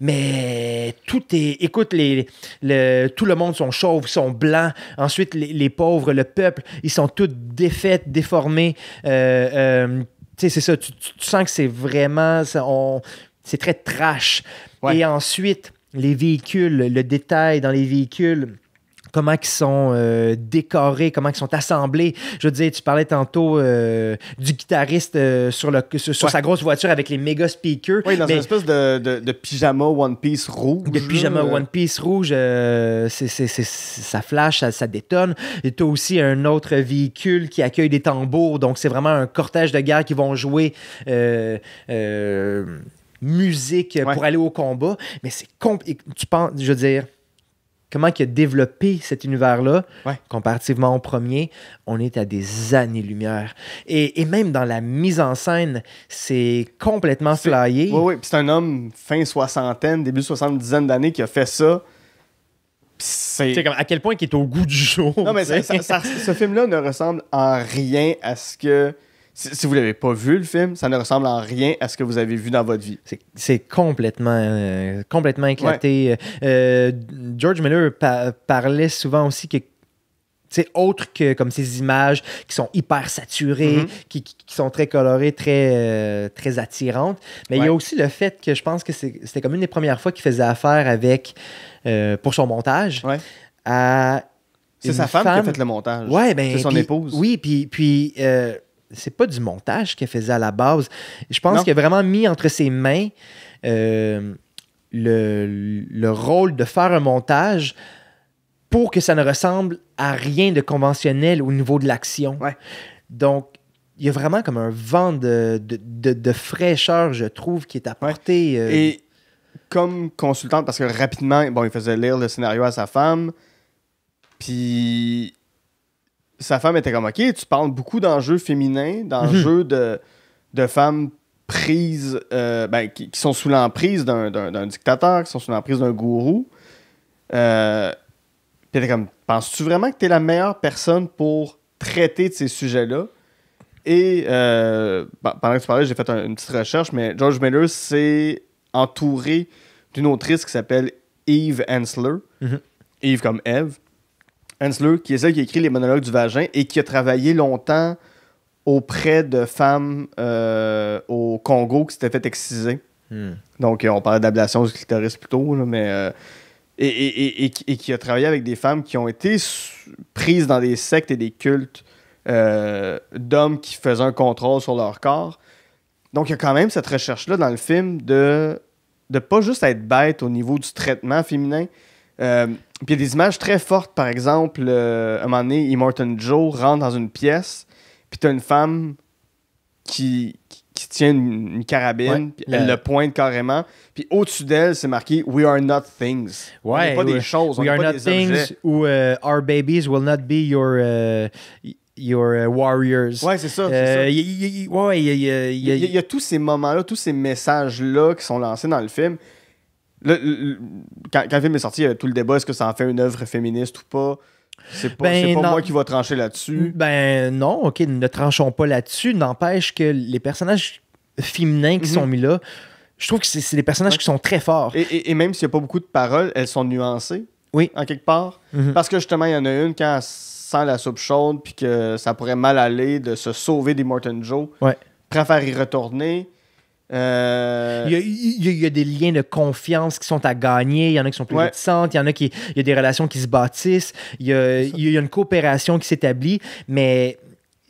Mais tout est. Écoute, les, le, tout le monde sont chauves, sont blancs. Ensuite, les, pauvres, le peuple, ils sont tous défaits, déformés. Euh, tu sais, c'est ça, tu, tu, sens que c'est vraiment, c'est très trash. Et ensuite, les véhicules, le détail dans les véhicules, comment ils sont euh, décorés, comment ils sont assemblés. Je veux dire, tu parlais tantôt euh, du guitariste euh, sur, sa grosse voiture avec les méga speakers. Oui, dans une espèce de, pyjama One Piece rouge. De pyjama One Piece rouge, ça flash, ça, détonne. Et tu as aussi un autre véhicule qui accueille des tambours, donc c'est vraiment un cortège de guerre qui vont jouer musique pour aller au combat. Mais c'est compliqué. Tu penses, je veux dire comment il a développé cet univers-là, comparativement au premier, on est à des années-lumière. Et, même dans la mise en scène, c'est complètement flyé. Oui, oui. c'est un homme fin soixantaine, début soixante-dizaine d'années qui a fait ça. C'est comme à quel point il est au goût du jour. Non, mais ce film-là ne ressemble en rien à ce que si, si vous l'avez pas vu le film, ça ne ressemble en rien à ce que vous avez vu dans votre vie. C'est complètement, euh, complètement éclaté. Euh, euh, George Miller parlait souvent aussi que c'est autre que comme ces images qui sont hyper saturées, mm-hmm. qui, qui, sont très colorées, très, très attirantes. Mais il y a aussi le fait que je pense que c'était comme une des premières fois qu'il faisait affaire avec, pour son montage, à. C'est sa femme, qui a fait le montage. Ouais, ben, c'est son épouse. Oui, puis, puis c'est pas du montage qu'elle faisait à la base. Je pense qu'elle a vraiment mis entre ses mains euh, le, rôle de faire un montage pour que ça ne ressemble à rien de conventionnel au niveau de l'action. Donc, il y a vraiment comme un vent de, fraîcheur, je trouve, qui est apporté. Euh. Et comme consultante, parce que rapidement, bon, il faisait lire le scénario à sa femme, puis sa femme était comme, OK, tu parles beaucoup d'enjeux féminins, mhm. d'enjeux de, femmes prises, euh, ben, qui, sont sous l'emprise d'un dictateur, qui sont sous l'emprise d'un gourou. Euh, puis elle était comme, penses-tu vraiment que tu es la meilleure personne pour traiter de ces sujets-là? Et euh, ben, pendant que tu parlais, j'ai fait une petite recherche, mais George Miller s'est entouré d'une autrice qui s'appelle Eve Ansler. Mhm. Eve comme Eve. Hensler, qui est celle qui a écrit les monologues du vagin et qui a travaillé longtemps auprès de femmes euh, au Congo qui s'étaient fait exciser. Hmm. Donc, euh, on parlait d'ablation du clitoris plutôt, mais. Euh, et, et, et, qui a travaillé avec des femmes qui ont été prises dans des sectes et des cultes d'hommes qui faisaient un contrôle sur leur corps. Donc, il y a quand même cette recherche-là dans le film de ne pas juste être bête au niveau du traitement féminin, euh, puis il y a des images très fortes, par exemple, à euh, un moment donné, Immortan Joe rentre dans une pièce, puis t'as une femme qui, qui, tient une, carabine, elle le pointe carrément, puis au-dessus d'elle, c'est marqué We are not things. Ouais, des choses, We are not things ou euh, Our babies will not be your. Your Warriors. Ouais, c'est ça. Il y a tous ces moments-là, tous ces messages-là qui sont lancés dans le film quand, le film est sorti, y tout le débat est-ce que ça en fait une œuvre féministe ou pas c'est pas, ben, moi qui va trancher là-dessus. Ben non, ok, ne tranchons pas là-dessus. N'empêche que les personnages féminins qui sont mhm. mis là, je trouve que c'est des personnages qui sont très forts. Et, même s'il n'y a pas beaucoup de paroles, elles sont nuancées. Oui. En quelque part. Mhm. Parce que justement, il y en a une quand elle sent la soupe chaude, puis que ça pourrait mal aller de se sauver des Morton Joe. Ouais. Préfère y retourner. Euh, il, y a, des liens de confiance qui sont à gagner. Il y en a qui sont plus ouais. Il y en a qui. Il y a des relations qui se bâtissent. Il y a, il y a une coopération qui s'établit. Mais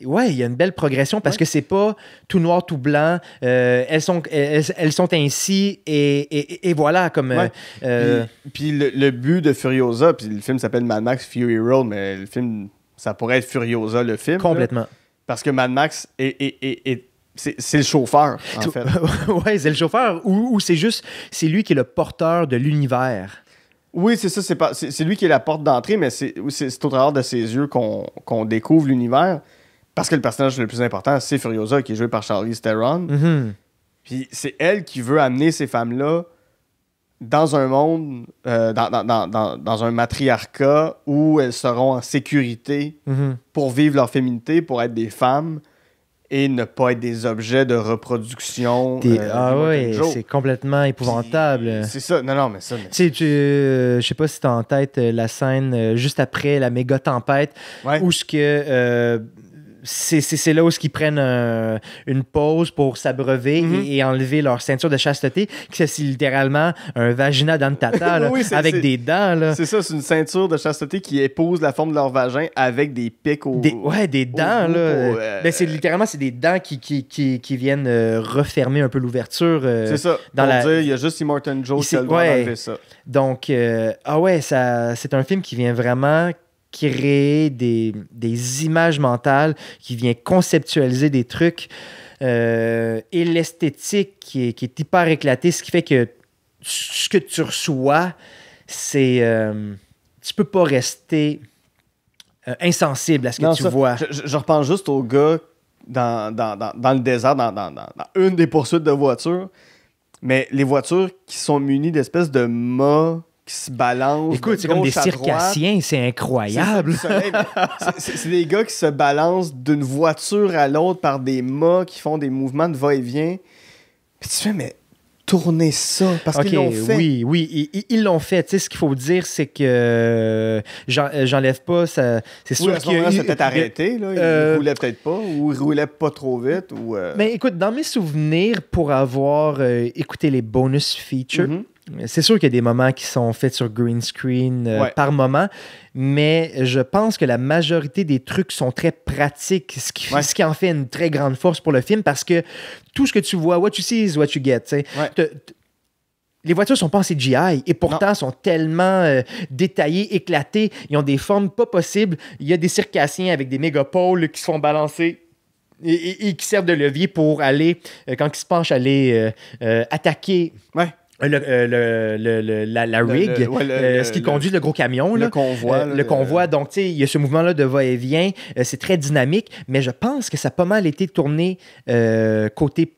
Ouais, il y a une belle progression parce que c'est pas tout noir, tout blanc. Euh, elles, sont, elles, sont ainsi et, et, voilà. comme euh, Puis, le, but de Furiosa, puis le film s'appelle Mad Max Fury Road, mais le film, ça pourrait être Furiosa le film. Complètement. parce que Mad Max est c'est le chauffeur, en fait. oui, c'est le chauffeur, ou, c'est juste, c'est lui qui est le porteur de l'univers. Oui, c'est ça, c'est lui qui est la porte d'entrée, mais c'est au travers de ses yeux qu'on découvre l'univers, parce que le personnage le plus important, c'est Furiosa, qui est joué par Charlize Theron. Mm-hmm. Puis c'est elle qui veut amener ces femmes-là dans un monde, euh, dans, un matriarcat où elles seront en sécurité mm-hmm. pour vivre leur féminité, pour être des femmes, et ne pas être des objets de reproduction. Euh, ah oui, c'est complètement épouvantable. C'est ça, non, non, mais ça. Mais... Tu sais, euh, je sais pas si tu as en tête euh, la scène juste après la méga tempête ou où ce que c'est là où qu'ils prennent euh, une pause pour s'abreuver mm-hmm. et, enlever leur ceinture de chasteté, qui c'est littéralement un vagina dentata avec des dents. C'est ça, c'est une ceinture de chasteté qui épouse la forme de leur vagin avec des pics au, des, ouais, des dents. Là. Euh, ben, c'est littéralement c'est des dents qui, qui, qui, viennent euh, refermer un peu l'ouverture. c'est ça. Dans la... dire, il y a juste Immortan Joe qui a le droit ça. Donc, ah ouais, ça, c'est un film qui vient vraiment créer des, images mentales, qui vient conceptualiser des trucs. Euh, et l'esthétique qui est, qui est, hyper éclatée, ce qui fait que ce que tu reçois, c'est. Euh, tu peux pas rester euh, insensible à ce que tu vois. Je, repense juste au gars dans, dans le désert, dans, une des poursuites de voitures, mais les voitures qui sont munies d'espèces de mâts qui se balancent. Écoute, c'est comme des circassiens, c'est incroyable. C'est des gars qui se balancent d'une voiture à l'autre par des mâts qui font des mouvements de va-et-vient. tu fais, mais tourner ça parce qu'ils l'ont fait. Oui, oui, ils l'ont fait. Tu sais, ce qu'il faut dire, c'est que euh, euh, j'enlève pas ça. C'est sûr qu'il a... peut-être arrêté. Là. Il euh, roulait peut-être pas ou il roulait pas trop vite. Ou, Mais ben, écoute, dans mes souvenirs, pour avoir écouté les bonus features, mm-hmm c'est sûr qu'il y a des moments qui sont faits sur green screen euh, par moment, mais je pense que la majorité des trucs sont très pratiques, ce qui, en fait une très grande force pour le film parce que tout ce que tu vois, what you see is what you get. les voitures sont pas en CGI et pourtant sont tellement euh, détaillées, éclatées, ils ont des formes pas possibles. Il y a des circassiens avec des mégapoles qui sont balancés et, et, qui servent de levier pour aller, euh, quand ils se penchent, aller attaquer. Euh, euh, le, la, rig, euh, ce qui conduit le gros camion. Le convoi. le convoi. Donc, tu sais, il y a ce mouvement-là de va-et-vient. c'est très dynamique, mais je pense que ça a pas mal été tourné côté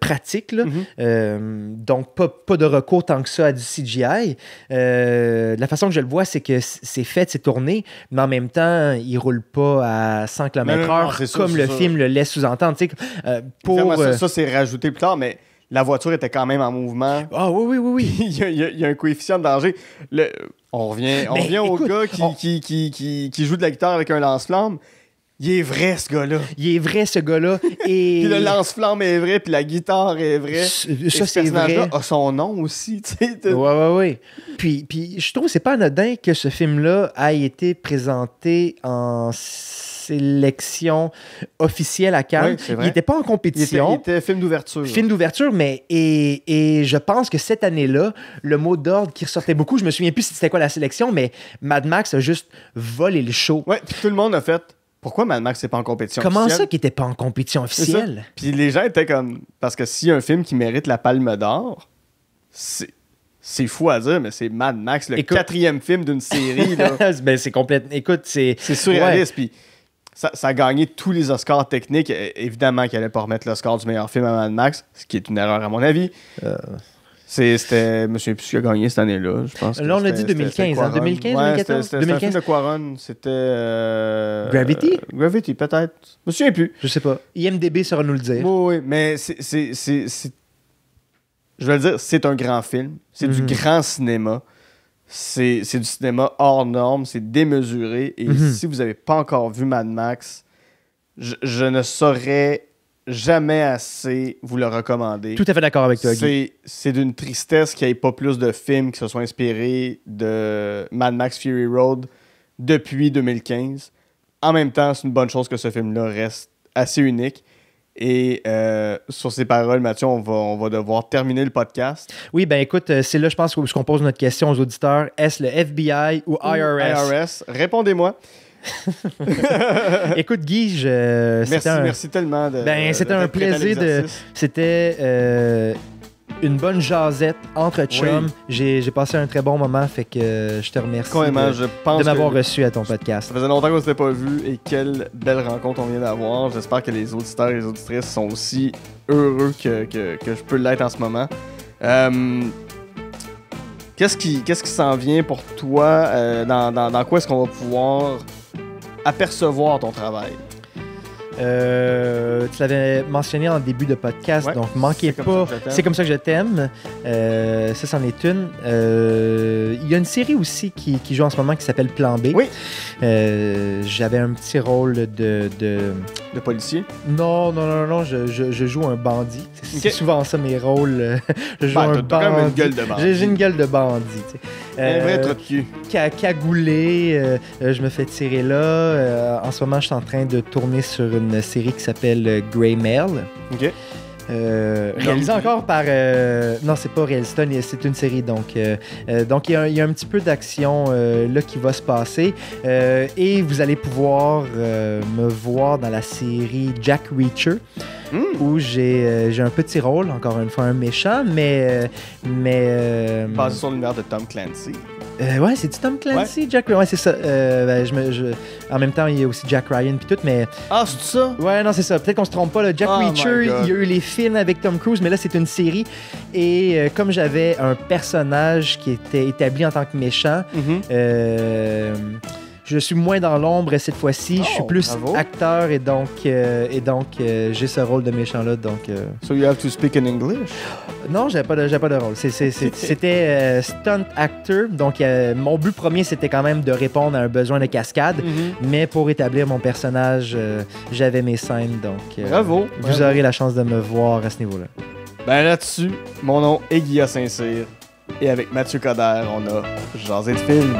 pratique. Mm-hmm. donc, pas, de recours tant que ça à du CGI. la façon que je le vois, c'est que c'est fait, c'est tourné, mais en même temps, il roule pas à 100 km/h comme le film le laisse sous-entendre. pour... ça c'est rajouté plus tard, mais la voiture était quand même en mouvement. Ah oui, oui, oui, oui. il, y a, un coefficient de danger. on revient, on au gars qui, joue de la guitare avec un lance-flamme. Il est vrai, ce gars-là. Il est vrai, ce gars-là. Et... puis le lance-flamme est vrai, puis la guitare est vraie. Ça, a son nom aussi. Oui, oui, oui. Puis, puis je trouve que c'est pas anodin que ce film-là ait été présenté en sélection officielle à Cannes. il n'était pas en compétition. Il était, film d'ouverture. Film d'ouverture, mais et, je pense que cette année-là, le mot d'ordre qui ressortait beaucoup, je me souviens plus si c'était quoi la sélection, mais Mad Max a juste volé le show. Oui, tout le monde a fait. Pourquoi Mad Max n'est pas en compétition Comment ça qu'il n'était pas en compétition officielle? Puis les gens étaient comme. Parce que s'il y a un film qui mérite la palme d'or, c'est c'est fou à dire, mais c'est Mad Max, le quatrième film d'une série. Ben, c'est complètement. Écoute, c'est. C'est surréaliste ça, ça, a gagné tous les Oscars techniques. Évidemment qu'il n'allait pas remettre l'Oscar du meilleur film à Mad Max, ce qui est une erreur à mon avis. Euh... C'était Monsieur qui a gagné cette année-là, je pense. Là, on l'a dit 2015, hein, 2015, 2014. C'était un film de Quaron, c'était. Euh, Gravity Gravity, peut-être. Je me souviens plus. Je sais pas. IMDB sera nous le dire. Oui, oui, mais c'est. Je vais le dire, c'est un grand film. C'est du mm. grand cinéma c'est du cinéma hors norme, c'est démesuré. Et mhm. si vous n'avez pas encore vu Mad Max, je, ne saurais jamais assez vous le recommander. Tout à fait d'accord avec toi, C'est d'une tristesse qu'il n'y ait pas plus de films qui se soient inspirés de Mad Max Fury Road depuis 2015. En même temps, c'est une bonne chose que ce film-là reste assez unique. Et euh, sur ces paroles, Mathieu, on va, devoir terminer le podcast. Oui, ben écoute, euh, c'est là, je pense, qu'on pose notre question aux auditeurs. Est-ce le FBI ou IRS? répondez-moi. Écoute, Guy, je, euh, merci, merci tellement. De, ben, c'était un plaisir de. C'était une bonne jasette entre chums. J'ai, passé un très bon moment, fait que euh, je te remercie de, m'avoir reçu à ton podcast. Ça faisait longtemps qu'on ne s'était pas vu et quelle belle rencontre on vient d'avoir. J'espère que les auditeurs et les auditrices sont aussi heureux que, que, je peux l'être en ce moment. Euh, qu'est-ce, qui, qu'est-ce s'en vient pour toi? Euh, dans, dans, dans quoi est-ce qu'on va pouvoir apercevoir ton travail? Euh, tu l'avais mentionné en début de podcast, donc manquez pas. C'est comme ça que je t'aime. Euh, ça, c'en est une. Euh, il y a une série aussi qui, joue en ce moment qui s'appelle Plan B. Oui. J'avais un petit rôle de, de, policier Non, non, non, non, je, joue un bandit. C'est souvent ça mes rôles. je joue ben, un bandit. une gueule de bandit. J'ai une gueule de bandit. un vrai truc Cagoulé, je me fais tirer là. en ce moment, je suis en train de tourner sur une série qui s'appelle Grey Mail. OK. Euh, réalisé encore par. Euh, non, c'est pas Stone, c'est une série. Donc, euh, donc il, y, a un, petit peu d'action là qui va se passer. et vous allez pouvoir me voir dans la série Jack Reacher. Hmm. où j'ai un petit rôle, encore une fois un méchant, mais. mais euh, Basé sur l'univers de Tom Clancy. Euh, ouais, c'est Tom Clancy, Jack Ouais, c'est ça. Euh, ben, je En même temps, il y a aussi Jack Ryan puis tout, mais. Ah, c'est ça? Ouais, non, c'est ça. Peut-être qu'on se trompe pas. Là. Jack oh Reacher, il y a eu les films avec Tom Cruise, mais là, c'est une série. Et euh, comme j'avais un personnage qui était établi en tant que méchant, mm-hmm. euh, je suis moins dans l'ombre cette fois-ci. je suis oh, plus acteur et donc, euh, donc euh, j'ai ce rôle de méchant-là. Donc, euh. So you have to speak in English? Non, j'avais pas, de, pas de rôle. C'était stunt actor. Donc, mon but premier, c'était quand même de répondre à un besoin de cascade. Mm-hmm. Mais pour établir mon personnage, j'avais mes scènes. Donc, bravo. Vous aurez la chance de me voir à ce niveau-là. Ben là-dessus, mon nom est Guilla Saint-Cyr. Et avec Mathieu Coder, on a Jasé de film.